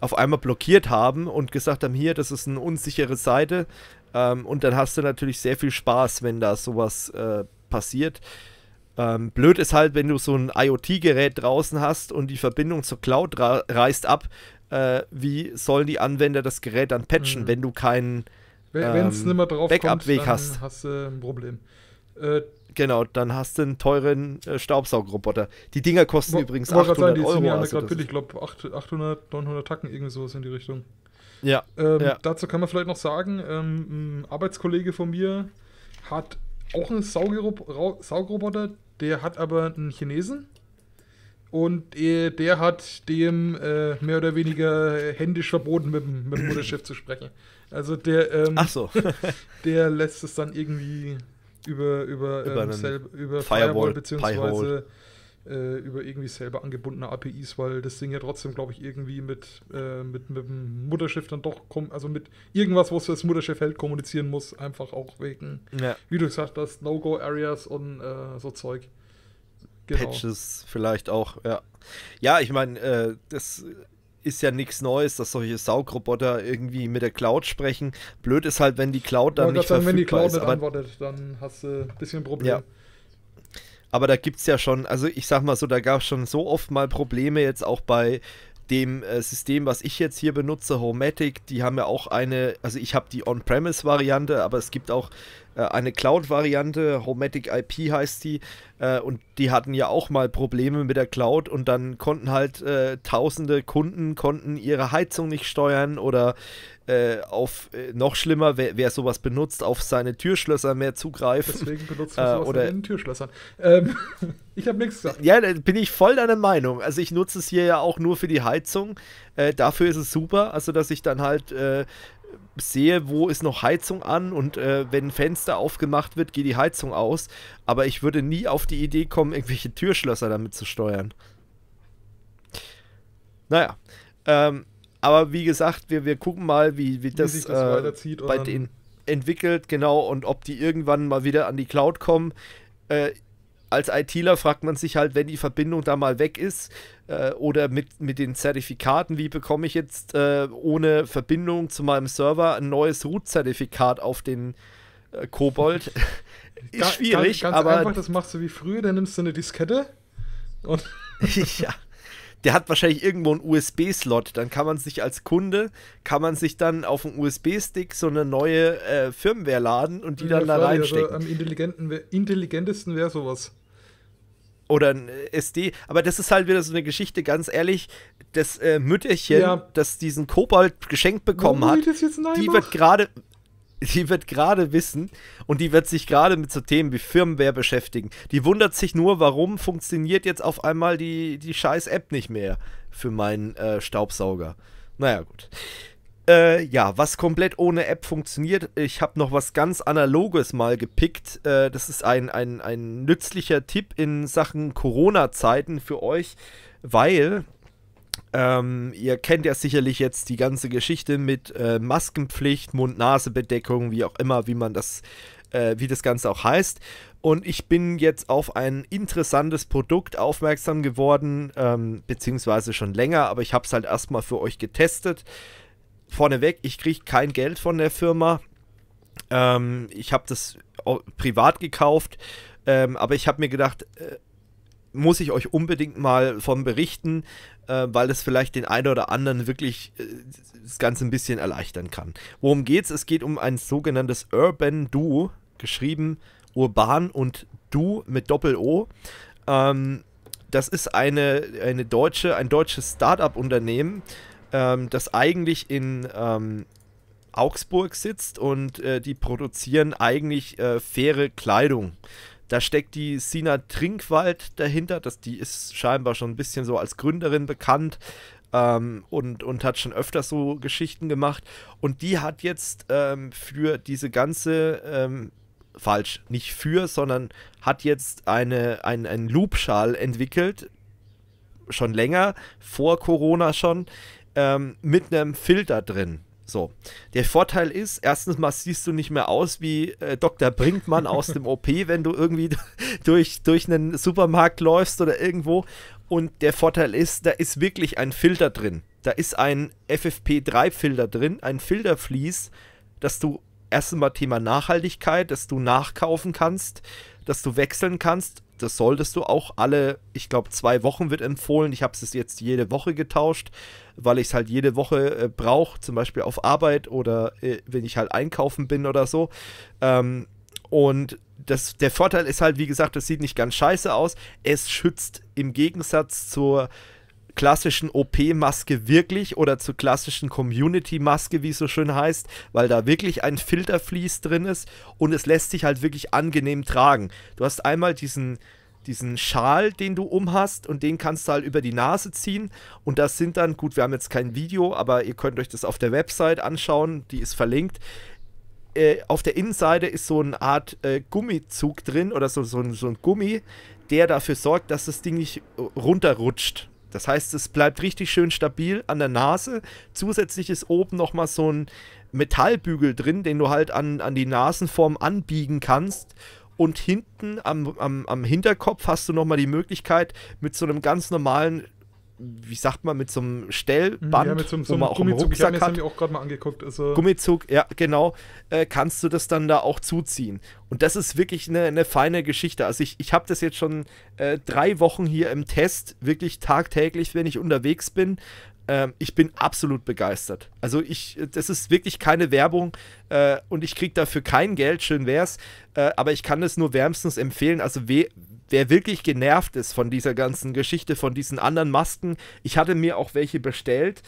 auf einmal blockiert haben und gesagt haben, hier, das ist eine unsichere Seite. Ähm, und dann hast du natürlich sehr viel Spaß, wenn da sowas äh, passiert. Ähm, blöd ist halt, wenn du so ein IoT-Gerät draußen hast und die Verbindung zur Cloud reißt ab, äh, wie sollen die Anwender das Gerät dann patchen, mhm. wenn du keinen ähm, Backup-Weg hast? hast du ein Problem. Äh, genau, dann hast du einen teuren äh, Staubsaugroboter. Die Dinger kosten Bo übrigens 800 sagen, die Euro. Sind also gerade billig, ich glaube 800, 900 Tacken, irgendwie sowas in die Richtung. Ja, ähm, ja. Dazu kann man vielleicht noch sagen, ähm, ein Arbeitskollege von mir hat auch ein Saugroboter, der hat aber einen Chinesen. Und äh, der hat dem äh, mehr oder weniger äh, händisch verboten, mit, mit dem Mutterschiff zu sprechen. Also der, ähm, Ach so. [LAUGHS] der lässt es dann irgendwie über, über, über, ähm, selb, über Firewall, Firewall beziehungsweise äh, über irgendwie selber angebundene APIs, weil das Ding ja trotzdem, glaube ich, irgendwie mit, äh, mit, mit dem Mutterschiff dann doch, also mit irgendwas, was das Mutterschiff hält, kommunizieren muss, einfach auch wegen, ja. wie du gesagt hast, No-Go-Areas und äh, so Zeug. Genau. Patches vielleicht auch, ja. Ja, ich meine, äh, das ist ja nichts Neues, dass solche Saugroboter irgendwie mit der Cloud sprechen. Blöd ist halt, wenn die Cloud dann nicht sagen, verfügbar wenn die Cloud ist. Nicht antwortet, dann hast du ein bisschen Probleme. Ja. Aber da gibt es ja schon, also ich sag mal so, da gab es schon so oft mal Probleme jetzt auch bei dem äh, System, was ich jetzt hier benutze, Homatic, die haben ja auch eine, also ich habe die On-Premise-Variante, aber es gibt auch äh, eine Cloud-Variante, Homatic IP heißt die, äh, und die hatten ja auch mal Probleme mit der Cloud und dann konnten halt äh, tausende Kunden konnten ihre Heizung nicht steuern oder äh, auf äh, noch schlimmer, wer, wer, sowas benutzt, auf seine Türschlösser mehr zugreifen. Deswegen benutzt man äh, sowas oder, den Türschlössern. Ähm, [LAUGHS] ich habe nichts gesagt. Ja, da bin ich voll deiner Meinung. Also ich nutze es hier ja auch nur für die Heizung. dafür ist es super, also dass ich dann halt sehe, wo ist noch Heizung an und äh, wenn ein Fenster aufgemacht wird, geht die Heizung aus. Aber ich würde nie auf die Idee kommen, irgendwelche Türschlösser damit zu steuern. Naja. Ähm, aber wie gesagt, wir, wir gucken mal, wie, wie das, wie das äh, bei denen entwickelt, genau, und ob die irgendwann mal wieder an die Cloud kommen. Äh, als ITler fragt man sich halt, wenn die Verbindung da mal weg ist äh, oder mit, mit den Zertifikaten, wie bekomme ich jetzt äh, ohne Verbindung zu meinem Server ein neues Root-Zertifikat auf den äh, Kobold? [LAUGHS] [LAUGHS] ist schwierig, ganz, ganz aber. Einfach, das machst du wie früher, dann nimmst du eine Diskette und. [LAUGHS] ja der hat wahrscheinlich irgendwo einen USB-Slot. Dann kann man sich als Kunde, kann man sich dann auf einen USB-Stick so eine neue äh, Firmware laden und die ja, dann da reinstecken. Also am intelligentesten wäre sowas oder ein äh, SD. Aber das ist halt wieder so eine Geschichte, ganz ehrlich, das äh, Mütterchen, ja. das diesen Kobalt geschenkt bekommen Warum hat, die wird gerade die wird gerade wissen und die wird sich gerade mit so Themen wie Firmware beschäftigen. Die wundert sich nur, warum funktioniert jetzt auf einmal die, die scheiß App nicht mehr für meinen äh, Staubsauger. Naja, gut. Äh, ja, was komplett ohne App funktioniert. Ich habe noch was ganz Analoges mal gepickt. Äh, das ist ein, ein, ein nützlicher Tipp in Sachen Corona-Zeiten für euch, weil ähm, ihr kennt ja sicherlich jetzt die ganze Geschichte mit äh, Maskenpflicht, Mund-Nase-Bedeckung, wie auch immer, wie man das, äh, wie das Ganze auch heißt. Und ich bin jetzt auf ein interessantes Produkt aufmerksam geworden, ähm, beziehungsweise schon länger, aber ich habe es halt erstmal für euch getestet vorneweg, ich kriege kein Geld von der Firma. Ähm, ich habe das privat gekauft, ähm, aber ich habe mir gedacht, äh, muss ich euch unbedingt mal vom berichten, äh, weil das vielleicht den einen oder anderen wirklich äh, das Ganze ein bisschen erleichtern kann. Worum geht's? Es geht um ein sogenanntes Urban Duo, geschrieben urban und du mit Doppel-O. Ähm, das ist eine, eine deutsche, ein deutsches Start-up-Unternehmen, äh, ähm, das eigentlich in ähm, Augsburg sitzt und äh, die produzieren eigentlich äh, faire Kleidung. Da steckt die Sina Trinkwald dahinter, das, die ist scheinbar schon ein bisschen so als Gründerin bekannt ähm, und, und hat schon öfter so Geschichten gemacht. Und die hat jetzt ähm, für diese ganze, ähm, falsch, nicht für, sondern hat jetzt eine, ein, einen Loopschal entwickelt, schon länger, vor Corona schon, ähm, mit einem Filter drin. So. Der Vorteil ist, erstens mal siehst du nicht mehr aus wie äh, Dr. Brinkmann aus dem OP, [LAUGHS] wenn du irgendwie [LAUGHS] durch, durch einen Supermarkt läufst oder irgendwo. Und der Vorteil ist, da ist wirklich ein Filter drin. Da ist ein FFP3-Filter drin, ein Filterflies, dass du erstens mal Thema Nachhaltigkeit, dass du nachkaufen kannst, dass du wechseln kannst das solltest du auch alle, ich glaube, zwei Wochen wird empfohlen. Ich habe es jetzt jede Woche getauscht, weil ich es halt jede Woche äh, brauche, zum Beispiel auf Arbeit oder äh, wenn ich halt einkaufen bin oder so. Ähm, und das, der Vorteil ist halt, wie gesagt, das sieht nicht ganz scheiße aus. Es schützt im Gegensatz zur klassischen OP-Maske wirklich oder zur klassischen Community-Maske, wie es so schön heißt, weil da wirklich ein Filterfließ drin ist und es lässt sich halt wirklich angenehm tragen. Du hast einmal diesen, diesen Schal, den du umhast und den kannst du halt über die Nase ziehen und das sind dann, gut, wir haben jetzt kein Video, aber ihr könnt euch das auf der Website anschauen, die ist verlinkt. Äh, auf der Innenseite ist so eine Art äh, Gummizug drin oder so, so, so ein Gummi, der dafür sorgt, dass das Ding nicht äh, runterrutscht das heißt, es bleibt richtig schön stabil an der Nase. Zusätzlich ist oben nochmal so ein Metallbügel drin, den du halt an, an die Nasenform anbiegen kannst. Und hinten am, am, am Hinterkopf hast du nochmal die Möglichkeit, mit so einem ganz normalen wie sagt man, mit so einem Stellband, ja, mit so, einem, so wo man auch Gummizug, im Rucksack ja, hat. auch gerade mal angeguckt. Also Gummizug, ja, genau. Äh, kannst du das dann da auch zuziehen? Und das ist wirklich eine, eine feine Geschichte. Also ich, ich habe das jetzt schon äh, drei Wochen hier im Test, wirklich tagtäglich, wenn ich unterwegs bin. Ähm, ich bin absolut begeistert. Also ich, das ist wirklich keine Werbung äh, und ich kriege dafür kein Geld, schön wär's, äh, aber ich kann es nur wärmstens empfehlen. Also we wer wirklich genervt ist von dieser ganzen Geschichte, von diesen anderen Masken, ich hatte mir auch welche bestellt.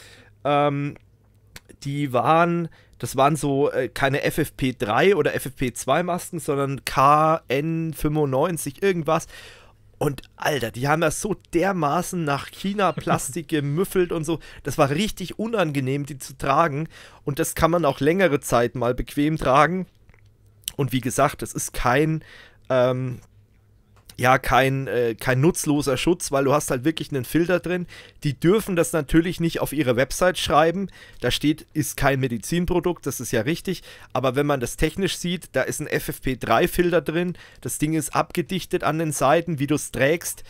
Ähm, die waren, das waren so äh, keine FFP3 oder FFP2-Masken, sondern KN95 irgendwas. Und Alter, die haben ja so dermaßen nach China-Plastik [LAUGHS] gemüffelt und so. Das war richtig unangenehm, die zu tragen. Und das kann man auch längere Zeit mal bequem tragen. Und wie gesagt, das ist kein, ähm, ja kein, äh, kein nutzloser Schutz, weil du hast halt wirklich einen Filter drin. Die dürfen das natürlich nicht auf ihre Website schreiben. Da steht, ist kein Medizinprodukt, das ist ja richtig. Aber wenn man das technisch sieht, da ist ein FFP3-Filter drin. Das Ding ist abgedichtet an den Seiten, wie du es trägst.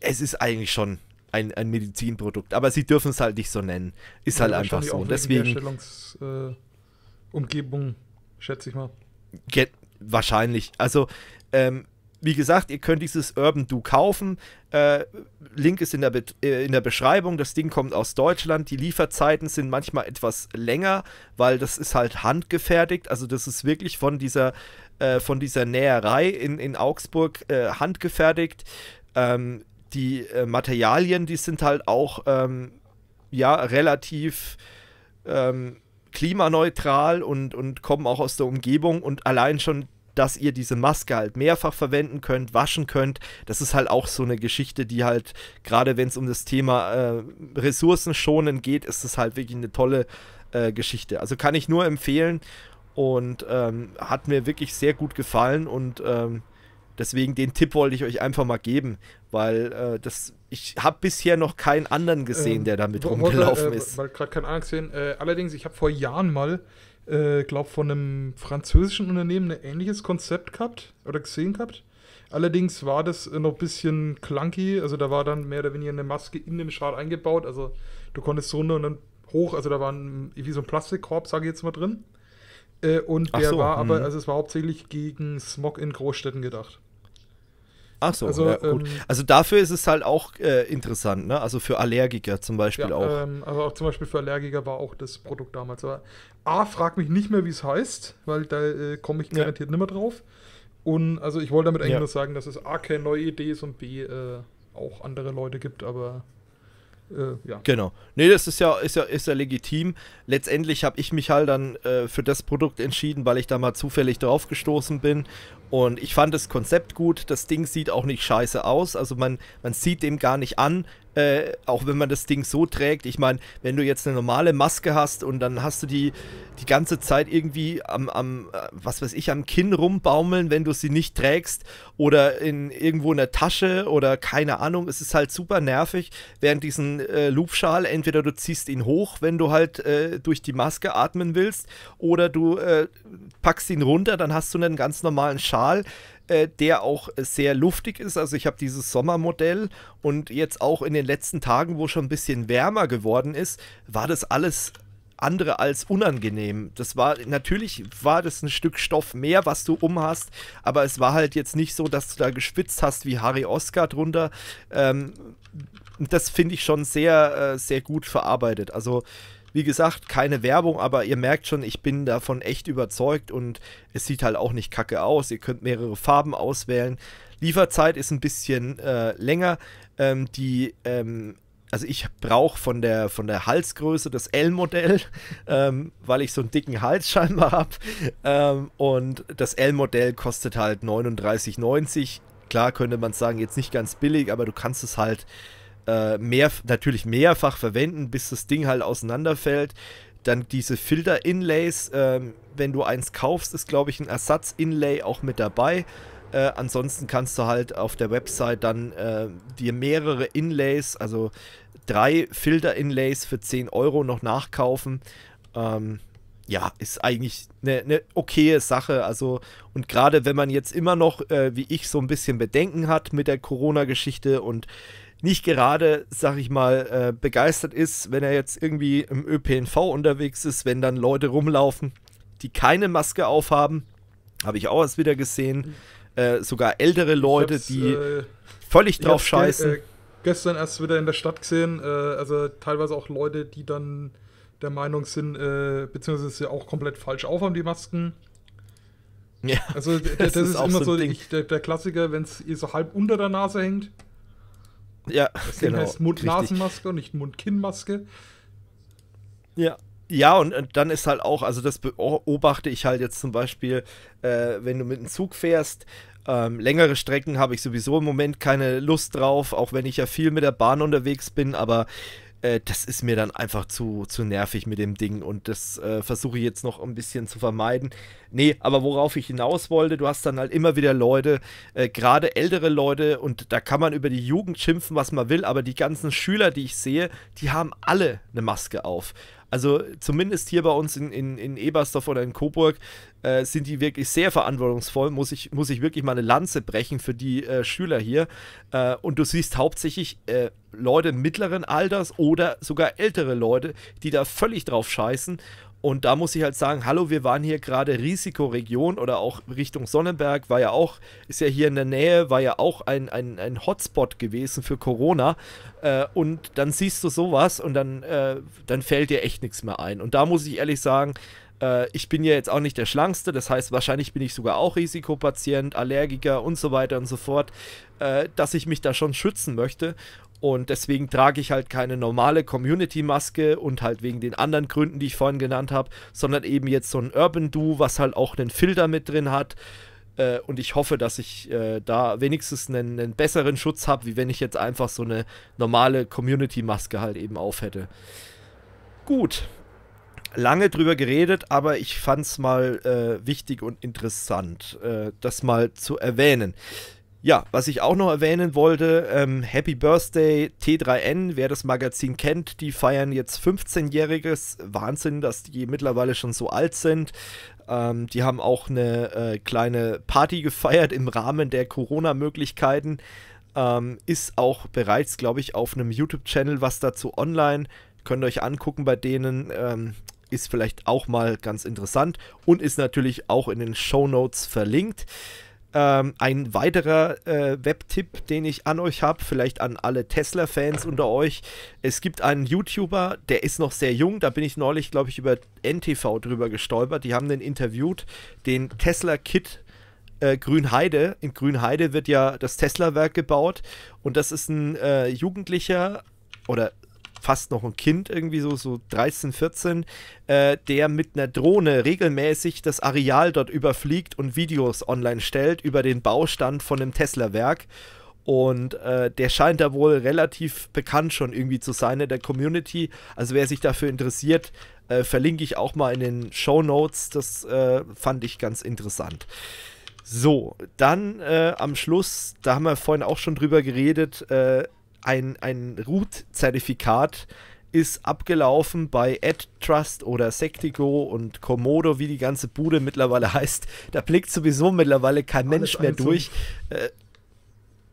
Es ist eigentlich schon ein, ein Medizinprodukt. Aber sie dürfen es halt nicht so nennen. Ist ja, halt einfach so. Deswegen. Herstellungsumgebung, schätze ich mal. wahrscheinlich. Also ähm, wie gesagt, ihr könnt dieses Urban Do kaufen. Äh, Link ist in der, äh, in der Beschreibung. Das Ding kommt aus Deutschland. Die Lieferzeiten sind manchmal etwas länger, weil das ist halt handgefertigt. Also das ist wirklich von dieser, äh, von dieser Näherei in, in Augsburg äh, handgefertigt. Ähm, die äh, Materialien, die sind halt auch ähm, ja, relativ... Ähm, klimaneutral und, und kommen auch aus der Umgebung und allein schon dass ihr diese Maske halt mehrfach verwenden könnt, waschen könnt. Das ist halt auch so eine Geschichte, die halt, gerade wenn es um das Thema äh, Ressourcenschonend geht, ist es halt wirklich eine tolle äh, Geschichte. Also kann ich nur empfehlen und ähm, hat mir wirklich sehr gut gefallen und ähm, deswegen den Tipp wollte ich euch einfach mal geben, weil äh, das ich habe bisher noch keinen anderen gesehen, ähm, der damit rumgelaufen äh, ist. Weil gerade keine Ahnung gesehen. Äh, allerdings, ich habe vor Jahren mal äh, glaube von einem französischen Unternehmen ein ähnliches Konzept gehabt oder gesehen gehabt. Allerdings war das äh, noch ein bisschen clunky, also da war dann mehr oder weniger eine Maske in den Schal eingebaut, also du konntest runter und dann hoch, also da war ein, wie so ein Plastikkorb, sage ich jetzt mal drin. Äh, und der so, war aber, hm. also es war hauptsächlich gegen Smog in Großstädten gedacht. Ach so, also, ja, gut. Ähm, also dafür ist es halt auch äh, interessant, ne? Also für Allergiker zum Beispiel ja, auch. Ähm, also auch zum Beispiel für Allergiker war auch das Produkt damals. Aber A, frag mich nicht mehr, wie es heißt, weil da äh, komme ich garantiert ja. mehr drauf. Und also ich wollte damit eigentlich nur sagen, dass es A, keine neue Idee ist und B, äh, auch andere Leute gibt, aber äh, ja. Genau. Nee, das ist ja, ist ja, ist ja legitim. Letztendlich habe ich mich halt dann äh, für das Produkt entschieden, weil ich da mal zufällig drauf gestoßen bin und ich fand das Konzept gut. Das Ding sieht auch nicht scheiße aus. Also man, man sieht dem gar nicht an, äh, auch wenn man das Ding so trägt. Ich meine, wenn du jetzt eine normale Maske hast und dann hast du die die ganze Zeit irgendwie am, am äh, was weiß ich, am Kinn rumbaumeln, wenn du sie nicht trägst oder in irgendwo in der Tasche oder keine Ahnung. Es ist halt super nervig während diesen äh, Loopschal. Entweder du ziehst ihn hoch, wenn du halt äh, durch die Maske atmen willst oder du äh, packst ihn runter, dann hast du einen ganz normalen Schal Schal, äh, der auch sehr luftig ist. Also ich habe dieses Sommermodell und jetzt auch in den letzten Tagen, wo schon ein bisschen wärmer geworden ist, war das alles andere als unangenehm. Das war natürlich war das ein Stück Stoff mehr, was du um hast, aber es war halt jetzt nicht so, dass du da geschwitzt hast wie Harry Oscar drunter. Ähm, das finde ich schon sehr äh, sehr gut verarbeitet. Also wie gesagt, keine Werbung, aber ihr merkt schon, ich bin davon echt überzeugt und es sieht halt auch nicht kacke aus. Ihr könnt mehrere Farben auswählen. Lieferzeit ist ein bisschen äh, länger. Ähm, die ähm, also ich brauche von der, von der Halsgröße das L-Modell, [LAUGHS] ähm, weil ich so einen dicken Hals scheinbar habe. Ähm, und das L-Modell kostet halt 39,90. Klar könnte man sagen, jetzt nicht ganz billig, aber du kannst es halt äh, mehr, natürlich mehrfach verwenden, bis das Ding halt auseinanderfällt. Dann diese Filter-Inlays, äh, wenn du eins kaufst, ist glaube ich ein Ersatz-Inlay auch mit dabei. Äh, ansonsten kannst du halt auf der Website dann äh, dir mehrere Inlays, also drei Filter-Inlays für 10 Euro noch nachkaufen. Ähm, ja, ist eigentlich eine ne okaye Sache. Also, und gerade wenn man jetzt immer noch, äh, wie ich, so ein bisschen Bedenken hat mit der Corona-Geschichte und nicht gerade, sag ich mal, äh, begeistert ist, wenn er jetzt irgendwie im ÖPNV unterwegs ist, wenn dann Leute rumlaufen, die keine Maske aufhaben. Habe ich auch erst wieder gesehen. Hm. Äh, sogar ältere Leute, die äh, völlig drauf äh, scheißen. gestern erst wieder in der Stadt gesehen. Äh, also teilweise auch Leute, die dann der Meinung sind, äh, beziehungsweise sie auch komplett falsch aufhaben, die Masken. Ja, also [LAUGHS] das, das ist, ist immer so der, der, Klassiker, wenn es eh ihr so halb unter der Nase hängt. Ja, das genau. heißt Mund-Nasenmaske und nicht Mund-Kinn-Maske. Ja. Ja, und, und, dann ist halt auch, also das beobachte ich halt jetzt zum Beispiel, äh, wenn du mit dem Zug fährst, ähm, längere Strecken habe ich sowieso im Moment keine Lust drauf, auch wenn ich ja viel mit der Bahn unterwegs bin, aber äh, das ist mir dann einfach zu, zu nervig mit dem Ding und das äh, versuche ich jetzt noch ein bisschen zu vermeiden. Nee, aber worauf ich hinaus wollte, du hast dann halt immer wieder Leute, äh, gerade ältere Leute und da kann man über die Jugend schimpfen, was man will, aber die ganzen Schüler, die ich sehe, die haben alle eine Maske auf. Also zumindest hier bei uns in, in, in Ebersdorf oder in Coburg äh, sind die wirklich sehr verantwortungsvoll. Muss ich, muss ich wirklich mal eine Lanze brechen für die äh, Schüler hier. Äh, und du siehst hauptsächlich äh, Leute mittleren Alters oder sogar ältere Leute, die da völlig drauf scheißen und da muss ich halt sagen, hallo, wir waren hier gerade Risikoregion oder auch Richtung Sonnenberg, war ja auch, ist ja hier in der Nähe, war ja auch ein, ein, ein Hotspot gewesen für Corona. Äh, und dann siehst du sowas und dann, äh, dann fällt dir echt nichts mehr ein. Und da muss ich ehrlich sagen, äh, ich bin ja jetzt auch nicht der Schlankste, das heißt, wahrscheinlich bin ich sogar auch Risikopatient, Allergiker und so weiter und so fort, äh, dass ich mich da schon schützen möchte. Und deswegen trage ich halt keine normale Community-Maske und halt wegen den anderen Gründen, die ich vorhin genannt habe, sondern eben jetzt so ein Urban Do, was halt auch einen Filter mit drin hat. Äh, und ich hoffe, dass ich äh, da wenigstens einen, einen besseren Schutz habe, wie wenn ich jetzt einfach so eine normale Community-Maske halt eben auf hätte. Gut. Lange drüber geredet, aber ich fand es mal äh, wichtig und interessant, äh, das mal zu erwähnen. Ja, was ich auch noch erwähnen wollte, ähm, Happy Birthday T3N, wer das Magazin kennt, die feiern jetzt 15-jähriges. Wahnsinn, dass die mittlerweile schon so alt sind. Ähm, die haben auch eine äh, kleine Party gefeiert im Rahmen der Corona-Möglichkeiten. Ähm, ist auch bereits, glaube ich, auf einem YouTube-Channel was dazu online. Könnt ihr euch angucken bei denen. Ähm, ist vielleicht auch mal ganz interessant und ist natürlich auch in den Show Notes verlinkt. Ähm, ein weiterer äh, Webtipp, den ich an euch habe, vielleicht an alle Tesla-Fans unter euch. Es gibt einen YouTuber, der ist noch sehr jung, da bin ich neulich, glaube ich, über NTV drüber gestolpert. Die haben den interviewt, den Tesla kit äh, Grünheide. In Grünheide wird ja das Tesla-Werk gebaut und das ist ein äh, Jugendlicher oder fast noch ein Kind, irgendwie so, so 13, 14, äh, der mit einer Drohne regelmäßig das Areal dort überfliegt und Videos online stellt über den Baustand von dem Tesla-Werk. Und äh, der scheint da wohl relativ bekannt schon irgendwie zu sein in der Community. Also wer sich dafür interessiert, äh, verlinke ich auch mal in den Show Notes. Das äh, fand ich ganz interessant. So, dann äh, am Schluss, da haben wir vorhin auch schon drüber geredet, äh, ein, ein Root-Zertifikat ist abgelaufen bei AdTrust oder Sectigo und Komodo, wie die ganze Bude mittlerweile [LAUGHS] heißt. Da blickt sowieso mittlerweile kein Alles Mensch mehr einzeln. durch, äh,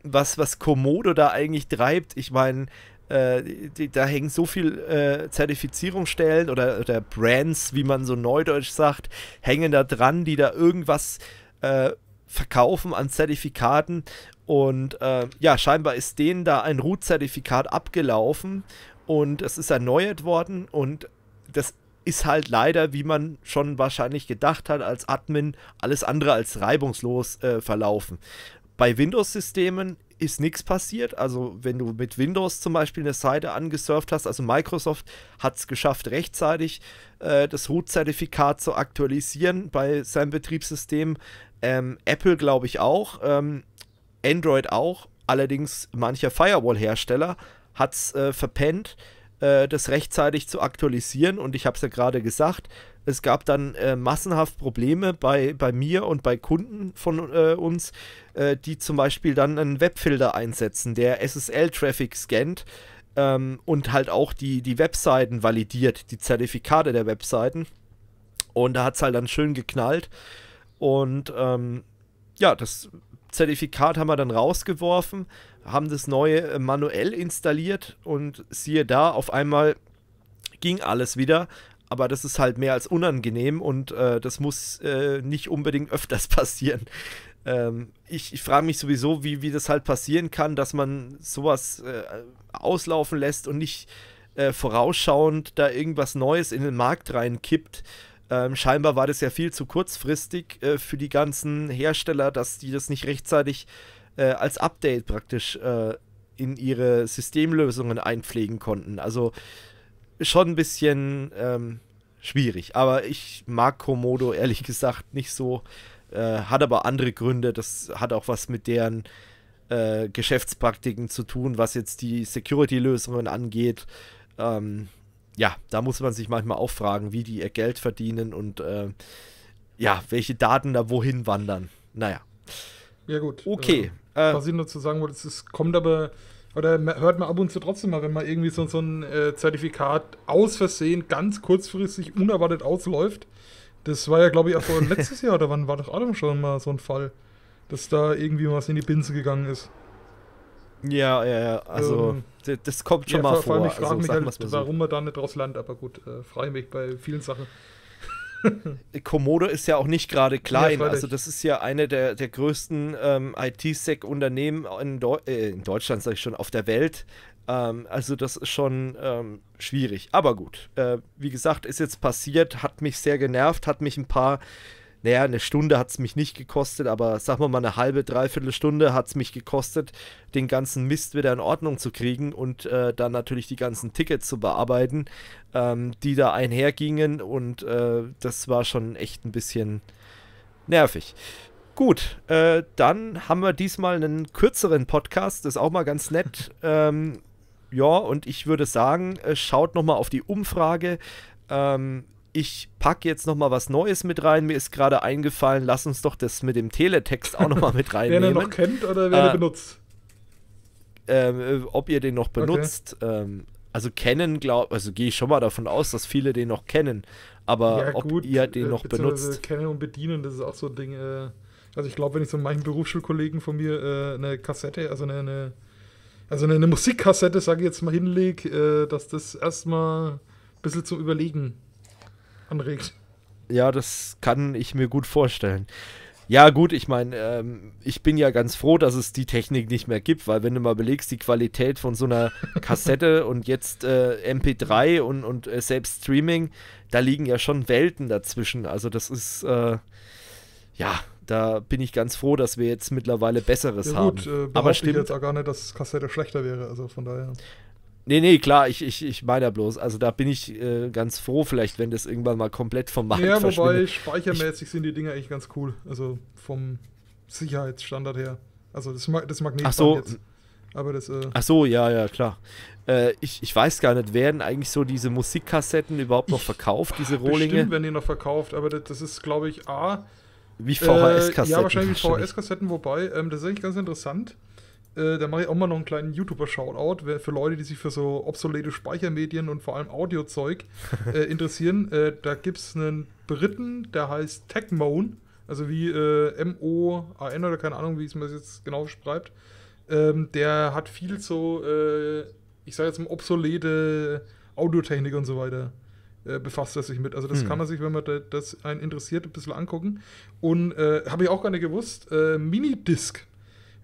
was, was Komodo da eigentlich treibt. Ich meine, äh, da hängen so viele äh, Zertifizierungsstellen oder, oder Brands, wie man so neudeutsch sagt, hängen da dran, die da irgendwas äh, verkaufen an Zertifikaten und äh, ja, scheinbar ist denen da ein Root-Zertifikat abgelaufen und es ist erneuert worden und das ist halt leider, wie man schon wahrscheinlich gedacht hat, als Admin alles andere als reibungslos äh, verlaufen. Bei Windows-Systemen ist nichts passiert. Also wenn du mit Windows zum Beispiel eine Seite angesurft hast, also Microsoft hat es geschafft, rechtzeitig äh, das Root-Zertifikat zu aktualisieren bei seinem Betriebssystem. Ähm, Apple glaube ich auch. Ähm, Android auch, allerdings mancher Firewall-Hersteller hat es äh, verpennt, äh, das rechtzeitig zu aktualisieren. Und ich habe es ja gerade gesagt, es gab dann äh, massenhaft Probleme bei, bei mir und bei Kunden von äh, uns, äh, die zum Beispiel dann einen Webfilter einsetzen, der SSL-Traffic scannt ähm, und halt auch die, die Webseiten validiert, die Zertifikate der Webseiten. Und da hat es halt dann schön geknallt. Und ähm, ja, das Zertifikat haben wir dann rausgeworfen, haben das neue äh, manuell installiert und siehe da, auf einmal ging alles wieder. Aber das ist halt mehr als unangenehm und äh, das muss äh, nicht unbedingt öfters [LAUGHS] passieren. Ähm, ich, ich frage mich sowieso, wie, wie das halt passieren kann, dass man sowas äh, auslaufen lässt und nicht äh, vorausschauend da irgendwas Neues in den Markt reinkippt. Ähm, scheinbar war das ja viel zu kurzfristig äh, für die ganzen Hersteller, dass die das nicht rechtzeitig äh, als Update praktisch äh, in ihre Systemlösungen einpflegen konnten. Also schon ein bisschen ähm, schwierig. Aber ich mag Komodo ehrlich [LAUGHS] gesagt nicht so. Äh, hat aber andere Gründe. Das hat auch was mit deren äh, Geschäftspraktiken zu tun, was jetzt die Security-Lösungen angeht. Ähm, ja, da muss man sich manchmal auch fragen, wie die ihr Geld verdienen und äh, ja, welche Daten da wohin wandern. Naja. Ja, gut. Okay. Äh, äh was ich nur zu sagen wollte, es kommt aber, oder hört man ab und zu trotzdem mal, wenn man irgendwie so, so ein äh, Zertifikat aus Versehen ganz kurzfristig unerwartet ausläuft. Das war ja, glaube ich, auch vor [LAUGHS] letztes Jahr, oder wann war doch Adam schon mal so ein Fall, dass da irgendwie was in die Binse gegangen ist. Ja, ja, ja. Also. Ähm, das, kommt schon ja, mal vor. vor allem, ich frage also, mich halt, so. warum man da nicht draus landet, aber gut, äh, frage mich bei vielen Sachen. Äh, Komodo ist ja auch nicht gerade klein. Ja, also, das ist ja eine der, der größten ähm, IT-Sec-Unternehmen in, Deu äh, in, Deutschland, sage ich schon, auf der Welt. Ähm, also, das ist schon ähm, schwierig. Aber gut, äh, wie gesagt, ist jetzt passiert, hat mich sehr genervt, hat mich ein paar naja, eine Stunde hat es mich nicht gekostet, aber sagen wir mal eine halbe, dreiviertel Stunde hat es mich gekostet, den ganzen Mist wieder in Ordnung zu kriegen und äh, dann natürlich die ganzen Tickets zu bearbeiten, ähm, die da einhergingen und äh, das war schon echt ein bisschen nervig. Gut, äh, dann haben wir diesmal einen kürzeren Podcast, das ist auch mal ganz nett. [LAUGHS] Ähm, ja, und ich würde sagen, äh, schaut nochmal auf die Umfrage. Ähm, ich packe jetzt nochmal was Neues mit rein. Mir ist gerade eingefallen, lass uns doch das mit dem Teletext auch nochmal mit reinnehmen. [LAUGHS] wer den noch kennt oder wer äh, den benutzt? Ähm, äh, ob ihr den noch benutzt. Okay. Ähm, also kennen, glaube also gehe ich schon mal davon aus, dass viele den noch kennen. Aber ja, ob gut, ihr den äh, noch benutzt. Kennen und bedienen, das ist auch so ein Ding. Äh, also ich glaube, wenn ich so meinen Berufsschulkollegen von mir äh, eine Kassette, also eine, eine also eine, eine Musikkassette, sage ich jetzt mal, hinlege, äh, dass das erstmal ein bisschen zum Überlegen anregt. Ja, das kann ich mir gut vorstellen. Ja, gut, ich meine, ähm, ich bin ja ganz froh, dass es die Technik nicht mehr gibt, weil wenn du mal belegst, die Qualität von so einer Kassette [LAUGHS] und jetzt äh, MP3 und, und äh, selbst Streaming, da liegen ja schon Welten dazwischen. Also das ist, äh, ja, da bin ich ganz froh, dass wir jetzt mittlerweile Besseres ja, gut, haben. Äh, Aber stimmt. ich jetzt auch gar nicht, dass Kassette schlechter wäre, also von daher. Nee, nee, klar, ich, ich, ich meine ja bloß. Also da bin ich äh, ganz froh, vielleicht, wenn das irgendwann mal komplett vom Markt Ja, wobei speichermäßig ich, sind die Dinger eigentlich ganz cool. Also vom Sicherheitsstandard her. Also das, das Magnetband Ach so. Jetzt. Aber das, äh Ach so, ja, ja, klar. Äh, ich, ich weiß gar nicht, werden eigentlich so diese Musikkassetten überhaupt noch verkauft, diese Rohlinge? Bestimmt werden die noch verkauft, aber das, das ist, glaube ich, A. Wie VHS-Kassetten. Äh, ja, wahrscheinlich wie VHS-Kassetten, wobei, ähm, das ist eigentlich ganz interessant äh, da mache ich auch mal noch einen kleinen YouTuber-Shoutout für Leute, die sich für so obsolete Speichermedien und vor allem Audiozeug [LAUGHS] äh, interessieren. Äh, da gibt es einen Briten, der heißt Techmoan, also wie äh, M-O-A-N oder keine Ahnung, wie es man es jetzt genau schreibt. Ähm, der hat viel so, äh, ich sage jetzt mal, obsolete Audiotechnik und so weiter äh, befasst er sich mit. Also das hm. kann man sich, wenn man da, das einen interessiert, ein bisschen angucken. Und äh, habe ich auch gar nicht gewusst, äh, Minidisc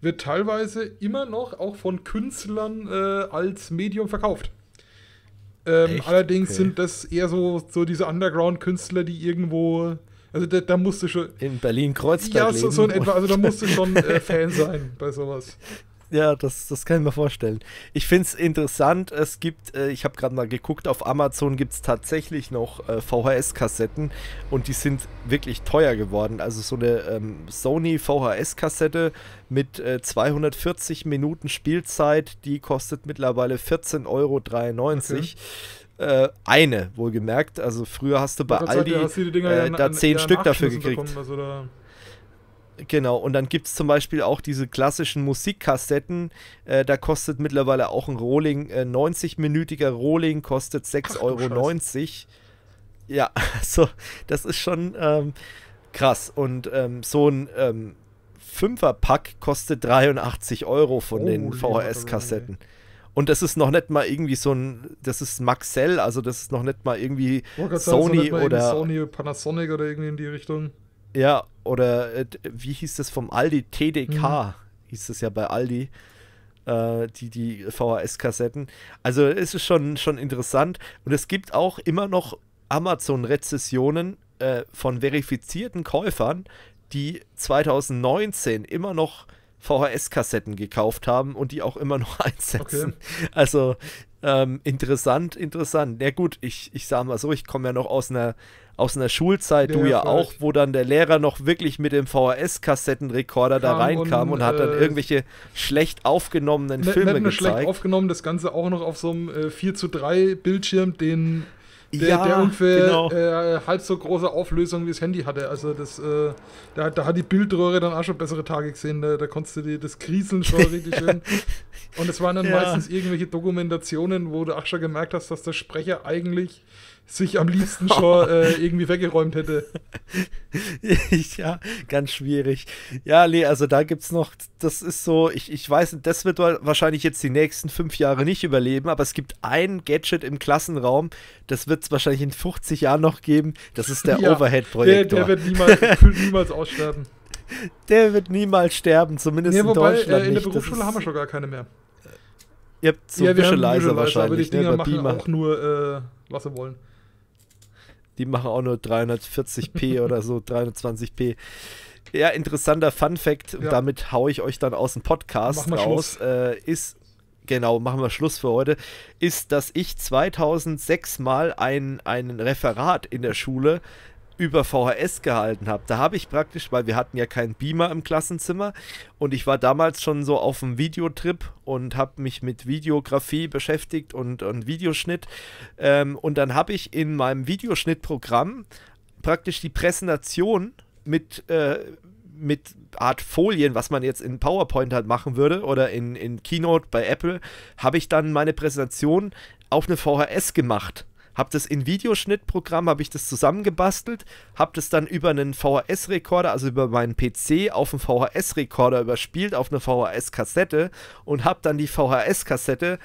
wird teilweise immer noch auch von Künstlern äh, als Medium verkauft. Ähm, allerdings okay. sind das eher so, so diese Underground-Künstler, die irgendwo. Also da, da musst du schon. In Berlin-Kreuzberg. Ja, so, so in etwa. Also da musst du schon [LAUGHS] äh, Fan sein bei sowas. Ja, das, das kann ich mir vorstellen. Ich finde es interessant, es gibt, äh, ich habe gerade mal geguckt, auf Amazon gibt es tatsächlich noch äh, VHS-Kassetten und die sind wirklich teuer geworden. Also so eine ähm, Sony VHS-Kassette mit äh, 240 Minuten Spielzeit, die kostet mittlerweile 14,93 Euro. Okay äh, eine, wohlgemerkt. Also früher hast du bei Aldi äh, da zehn Stück dafür gekriegt. Bekommen, also da Genau, und dann gibt es zum Beispiel auch diese klassischen Musikkassetten. Äh, da kostet mittlerweile auch ein Rolling, äh, 90-minütiger Rolling kostet 6,90 Euro. Ja, also [LAUGHS] das ist schon ähm, krass. Und ähm, so ein ähm, Fünferpack kostet 83 Euro von oh, den VHS-Kassetten. Und das ist noch nicht mal irgendwie so ein, das ist Maxell, also das ist noch nicht mal irgendwie Sony sagen, so nicht mal oder Sony, Panasonic oder irgendwie in die Richtung. Ja, oder äh, wie hieß das vom Aldi? TDK mhm. hieß das ja bei Aldi. Äh, die, die VHS-Kassetten. Also es ist schon, schon interessant. Und es gibt auch immer noch Amazon-Rezessionen äh, von verifizierten Käufern, die 2019 immer noch VHS-Kassetten gekauft haben und die auch immer noch [LAUGHS] einsetzen. Okay. Also ähm, interessant, interessant. Na ja, gut, ich, ich sage mal so, ich komme ja noch aus einer aus einer Schulzeit, ja, du ja vielleicht. auch, wo dann der Lehrer noch wirklich mit dem VHS-Kassettenrekorder da reinkam und, und, hat dann äh, irgendwelche schlecht aufgenommenen ne, Filme ne, gezeigt. schlecht aufgenommen, das Ganze auch noch auf so einem äh, 4 zu 3 Bildschirm, den der, ja, der ungefähr genau. äh, halb so große Auflösung wie das Handy hatte. Also das, äh, da, da hat die Bildröhre dann auch schon bessere Tage gesehen. Da, da konntest du die, das Krieseln schon richtig [LAUGHS] schön. Und es waren dann ja. meistens irgendwelche Dokumentationen, wo du auch schon gemerkt hast, dass der Sprecher eigentlich sich am liebsten schon äh, [LAUGHS] irgendwie weggeräumt hätte. [LAUGHS] ja, ganz schwierig. Ja, nee, also da gibt es noch, das ist so, ich, ich weiß, das wird wahrscheinlich jetzt die nächsten fünf Jahre nicht überleben, aber es gibt ein Gadget im Klassenraum, das wird es wahrscheinlich in 50 Jahren noch geben, das ist der [LAUGHS] ja, Overhead-Projektor. Der, der, wird niemals, niemals aussterben. Der wird niemals sterben, zumindest nee, in Deutschland. Äh, in der Berufsschule haben wir schon gar keine mehr. Ihr habt so ja, Visualizer also wahrscheinlich. Ne, aber die Dinger ne, machen Beamer. auch nur, äh, was sie wollen. Die machen auch nur 340p [LAUGHS] oder so, 320p. Ja, interessanter Fun Fact, ja. damit haue ich euch dann aus dem Podcast raus, äh, ist, genau, machen wir Schluss für heute, ist, dass ich 2006 mal ein, ein Referat in der Schule über VHS gehalten habe. Da habe ich praktisch, weil wir hatten ja keinen Beamer im Klassenzimmer und ich war damals schon so auf einem Videotrip und habe mich mit Videografie beschäftigt und, und Videoschnitt. Ähm, und dann habe ich in meinem Videoschnittprogramm praktisch die Präsentation mit, äh, mit Art Folien, was man jetzt in PowerPoint halt machen würde oder in, in Keynote bei Apple, habe ich dann meine Präsentation auf eine VHS gemacht habe das in Videoschnittprogramm, habe ich das zusammengebastelt, habe das dann über einen VHS-Rekorder, also über meinen PC auf einen VHS-Rekorder überspielt, auf eine VHS-Kassette und habe dann die VHS-Kassette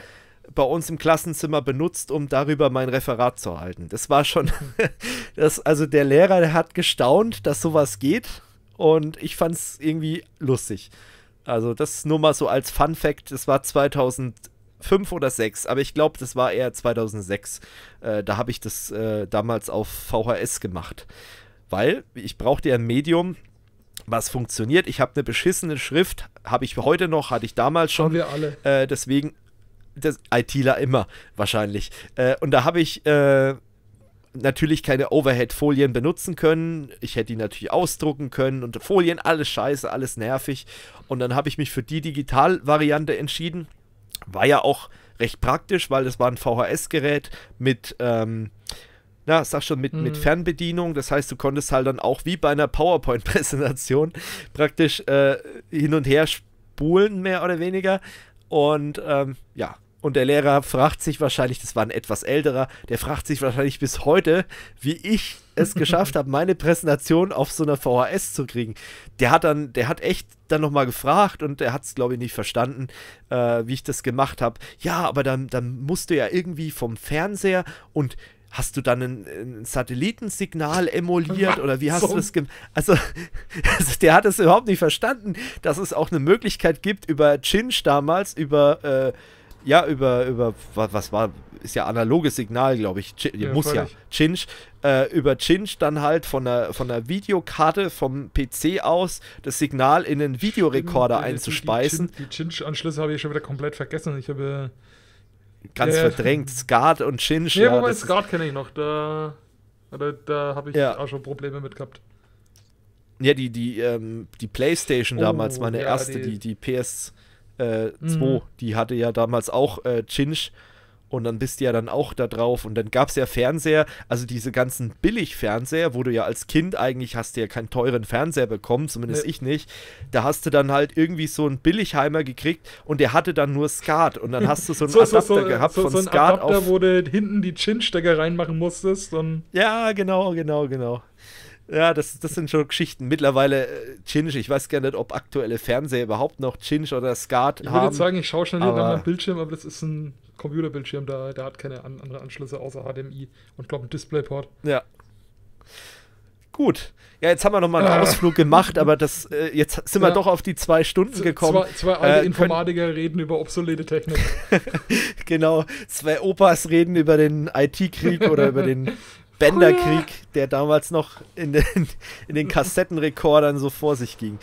bei uns im Klassenzimmer benutzt, um darüber mein Referat zu halten. Das war schon, [LAUGHS] das, also der Lehrer, der hat gestaunt, dass sowas geht und ich fand es irgendwie lustig. Also das nur mal so als Fun Fact, das war 2000 fünf oder sechs, aber ich glaube, das war eher 2006. Äh, da habe ich das äh, damals auf VHS gemacht, weil ich brauchte ja ein Medium, was funktioniert. Ich habe eine beschissene Schrift, habe ich heute noch, hatte ich damals schon. Haben wir alle. Äh, deswegen, das ITler immer wahrscheinlich. Äh, und da habe ich äh, natürlich keine Overhead-Folien benutzen können. Ich hätte die natürlich ausdrucken können und Folien, alles scheiße, alles nervig. Und dann habe ich mich für die Digital-Variante entschieden. War ja auch recht praktisch, weil es war ein VHS-Gerät mit, ähm, na, sag schon, mit, mhm. mit Fernbedienung. Das heißt, du konntest halt dann auch wie bei einer PowerPoint-Präsentation [LAUGHS] praktisch äh, hin und her spulen, mehr oder weniger. Und ähm, ja, und der Lehrer fragt sich wahrscheinlich, das war ein etwas älterer, der fragt sich wahrscheinlich bis heute, wie ich es geschafft habe, meine Präsentation auf so einer VHS zu kriegen. Der hat dann, der hat echt dann nochmal gefragt und der hat es, glaube ich, nicht verstanden, äh, wie ich das gemacht habe. Ja, aber dann, dann musst du ja irgendwie vom Fernseher und hast du dann ein, ein Satellitensignal emuliert oder wie hast so. du das gemacht? Also, [LAUGHS] also, der hat es überhaupt nicht verstanden, dass es auch eine Möglichkeit gibt, über Cinch damals, über, äh, ja, über, über, was, war, ist ja analoges Signal, glaube ich, Ch ja, muss ja, Cinch, äh, über Cinch dann halt von der, von der Videokarte vom PC aus das Signal in den Videorekorder Stimmt, einzuspeisen. Die, die, die Cinch-Anschlüsse habe ich schon wieder komplett vergessen. Ich habe. Ganz äh, verdrängt. Skat und Cinch. Nee, ja, wobei Skat kenne ich noch. Da, da, da habe ich ja. auch schon Probleme mit gehabt. Ja, die, die, ähm, die Playstation oh, damals, meine ja, erste, die, die PS2, äh, mhm. die hatte ja damals auch äh, Cinch und dann bist du ja dann auch da drauf und dann gab es ja Fernseher, also diese ganzen Billigfernseher, wo du ja als Kind eigentlich hast du ja keinen teuren Fernseher bekommen, zumindest nee. ich nicht, da hast du dann halt irgendwie so einen Billigheimer gekriegt und der hatte dann nur Skat und dann hast du so einen [LAUGHS] so, Adapter so, so, gehabt von Skat Adapter, auf... wo du hinten die Chinstecker reinmachen musstest und... Ja, genau, genau, genau. Ja, das, das sind schon Geschichten. Mittlerweile äh, Cinch, ich weiß gar nicht, ob aktuelle Fernseher überhaupt noch Chinch oder Skat haben. Ich würde jetzt sagen, ich schaue schnell hier nach meinem Bildschirm, aber das ist ein Computerbildschirm da, der hat keine an, anderen Anschlüsse außer HDMI und glaube ein DisplayPort. Ja. Gut. Ja, jetzt haben wir nochmal einen äh. Ausflug gemacht, aber das, äh, jetzt sind ja. wir doch auf die zwei Stunden gekommen. Zwei, zwei äh, alte Informatiker reden über obsolete Technik. [LAUGHS] genau. Zwei Opas reden über den IT-Krieg oder über den [LAUGHS] Bänderkrieg, der damals noch in den, in den Kassettenrekordern so vor sich ging.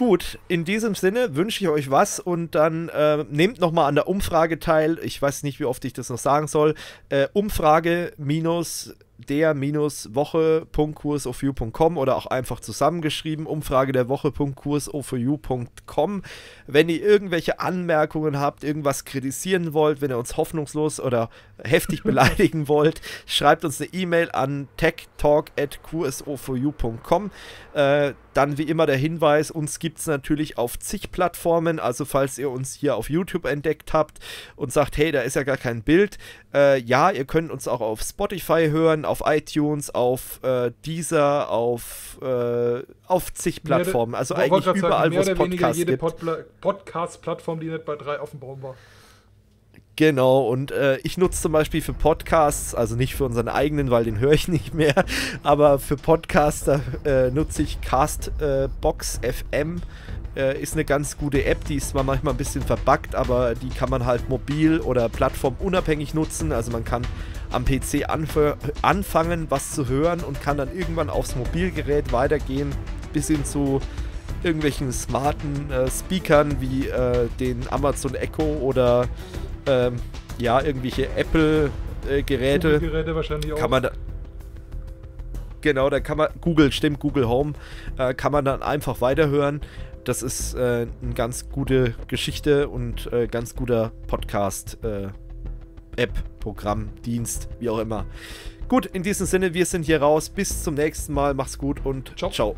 Gut, in diesem Sinne wünsche ich euch was und dann äh, nehmt nochmal an der Umfrage teil. Ich weiß nicht, wie oft ich das noch sagen soll. Äh, Umfrage minus der wochekursofucom oder auch einfach zusammengeschrieben, Umfrage der Woche.kursofu.com. Wenn ihr irgendwelche Anmerkungen habt, irgendwas kritisieren wollt, wenn ihr uns hoffnungslos oder heftig [LAUGHS] beleidigen wollt, schreibt uns eine E-Mail an techtalk.kursofu.com. Äh, dann wie immer der Hinweis, uns gibt es natürlich auf zig Plattformen, also falls ihr uns hier auf YouTube entdeckt habt und sagt, hey, da ist ja gar kein Bild. Äh, ja, ihr könnt uns auch auf Spotify hören, auf iTunes, auf äh, Deezer, auf, äh, auf zig Plattformen. Also eigentlich überall, wo es Podcasts gibt. Podpla Podcast-Plattform, die nicht bei drei auf dem Baum war. Genau, und äh, ich nutze zum Beispiel für Podcasts, also nicht für unseren eigenen, weil den höre ich [LAUGHS] nicht mehr, aber für Podcaster äh, nutze ich Castbox äh, FM. ist eine ganz gute App, die ist zwar manchmal ein bisschen verbuggt, aber die kann man halt mobil oder plattformunabhängig nutzen. Also man kann am PC anfangen, was zu hören und kann dann irgendwann aufs Mobilgerät weitergehen, bis hin zu irgendwelchen smarten äh, Speakern wie äh, den Amazon Echo oder ähm, ja, irgendwelche Apple-Geräte. Äh, Geräte wahrscheinlich auch. Kann man da, genau, da kann man, Google, stimmt, Google Home, äh, kann man dann einfach weiterhören. Das ist äh, eine ganz gute Geschichte und äh, ganz guter Podcast, äh, App, Programm, Dienst, wie auch immer. Gut, in diesem Sinne, wir sind hier raus. Bis zum nächsten Mal. Mach's gut und ciao. ciao.